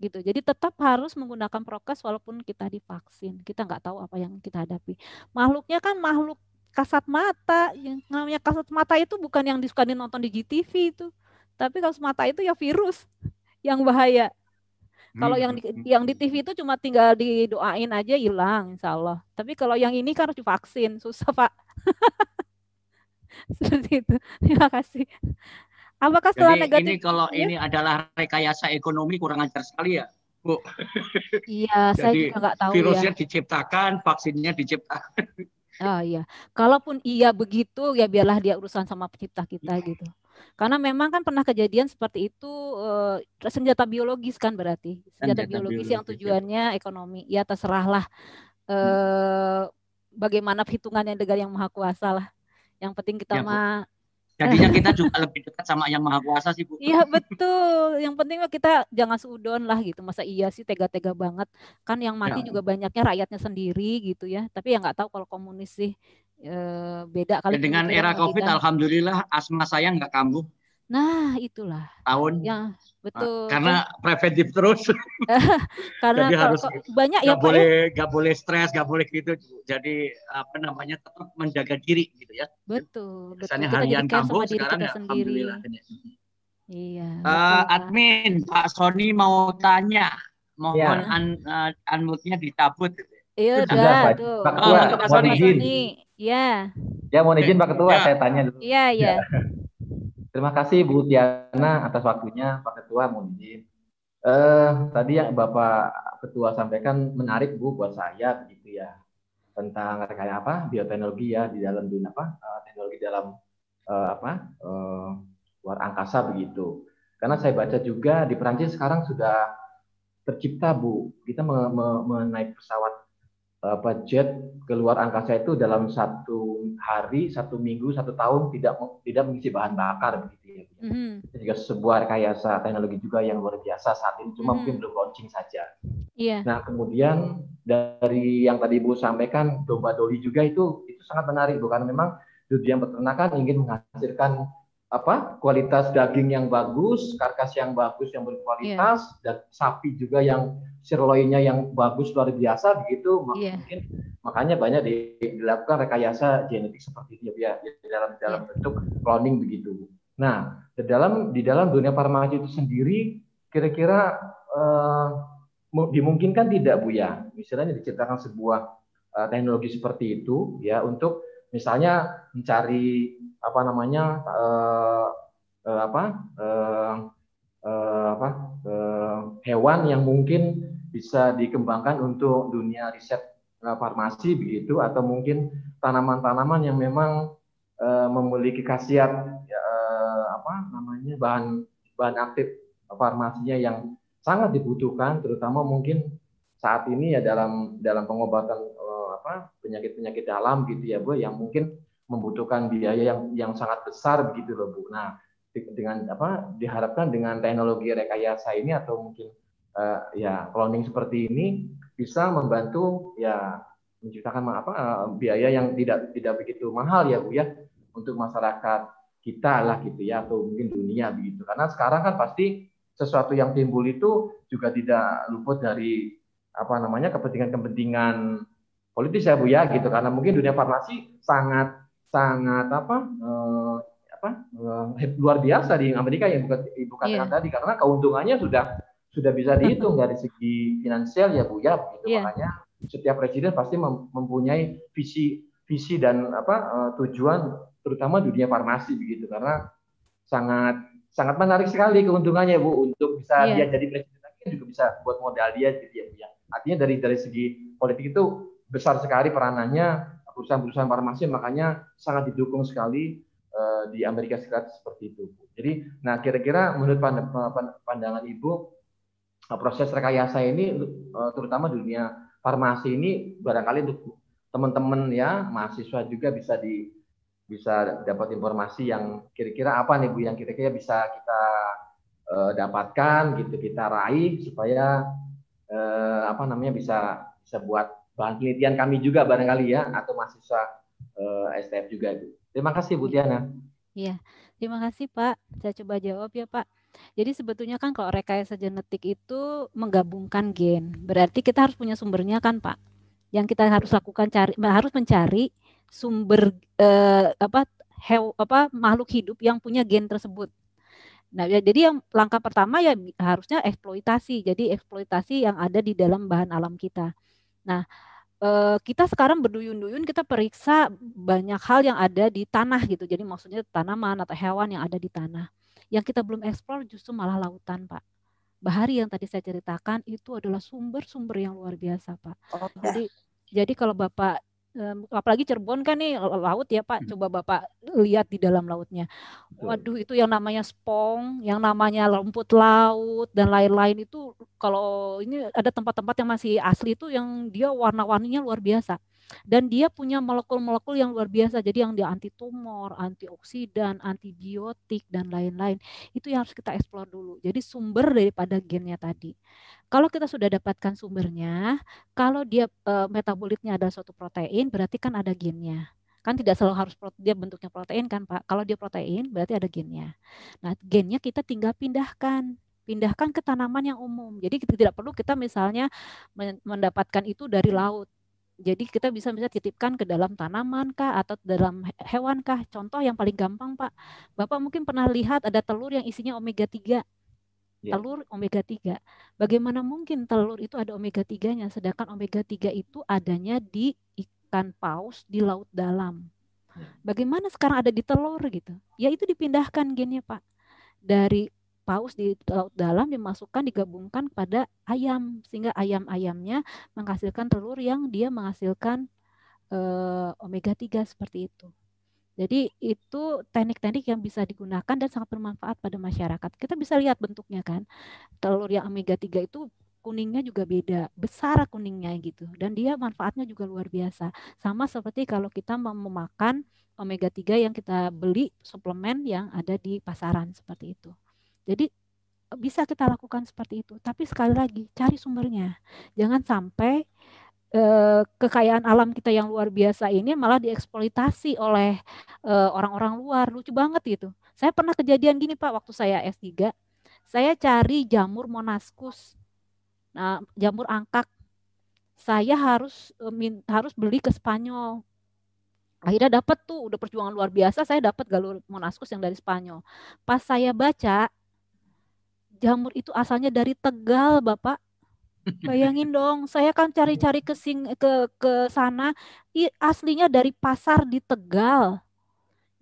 gitu jadi tetap harus menggunakan prokes walaupun kita divaksin kita nggak tahu apa yang kita hadapi makhluknya kan makhluk kasat mata yang namanya kasat mata itu bukan yang disukai nonton di GTV itu tapi kasat mata itu ya virus yang bahaya kalau yang di, hmm. yang di TV itu cuma tinggal didoain aja hilang, insya Allah. Tapi kalau yang ini kan harus divaksin, susah pak. (laughs) Seperti itu. Terima kasih. Apakah setelah Jadi negatif? Ini kalau ya? ini adalah rekayasa ekonomi kurang ajar sekali ya, Bu. Iya, (laughs) Jadi, saya juga nggak tahu. Ya. Virusnya ya. diciptakan, vaksinnya diciptakan. (laughs) Oh iya, kalaupun iya begitu ya biarlah dia urusan sama pencipta kita iya. gitu. Karena memang kan pernah kejadian seperti itu uh, senjata biologis kan berarti senjata, senjata biologis, biologis yang tujuannya ya. ekonomi. Ya terserahlah uh, bagaimana hitungannya dengan yang maha kuasa lah. Yang penting kita ya, mah Jadinya kita juga lebih dekat sama yang maha kuasa sih bu. (laughs) Iya betul. Yang penting kita jangan seudon lah gitu. Masa iya sih tega-tega banget. Kan yang mati ya. juga banyaknya rakyatnya sendiri gitu ya. Tapi ya nggak tahu kalau komunis sih eh, beda kali. Ya, dengan era COVID, alhamdulillah asma saya nggak kambuh. Nah, itulah. Tahun. Ya betul. Nah, karena preventif terus. (laughs) karena Jadi harus banyak ya, gak ya boleh gak boleh stres, gak boleh gitu. Jadi apa namanya tetap menjaga diri gitu ya. Betul. Misalnya harian kambuh sekarang ya, alhamdulillah. Iya. uh, admin Pak Sony mau tanya, mohon ya. un, uh, eh, unmute-nya dicabut. Gitu ya. Iya, udah. Pak, Sony. Iya. Ya, mohon izin Pak Ketua, ya. saya tanya dulu. Iya, iya. Ya. (laughs) Terima kasih Bu Tiana atas waktunya, Pak Ketua, mohon izin. Eh, tadi yang Bapak Ketua sampaikan menarik Bu buat saya begitu ya tentang kayak apa bioteknologi ya di dalam dunia apa eh, teknologi dalam eh, apa eh, luar angkasa begitu karena saya baca juga di Perancis sekarang sudah tercipta bu kita me menaik pesawat Eh, budget keluar angkasa itu dalam satu hari, satu minggu, satu tahun tidak tidak mengisi bahan bakar begitu ya. Mm -hmm. Itu juga sebuah rekayasa teknologi juga yang luar biasa saat ini cuma mm -hmm. mungkin belum launching saja. Yeah. Nah, kemudian dari yang tadi Ibu sampaikan domba doli juga itu itu sangat menarik bukan memang dunia peternakan ingin menghasilkan apa kualitas daging yang bagus, karkas yang bagus yang berkualitas yeah. dan sapi juga yang sirloinnya yang bagus luar biasa begitu yeah. mungkin makanya banyak di, dilakukan rekayasa genetik seperti itu ya di dalam dalam yeah. bentuk cloning begitu. Nah, di dalam di dalam dunia farmasi itu sendiri kira-kira uh, dimungkinkan tidak Bu ya misalnya diciptakan sebuah uh, teknologi seperti itu ya untuk Misalnya mencari apa namanya eh, eh, apa eh, eh, apa eh, hewan yang mungkin bisa dikembangkan untuk dunia riset eh, farmasi begitu atau mungkin tanaman-tanaman yang memang eh, memiliki khasiat ya, eh, apa namanya bahan bahan aktif farmasinya yang sangat dibutuhkan terutama mungkin saat ini ya dalam dalam pengobatan apa penyakit-penyakit dalam gitu ya Bu yang mungkin membutuhkan biaya yang yang sangat besar begitu loh Bu. Nah, dengan apa diharapkan dengan teknologi rekayasa ini atau mungkin uh, ya cloning seperti ini bisa membantu ya menciptakan apa uh, biaya yang tidak tidak begitu mahal ya Bu ya untuk masyarakat kita lah gitu ya atau mungkin dunia begitu. Karena sekarang kan pasti sesuatu yang timbul itu juga tidak luput dari apa namanya kepentingan-kepentingan politis ya Bu ya gitu karena mungkin dunia farmasi sangat sangat apa eh, apa eh, luar biasa di Amerika yang bukan ibu katakan yeah. tadi karena keuntungannya sudah sudah bisa dihitung dari segi finansial ya Bu ya gitu yeah. makanya setiap presiden pasti mempunyai visi visi dan apa eh, tujuan terutama dunia farmasi begitu karena sangat sangat menarik sekali keuntungannya Bu untuk bisa yeah. dia jadi presiden juga bisa buat modal dia jadi gitu ya Bu ya. artinya dari dari segi politik itu besar sekali peranannya perusahaan-perusahaan farmasi makanya sangat didukung sekali eh, di Amerika Serikat seperti itu. Jadi, nah kira-kira menurut pandangan Ibu eh, proses rekayasa ini eh, terutama dunia farmasi ini barangkali untuk teman-teman ya mahasiswa juga bisa di bisa dapat informasi yang kira-kira apa nih Bu yang kira-kira bisa kita dapatkan gitu kita raih supaya apa namanya bisa bisa buat bahan penelitian kami juga barangkali ya atau mahasiswa eh, STF juga itu. Terima kasih Bu Tiana. Iya, terima kasih Pak. Saya coba jawab ya Pak. Jadi sebetulnya kan kalau rekayasa genetik itu menggabungkan gen, berarti kita harus punya sumbernya kan Pak. Yang kita harus lakukan cari harus mencari sumber eh, apa hew, apa makhluk hidup yang punya gen tersebut. Nah, ya, jadi yang langkah pertama ya harusnya eksploitasi. Jadi eksploitasi yang ada di dalam bahan alam kita. Nah, eh, kita sekarang berduyun-duyun kita periksa banyak hal yang ada di tanah gitu. Jadi maksudnya tanaman atau hewan yang ada di tanah. Yang kita belum eksplor justru malah lautan, Pak. Bahari yang tadi saya ceritakan itu adalah sumber-sumber yang luar biasa, Pak. Oh, ya. jadi, ya. jadi kalau Bapak um, apalagi Cirebon kan nih laut ya Pak. Hmm. Coba Bapak lihat di dalam lautnya. Waduh itu yang namanya spong, yang namanya rumput laut dan lain-lain itu kalau ini ada tempat-tempat yang masih asli itu yang dia warna-warninya luar biasa dan dia punya molekul-molekul yang luar biasa jadi yang dia anti tumor, antioksidan, antibiotik dan lain-lain itu yang harus kita eksplor dulu jadi sumber daripada gennya tadi kalau kita sudah dapatkan sumbernya kalau dia e, eh, metabolitnya ada suatu protein berarti kan ada gennya kan tidak selalu harus protein, dia bentuknya protein kan pak kalau dia protein berarti ada gennya nah gennya kita tinggal pindahkan pindahkan ke tanaman yang umum jadi kita tidak perlu kita misalnya mendapatkan itu dari laut jadi kita bisa bisa titipkan ke dalam tanaman kah atau dalam hewan kah? Contoh yang paling gampang, Pak. Bapak mungkin pernah lihat ada telur yang isinya omega 3. Yeah. Telur omega 3. Bagaimana mungkin telur itu ada omega 3-nya sedangkan omega 3 itu adanya di ikan paus di laut dalam. Ya. Bagaimana sekarang ada di telur gitu? Ya itu dipindahkan gennya, Pak. Dari paus di laut dalam dimasukkan digabungkan pada ayam sehingga ayam-ayamnya menghasilkan telur yang dia menghasilkan eh, omega 3 seperti itu. Jadi itu teknik-teknik yang bisa digunakan dan sangat bermanfaat pada masyarakat. Kita bisa lihat bentuknya kan. Telur yang omega 3 itu kuningnya juga beda, besar kuningnya gitu. Dan dia manfaatnya juga luar biasa. Sama seperti kalau kita mau memakan omega 3 yang kita beli suplemen yang ada di pasaran seperti itu. Jadi e, bisa kita lakukan seperti itu. Tapi sekali lagi cari sumbernya. Jangan sampai eh, kekayaan alam kita yang luar biasa ini malah dieksploitasi oleh orang e, orang-orang luar. Lucu banget itu. Saya pernah kejadian gini Pak waktu saya S3. Saya cari jamur monaskus. Nah, jamur angkak. Saya harus e, min, harus beli ke Spanyol akhirnya dapat tuh udah perjuangan luar biasa saya dapat galur monaskus yang dari Spanyol pas saya baca jamur itu asalnya dari Tegal, Bapak. Bayangin dong, saya kan cari-cari ke sing ke ke sana, aslinya dari pasar di Tegal.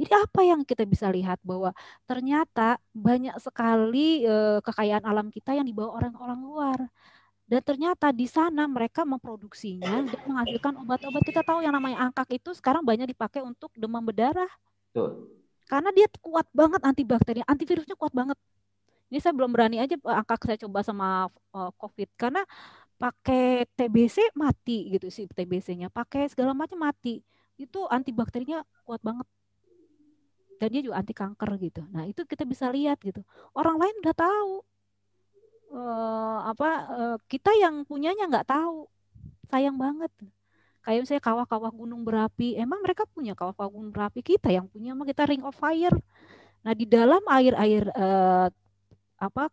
Jadi apa yang kita bisa lihat bahwa ternyata banyak sekali e, kekayaan alam kita yang dibawa orang-orang luar. Dan ternyata di sana mereka memproduksinya dan menghasilkan obat-obat. Kita tahu yang namanya angkak itu sekarang banyak dipakai untuk demam berdarah. Betul. Karena dia kuat banget antibakteri, antivirusnya kuat banget. Ini saya belum berani aja eh, angka saya coba sama eh, COVID karena pakai TBC mati gitu sih TBC-nya, pakai segala macam mati. Itu antibakterinya kuat banget dan dia juga anti kanker gitu. Nah itu kita bisa lihat gitu. Orang lain udah tahu uh, apa uh, kita yang punyanya nggak tahu. Sayang banget. Kayak misalnya kawah-kawah gunung berapi, emang mereka punya kawah-kawah gunung berapi kita yang punya, mah kita ring of fire. Nah di dalam air-air uh, apa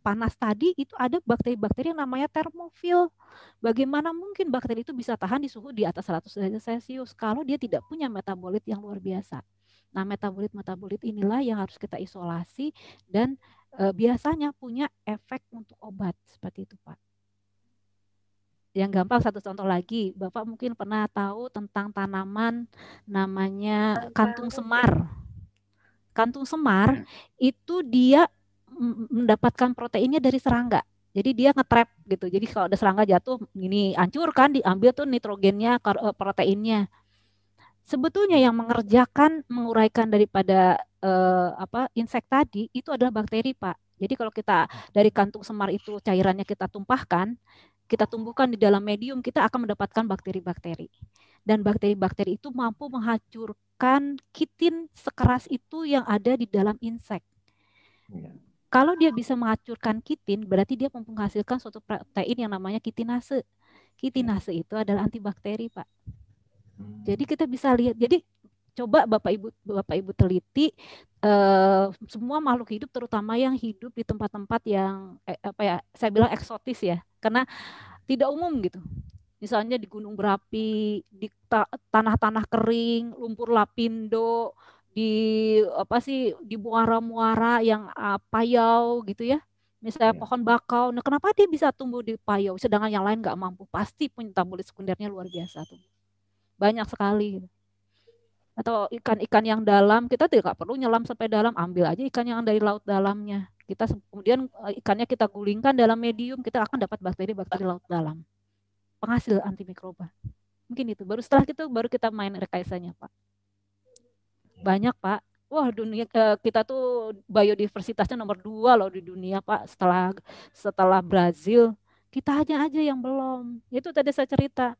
panas tadi itu ada bakteri-bakteri yang namanya termofil. Bagaimana mungkin bakteri itu bisa tahan di suhu di atas 100 derajat Celcius kalau dia tidak punya metabolit yang luar biasa. Nah, metabolit-metabolit inilah yang harus kita isolasi dan e, biasanya punya efek untuk obat seperti itu, Pak. Yang gampang satu contoh lagi, Bapak mungkin pernah tahu tentang tanaman namanya kantung semar. Kantung semar hmm. itu dia mendapatkan proteinnya dari serangga. Jadi dia ngetrap gitu. Jadi kalau ada serangga jatuh ini hancur kan diambil tuh nitrogennya, eh, proteinnya. Sebetulnya yang mengerjakan menguraikan daripada eh, apa insek tadi itu adalah bakteri, Pak. Jadi kalau kita dari kantung semar itu cairannya kita tumpahkan, kita tumbuhkan di dalam medium, kita akan mendapatkan bakteri-bakteri. Dan bakteri-bakteri itu mampu menghancurkan kitin sekeras itu yang ada di dalam insek. Iya. Kalau dia bisa mengacurkan kitin, berarti dia menghasilkan suatu protein yang namanya kitinase. Kitinase itu adalah antibakteri, Pak. Hmm. Jadi kita bisa lihat. Jadi coba Bapak Ibu Bapak Ibu teliti eh, semua makhluk hidup terutama yang hidup di tempat-tempat yang eh, apa ya, saya bilang eksotis ya. Karena tidak umum gitu. Misalnya di gunung berapi, di tanah-tanah kering, lumpur lapindo, di apa sih di muara-muara yang uh, payau gitu ya misalnya yeah. pohon bakau nah kenapa dia bisa tumbuh di payau sedangkan yang lain nggak mampu pasti metabolis sekundernya luar biasa tuh banyak sekali atau ikan-ikan yang dalam kita tidak perlu nyelam sampai dalam ambil aja ikan yang dari laut dalamnya kita kemudian eh, ikannya kita gulingkan dalam medium kita akan dapat bakteri-bakteri laut dalam penghasil antimikroba mungkin itu baru setelah itu baru kita main rekayasanya pak banyak Pak. Wah dunia eh, kita tuh biodiversitasnya nomor dua loh di dunia Pak setelah setelah Brazil. Kita aja aja yang belum. Itu tadi saya cerita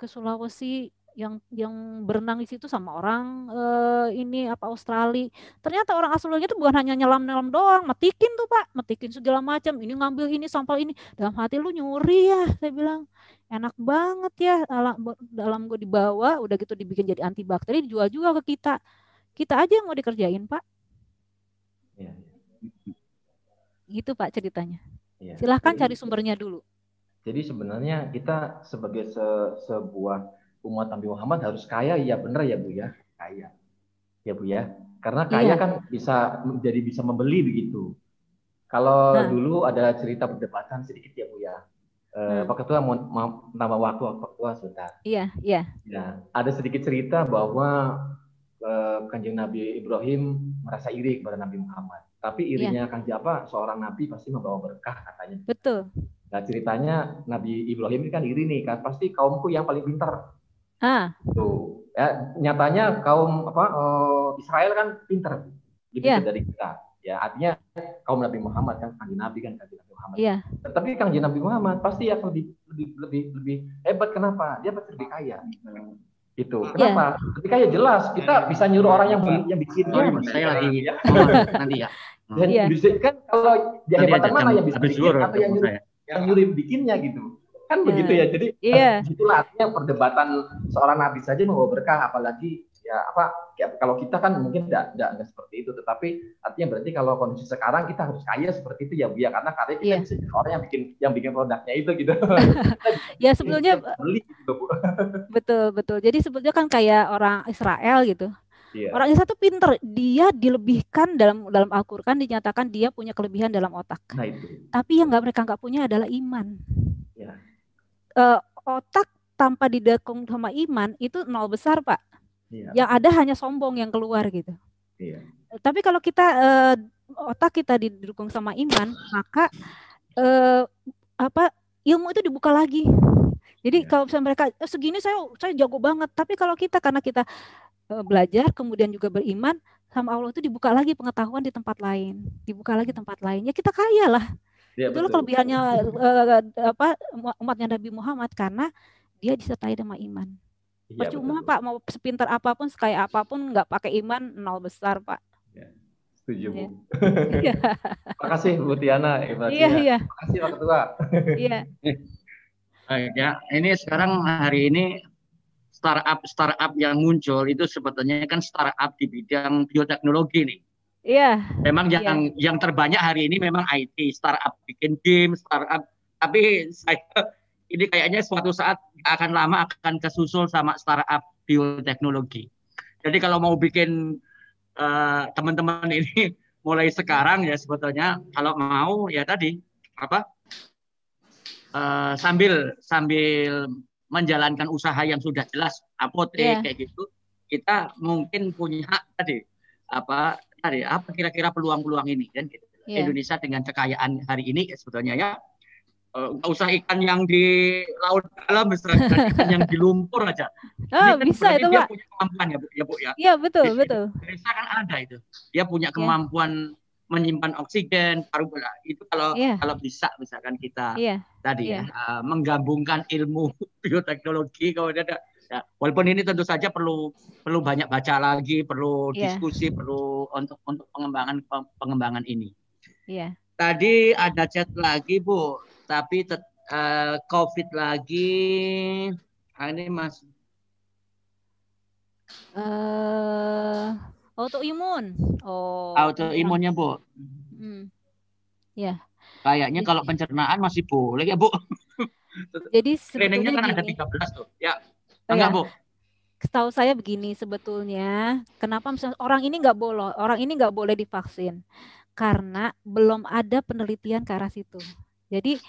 ke Sulawesi yang yang berenang di situ sama orang eh, ini apa Australia. Ternyata orang asalnya itu bukan hanya nyelam-nyelam doang, metikin tuh Pak, metikin segala macam. Ini ngambil ini sampel ini. Dalam hati lu nyuri ya, saya bilang. Enak banget ya dalam gue dibawa, udah gitu dibikin jadi antibakteri dijual juga ke kita. Kita aja yang mau dikerjain, Pak. Ya. Gitu, Pak, ceritanya. Ya. Silahkan jadi, cari sumbernya dulu. Jadi sebenarnya kita sebagai se sebuah umat Nabi Muhammad harus kaya, ya benar ya Bu ya, kaya. Ya Bu ya, karena kaya iya. kan bisa menjadi bisa membeli begitu. Kalau nah. dulu ada cerita perdebatan sedikit ya Bu ya. Eh, hmm. Pak Ketua mau, mau nambah waktu Pak Ketua sebentar. Iya, iya. Ya, ada sedikit cerita bahwa Eh, kanjeng Nabi Ibrahim merasa iri kepada Nabi Muhammad. Tapi iya. irinya ya. Kang siapa? seorang Nabi pasti membawa berkah katanya. Betul. Nah ceritanya Nabi Ibrahim ini kan iri nih kan pasti kaumku yang paling pintar. Ah. Tuh. Ya, nyatanya kaum apa eh, Israel kan pintar lebih yeah. dari kita. Ya artinya kaum Nabi Muhammad kan kanjeng Nabi kan kanjeng Nabi Muhammad. Iya. Tapi kanjeng Nabi Muhammad pasti akan lebih lebih lebih lebih hebat kenapa? Dia pasti lebih kaya gitu. Hmm. Kenapa? Ya. Ketika ya jelas kita iya. bisa nyuruh orang yang yang bikin. Oh, ya, saya lagi ya. (laughs) nanti ya. Dan ya. bisa kan kalau dia hebat mana yang bisa bikin atau yang nyuruh, yang nyuruh bikinnya gitu. Kan ya. begitu ya. Jadi ya. itulah artinya perdebatan seorang nabi saja membawa berkah apalagi ya apa ya, kalau kita kan mungkin tidak tidak seperti itu tetapi artinya berarti kalau kondisi sekarang kita harus kaya seperti itu ya Bu ya karena karya kita yeah. bisa orang yang bikin yang bikin produknya itu gitu (laughs) ya sebetulnya gitu (laughs) betul betul jadi sebetulnya kan kayak orang Israel gitu Yeah. Orang Israel tuh pinter, dia dilebihkan dalam dalam Alquran dinyatakan dia punya kelebihan dalam otak. Nah, itu. Tapi yang nggak mereka nggak punya adalah iman. Yeah. Iya. Uh, otak tanpa didukung sama iman itu nol besar, Pak. Yeah. Yang ada hanya sombong yang keluar gitu. Yeah. Tapi kalau kita uh, otak kita didukung sama iman, maka uh, apa ilmu itu dibuka lagi. Jadi yeah. kalau misalnya mereka oh, segini saya saya jago banget, tapi kalau kita karena kita uh, belajar kemudian juga beriman sama Allah itu dibuka lagi pengetahuan di tempat lain, dibuka lagi tempat lainnya kita kaya lah. Ya, itu loh kelebihannya uh, apa umatnya Nabi Muhammad karena dia disertai dengan iman. Ya, Percuma betul. Pak mau sepinter apapun, sekaya apapun nggak pakai iman nol besar Pak. Ya, setuju Bu. Ya. (laughs) Makasih Bu Tiana. Iya iya. kasih Pak Ketua. Iya. (laughs) ya ini sekarang hari ini startup startup yang muncul itu sebetulnya kan startup di bidang bioteknologi nih. Iya. Memang iya. yang yeah. yang terbanyak hari ini memang IT, startup bikin game, startup. Tapi saya ini kayaknya suatu saat akan lama akan kesusul sama startup bioteknologi. Jadi kalau mau bikin teman eh, teman-teman ini (laughs) mulai sekarang ya sebetulnya kalau mau ya tadi apa uh, sambil sambil menjalankan usaha yang sudah jelas apotek yeah. kayak gitu kita mungkin punya hak tadi apa tadi apa kira-kira peluang-peluang ini kan gitu. yeah. Indonesia dengan kekayaan hari ini ya, sebetulnya ya Eh, nggak uh, usah ikan yang di laut dalam misalnya ikan yang di lumpur aja. (laughs) Oh, kan bisa itu dia Pak. punya kemampuan ya Bu ya Bu ya. Iya betul Jadi, ya, betul. Desa kan ada itu. Dia punya iya. kemampuan yeah. menyimpan oksigen paru itu kalau yeah. kalau bisa misalkan kita yeah. tadi yeah. ya uh, menggabungkan ilmu (laughs) bioteknologi kalau ada ya, walaupun ini tentu saja perlu perlu banyak baca lagi perlu yeah. diskusi perlu untuk untuk pengembangan pengembangan ini. Iya. Yeah. Tadi ada chat lagi Bu tapi uh, COVID lagi ah, ini mas uh, autoimun oh autoimunnya iya. bu hmm. ya kayaknya kalau pencernaan masih boleh ya bu (laughs) jadi sebenarnya kan gini. ada 13 tuh ya oh, enggak ya. bu setahu saya begini sebetulnya kenapa misalnya orang ini nggak boleh orang ini nggak boleh divaksin karena belum ada penelitian ke arah situ jadi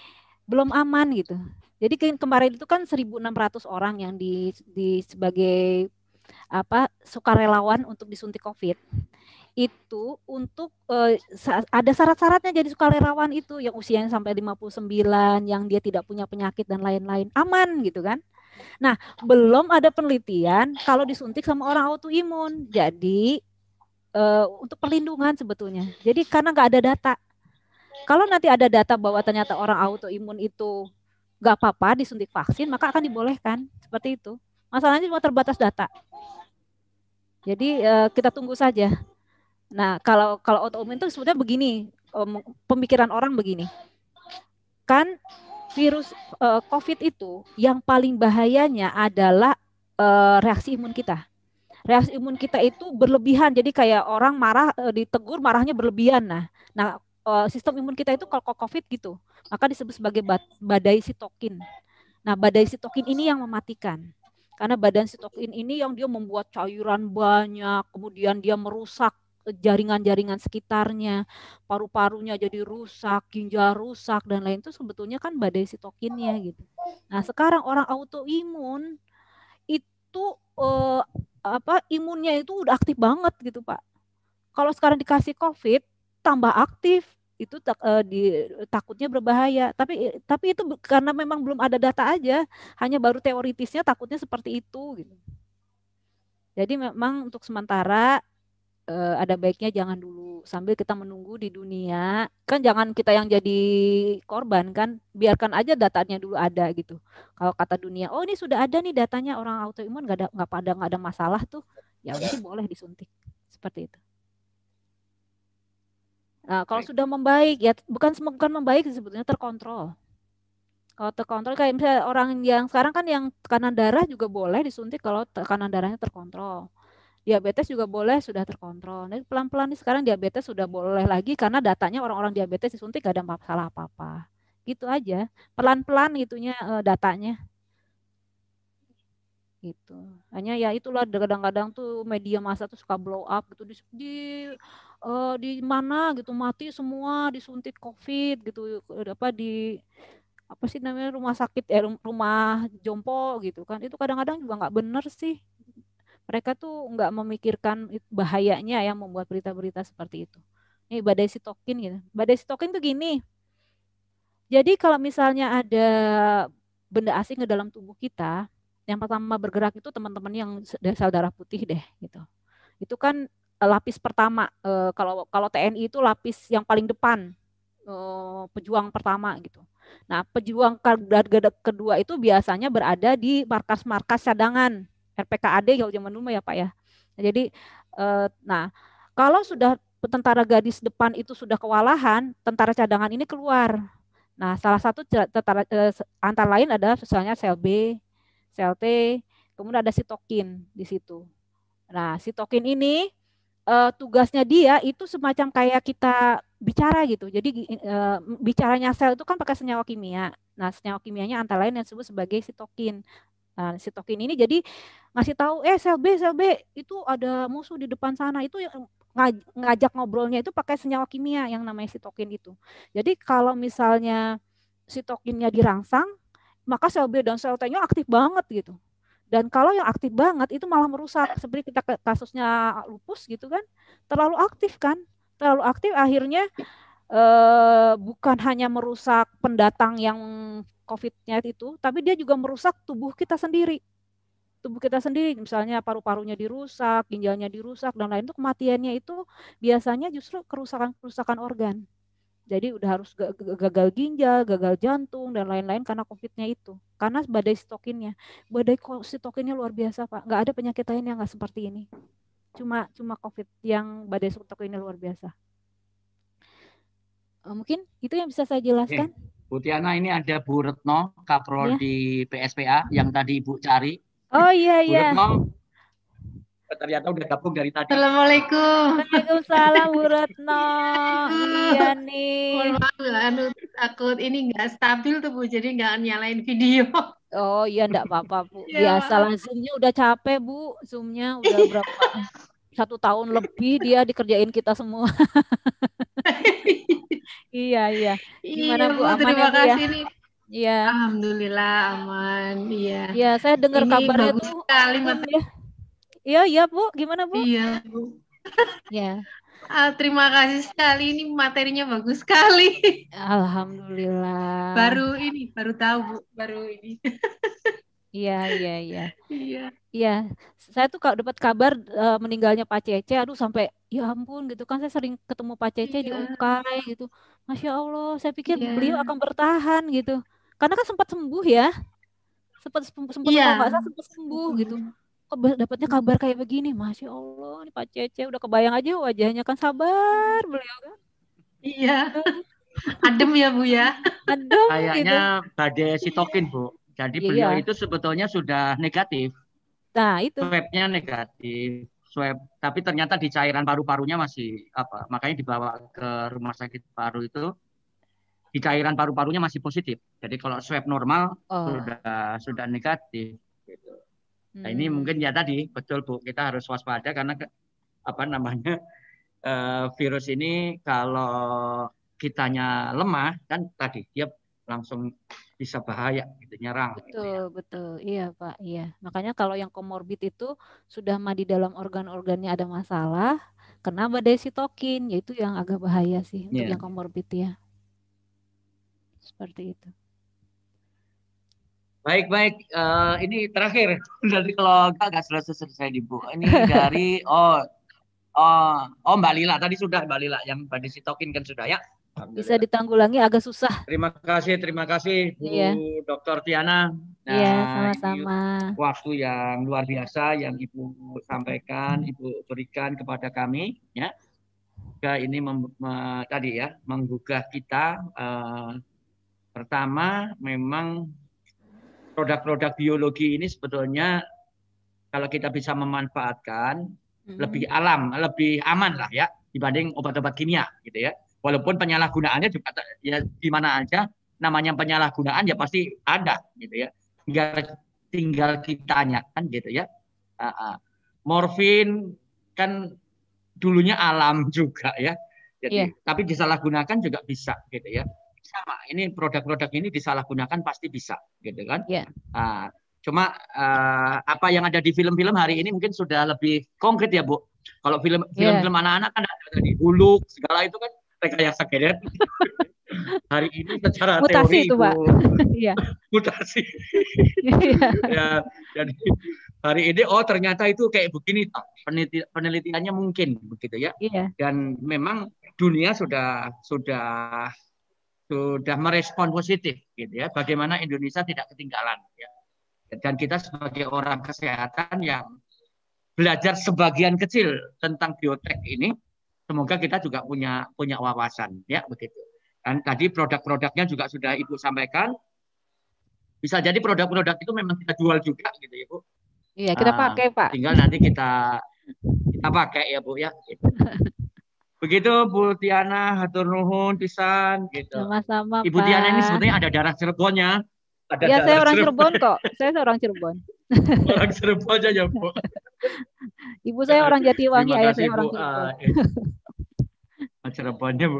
belum aman gitu. Jadi kemarin itu kan 1.600 orang yang di, di sebagai apa sukarelawan untuk disuntik COVID itu untuk eh, ada syarat-syaratnya jadi sukarelawan itu yang usianya sampai 59 yang dia tidak punya penyakit dan lain-lain aman gitu kan. Nah, belum ada penelitian kalau disuntik sama orang autoimun. Jadi eh, untuk perlindungan sebetulnya. Jadi karena nggak ada data. Kalau nanti ada data bahwa ternyata orang autoimun itu nggak apa-apa disuntik vaksin, maka akan dibolehkan seperti itu. Masalahnya cuma terbatas data. Jadi uh, kita tunggu saja. Nah, kalau kalau autoimun itu sebenarnya begini, pemikiran orang begini. Kan virus uh, COVID itu yang paling bahayanya adalah uh, reaksi imun kita. Reaksi imun kita itu berlebihan. Jadi kayak orang marah ditegur marahnya berlebihan. Nah, nah Eh, sistem imun kita itu kalau COVID gitu, maka disebut sebagai badai sitokin. Nah, badai sitokin ini yang mematikan. Karena badan sitokin ini yang dia membuat cairan banyak, kemudian dia merusak eh, jaringan-jaringan sekitarnya, paru-parunya jadi rusak, ginjal rusak dan lain itu sebetulnya kan badai sitokinnya gitu. Nah, sekarang orang autoimun itu eh, apa imunnya itu udah aktif banget gitu, Pak. Kalau sekarang dikasih COVID, tambah aktif itu tak, eh, di, takutnya berbahaya. Tapi tapi itu karena memang belum ada data aja, hanya baru teoritisnya takutnya seperti itu. Gitu. Jadi memang untuk sementara eh, ada baiknya jangan dulu sambil kita menunggu di dunia kan jangan kita yang jadi korban kan biarkan aja datanya dulu ada gitu kalau kata dunia oh ini sudah ada nih datanya orang autoimun nggak ada nggak pada nggak ada masalah tuh ya mungkin boleh disuntik seperti itu Nah, kalau sudah membaik ya bukan bukan membaik sebetulnya terkontrol. Kalau terkontrol kayak misalnya orang yang sekarang kan yang tekanan darah juga boleh disuntik kalau tekanan darahnya terkontrol. Diabetes juga boleh sudah terkontrol. Nanti pelan-pelan nih sekarang diabetes sudah boleh lagi karena datanya orang-orang diabetes disuntik gak ada masalah apa-apa. Gitu aja. Pelan-pelan itunya eh, datanya gitu. Hanya ya itulah kadang-kadang tuh media masa tuh suka blow up gitu di, di uh, di mana gitu mati semua disuntik covid gitu eh, apa di apa sih namanya rumah sakit eh rumah jompo gitu kan itu kadang-kadang juga nggak bener sih mereka tuh nggak memikirkan bahayanya yang membuat berita-berita seperti itu ini badai sitokin gitu badai sitokin tuh gini jadi kalau misalnya ada benda asing ke dalam tubuh kita yang pertama bergerak itu teman-teman yang sel darah putih deh gitu itu kan Eh, lapis pertama uh, kalau kalau TNI itu lapis yang paling depan uh, pejuang pertama gitu. Nah, pejuang kedua itu biasanya berada di markas-markas cadangan RPKAD kalau zaman dulu ya Pak ya. Nah, jadi eh, nah kalau sudah tentara gadis depan itu sudah kewalahan, tentara cadangan ini keluar. Nah, salah satu tentara antara lain ada misalnya sel B, sel T, kemudian ada sitokin di situ. Nah, sitokin ini uh, tugasnya dia itu semacam kayak kita bicara gitu. Jadi uh, bicaranya sel itu kan pakai senyawa kimia. Nah, senyawa kimianya antara lain yang disebut sebagai sitokin. Nah, sitokin ini jadi ngasih tahu eh sel B sel B itu ada musuh di depan sana itu ngajak ngobrolnya itu pakai senyawa kimia yang namanya sitokin itu. Jadi kalau misalnya sitokinnya dirangsang maka sel B dan sel T-nya aktif banget gitu. Dan kalau yang aktif banget itu malah merusak. Seperti kita kasusnya lupus gitu kan, terlalu aktif kan, terlalu aktif akhirnya eh, bukan hanya merusak pendatang yang COVID-nya itu, tapi dia juga merusak tubuh kita sendiri. Tubuh kita sendiri, misalnya paru-parunya dirusak, ginjalnya dirusak, dan lain itu kematiannya itu biasanya justru kerusakan-kerusakan organ. Jadi udah harus gagal ginjal, gagal jantung dan lain-lain karena covidnya itu. Karena badai sitokinnya, badai sitokinnya luar biasa pak. Gak ada penyakit lain yang nggak seperti ini. Cuma cuma COVID yang badai sitokinnya luar biasa. Eh, mungkin itu yang bisa saya jelaskan. Oke. Bu Tiana ini ada Bu Retno, kaprodi iya. ya. PSPA yang tadi Ibu cari. Oh iya iya. Bu Retno, ternyata udah gabung dari tadi. Assalamualaikum. Waalaikumsalam Bu Retno. Iya nih. Mohon maaf, takut ini nggak stabil tuh Bu, jadi nggak nyalain video. Oh iya enggak apa-apa Bu. Biasa iya, salah zoom udah capek Bu. zoom udah iya. berapa? Satu tahun lebih dia dikerjain kita semua. (laughs) iya iya. Gimana iya, Bu? Aman ya, terima ya, kasih nih. Iya. Alhamdulillah aman. Iya. Iya, saya dengar kabarnya tuh kali. Iya, iya Bu. Gimana Bu? Iya Bu. ya. Uh, (laughs) terima kasih sekali. Ini materinya bagus sekali. Alhamdulillah. Baru ini, baru tahu Bu, baru ini. (laughs) Iya, iya, iya. Iya. Iya. Saya tuh kalau dapat kabar uh, meninggalnya Pak Cece, aduh sampai ya ampun gitu kan saya sering ketemu Pak Cece iya. di UKAI gitu. Masya Allah, saya pikir iya. beliau akan bertahan gitu. Karena kan sempat sembuh ya. Sempat sempat, sempat, iya. sempat, sempat sembuh iya. gitu dapatnya kabar kayak begini masih allah ini pak cece udah kebayang aja wajahnya kan sabar beliau kan iya (laughs) adem ya bu ya adem kayaknya gitu. badai sitokin bu jadi iya. beliau itu sebetulnya sudah negatif nah itu swabnya negatif swab tapi ternyata di cairan paru-parunya masih apa makanya dibawa ke rumah sakit paru itu di cairan paru-parunya masih positif jadi kalau swab normal oh. sudah sudah negatif Nah ini hmm. mungkin ya tadi betul bu kita harus waspada karena ke, apa namanya (laughs) eh, virus ini kalau kitanya lemah kan tadi dia langsung bisa bahaya gitu nyerang gitu betul gitu ya. betul iya pak iya makanya kalau yang komorbid itu sudah mah di dalam organ-organnya ada masalah kena badai sitokin yaitu yang agak bahaya sih yeah. untuk iya. yang komorbid ya seperti itu Baik baik, uh, ini terakhir dari (laughs) kalau enggak enggak selesai selesai bu. Ini dari (laughs) oh oh oh Mbak Lila tadi sudah Mbak Lila yang Mbak tokin kan sudah ya. Bisa ditanggulangi agak susah. Terima kasih, terima kasih Bu iya. Dr. Tiana. Nah, iya, sama-sama. Waktu yang luar biasa yang Ibu sampaikan, Ibu berikan kepada kami ya. Ini mem, me, tadi ya, menggugah kita uh, pertama memang produk-produk biologi ini sebetulnya kalau kita bisa memanfaatkan hmm lebih alam, lebih aman lah ya dibanding obat-obat kimia gitu ya. Walaupun penyalahgunaannya juga ya di mana aja namanya penyalahgunaan ya pasti ada gitu ya. Tinggal tinggal ditanyakan gitu ya. Uh, uh. Morfin kan dulunya alam (laughs) juga ya. Jadi yeah. tapi disalahgunakan juga bisa gitu ya sama. Ini produk-produk ini disalahgunakan pasti bisa, gitu kan? Yeah. Ya. Uh, cuma uh, apa yang ada di film-film hari ini mungkin sudah lebih konkret ya, Bu. Kalau film ya. film-film yeah. anak-anak kan ada di huluk segala itu kan rekayasa kredit (laughs) hari ini secara mutasi teori itu, Pak. (laughs) Ya. mutasi. (laughs) ya, jadi hari ini oh ternyata itu kayak begini peneliti penelitiannya mungkin begitu ya. Iya. Dan memang dunia sudah sudah sudah merespon positif gitu ya bagaimana Indonesia tidak ketinggalan ya. dan kita sebagai orang kesehatan yang belajar sebagian kecil tentang biotek ini semoga kita juga punya punya wawasan ya begitu dan tadi produk-produknya juga sudah ibu sampaikan bisa jadi produk-produk itu memang kita jual juga gitu ya, Bu? iya kita ah, pakai pak tinggal nanti kita kita pakai ya bu ya (laughs) Begitu Bu Tiana, hatur nuhun pisan gitu. Sama-sama. Ibu Pak. Tiana ini sebetulnya ada darah Cirebonnya. Ada ya, saya orang Cirebon. kok. Saya seorang Cirebon. (laughs) orang Cirebon aja ya, Bu. Ibu saya orang Jatiwangi, ayah saya orang ah, Cirebon. Iya. Cirebonnya, Bu.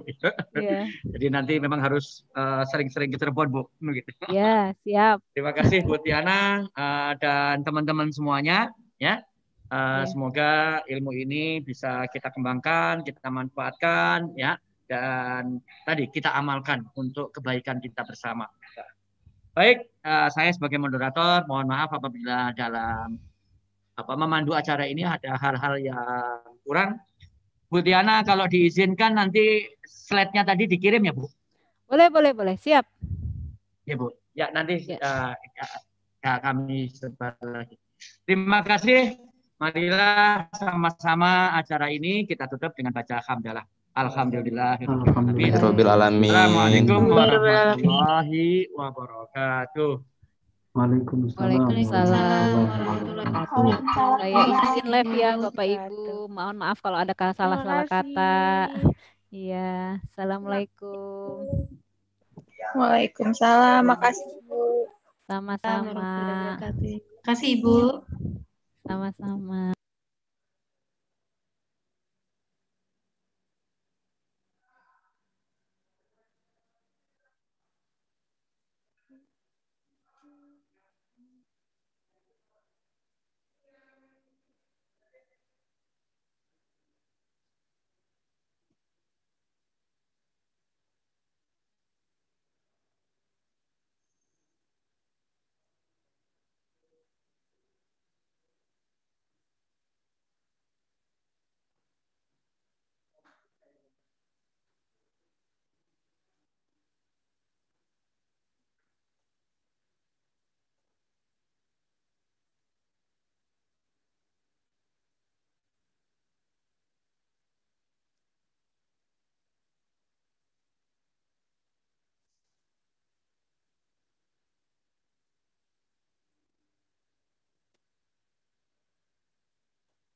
Yeah. Jadi nanti memang harus eh, sering-sering uh, ke Cirebon, Bu. Gitu. Ya, yeah, siap. Terima kasih Bu Tiana uh, dan teman-teman semuanya, ya. Uh, eh, yeah. Semoga ilmu ini bisa kita kembangkan, kita manfaatkan, ya, dan tadi kita amalkan untuk kebaikan kita bersama. Baik, uh, saya sebagai moderator mohon maaf apabila dalam apa memandu acara ini ada hal-hal yang kurang. Bu Tiana, kalau diizinkan nanti slide-nya tadi dikirim ya, Bu? Boleh, boleh, boleh. Siap. Ya, Bu. Ya, nanti ya. Uh, ya, ya, kami sebar lagi. Terima kasih. Marilah sama-sama acara ini kita tutup dengan baca hamdalah. Alhamdulillah. Assalamualaikum warahmatullahi wabarakatuh. Waalaikumsalam. Saya izin live ya Bapak Ibu. Mohon maaf kalau ada salah-salah kata. Iya, Assalamualaikum. Waalaikumsalam. Makasih Bu. Sama-sama. Terima kasih Ibu. Sama-sama.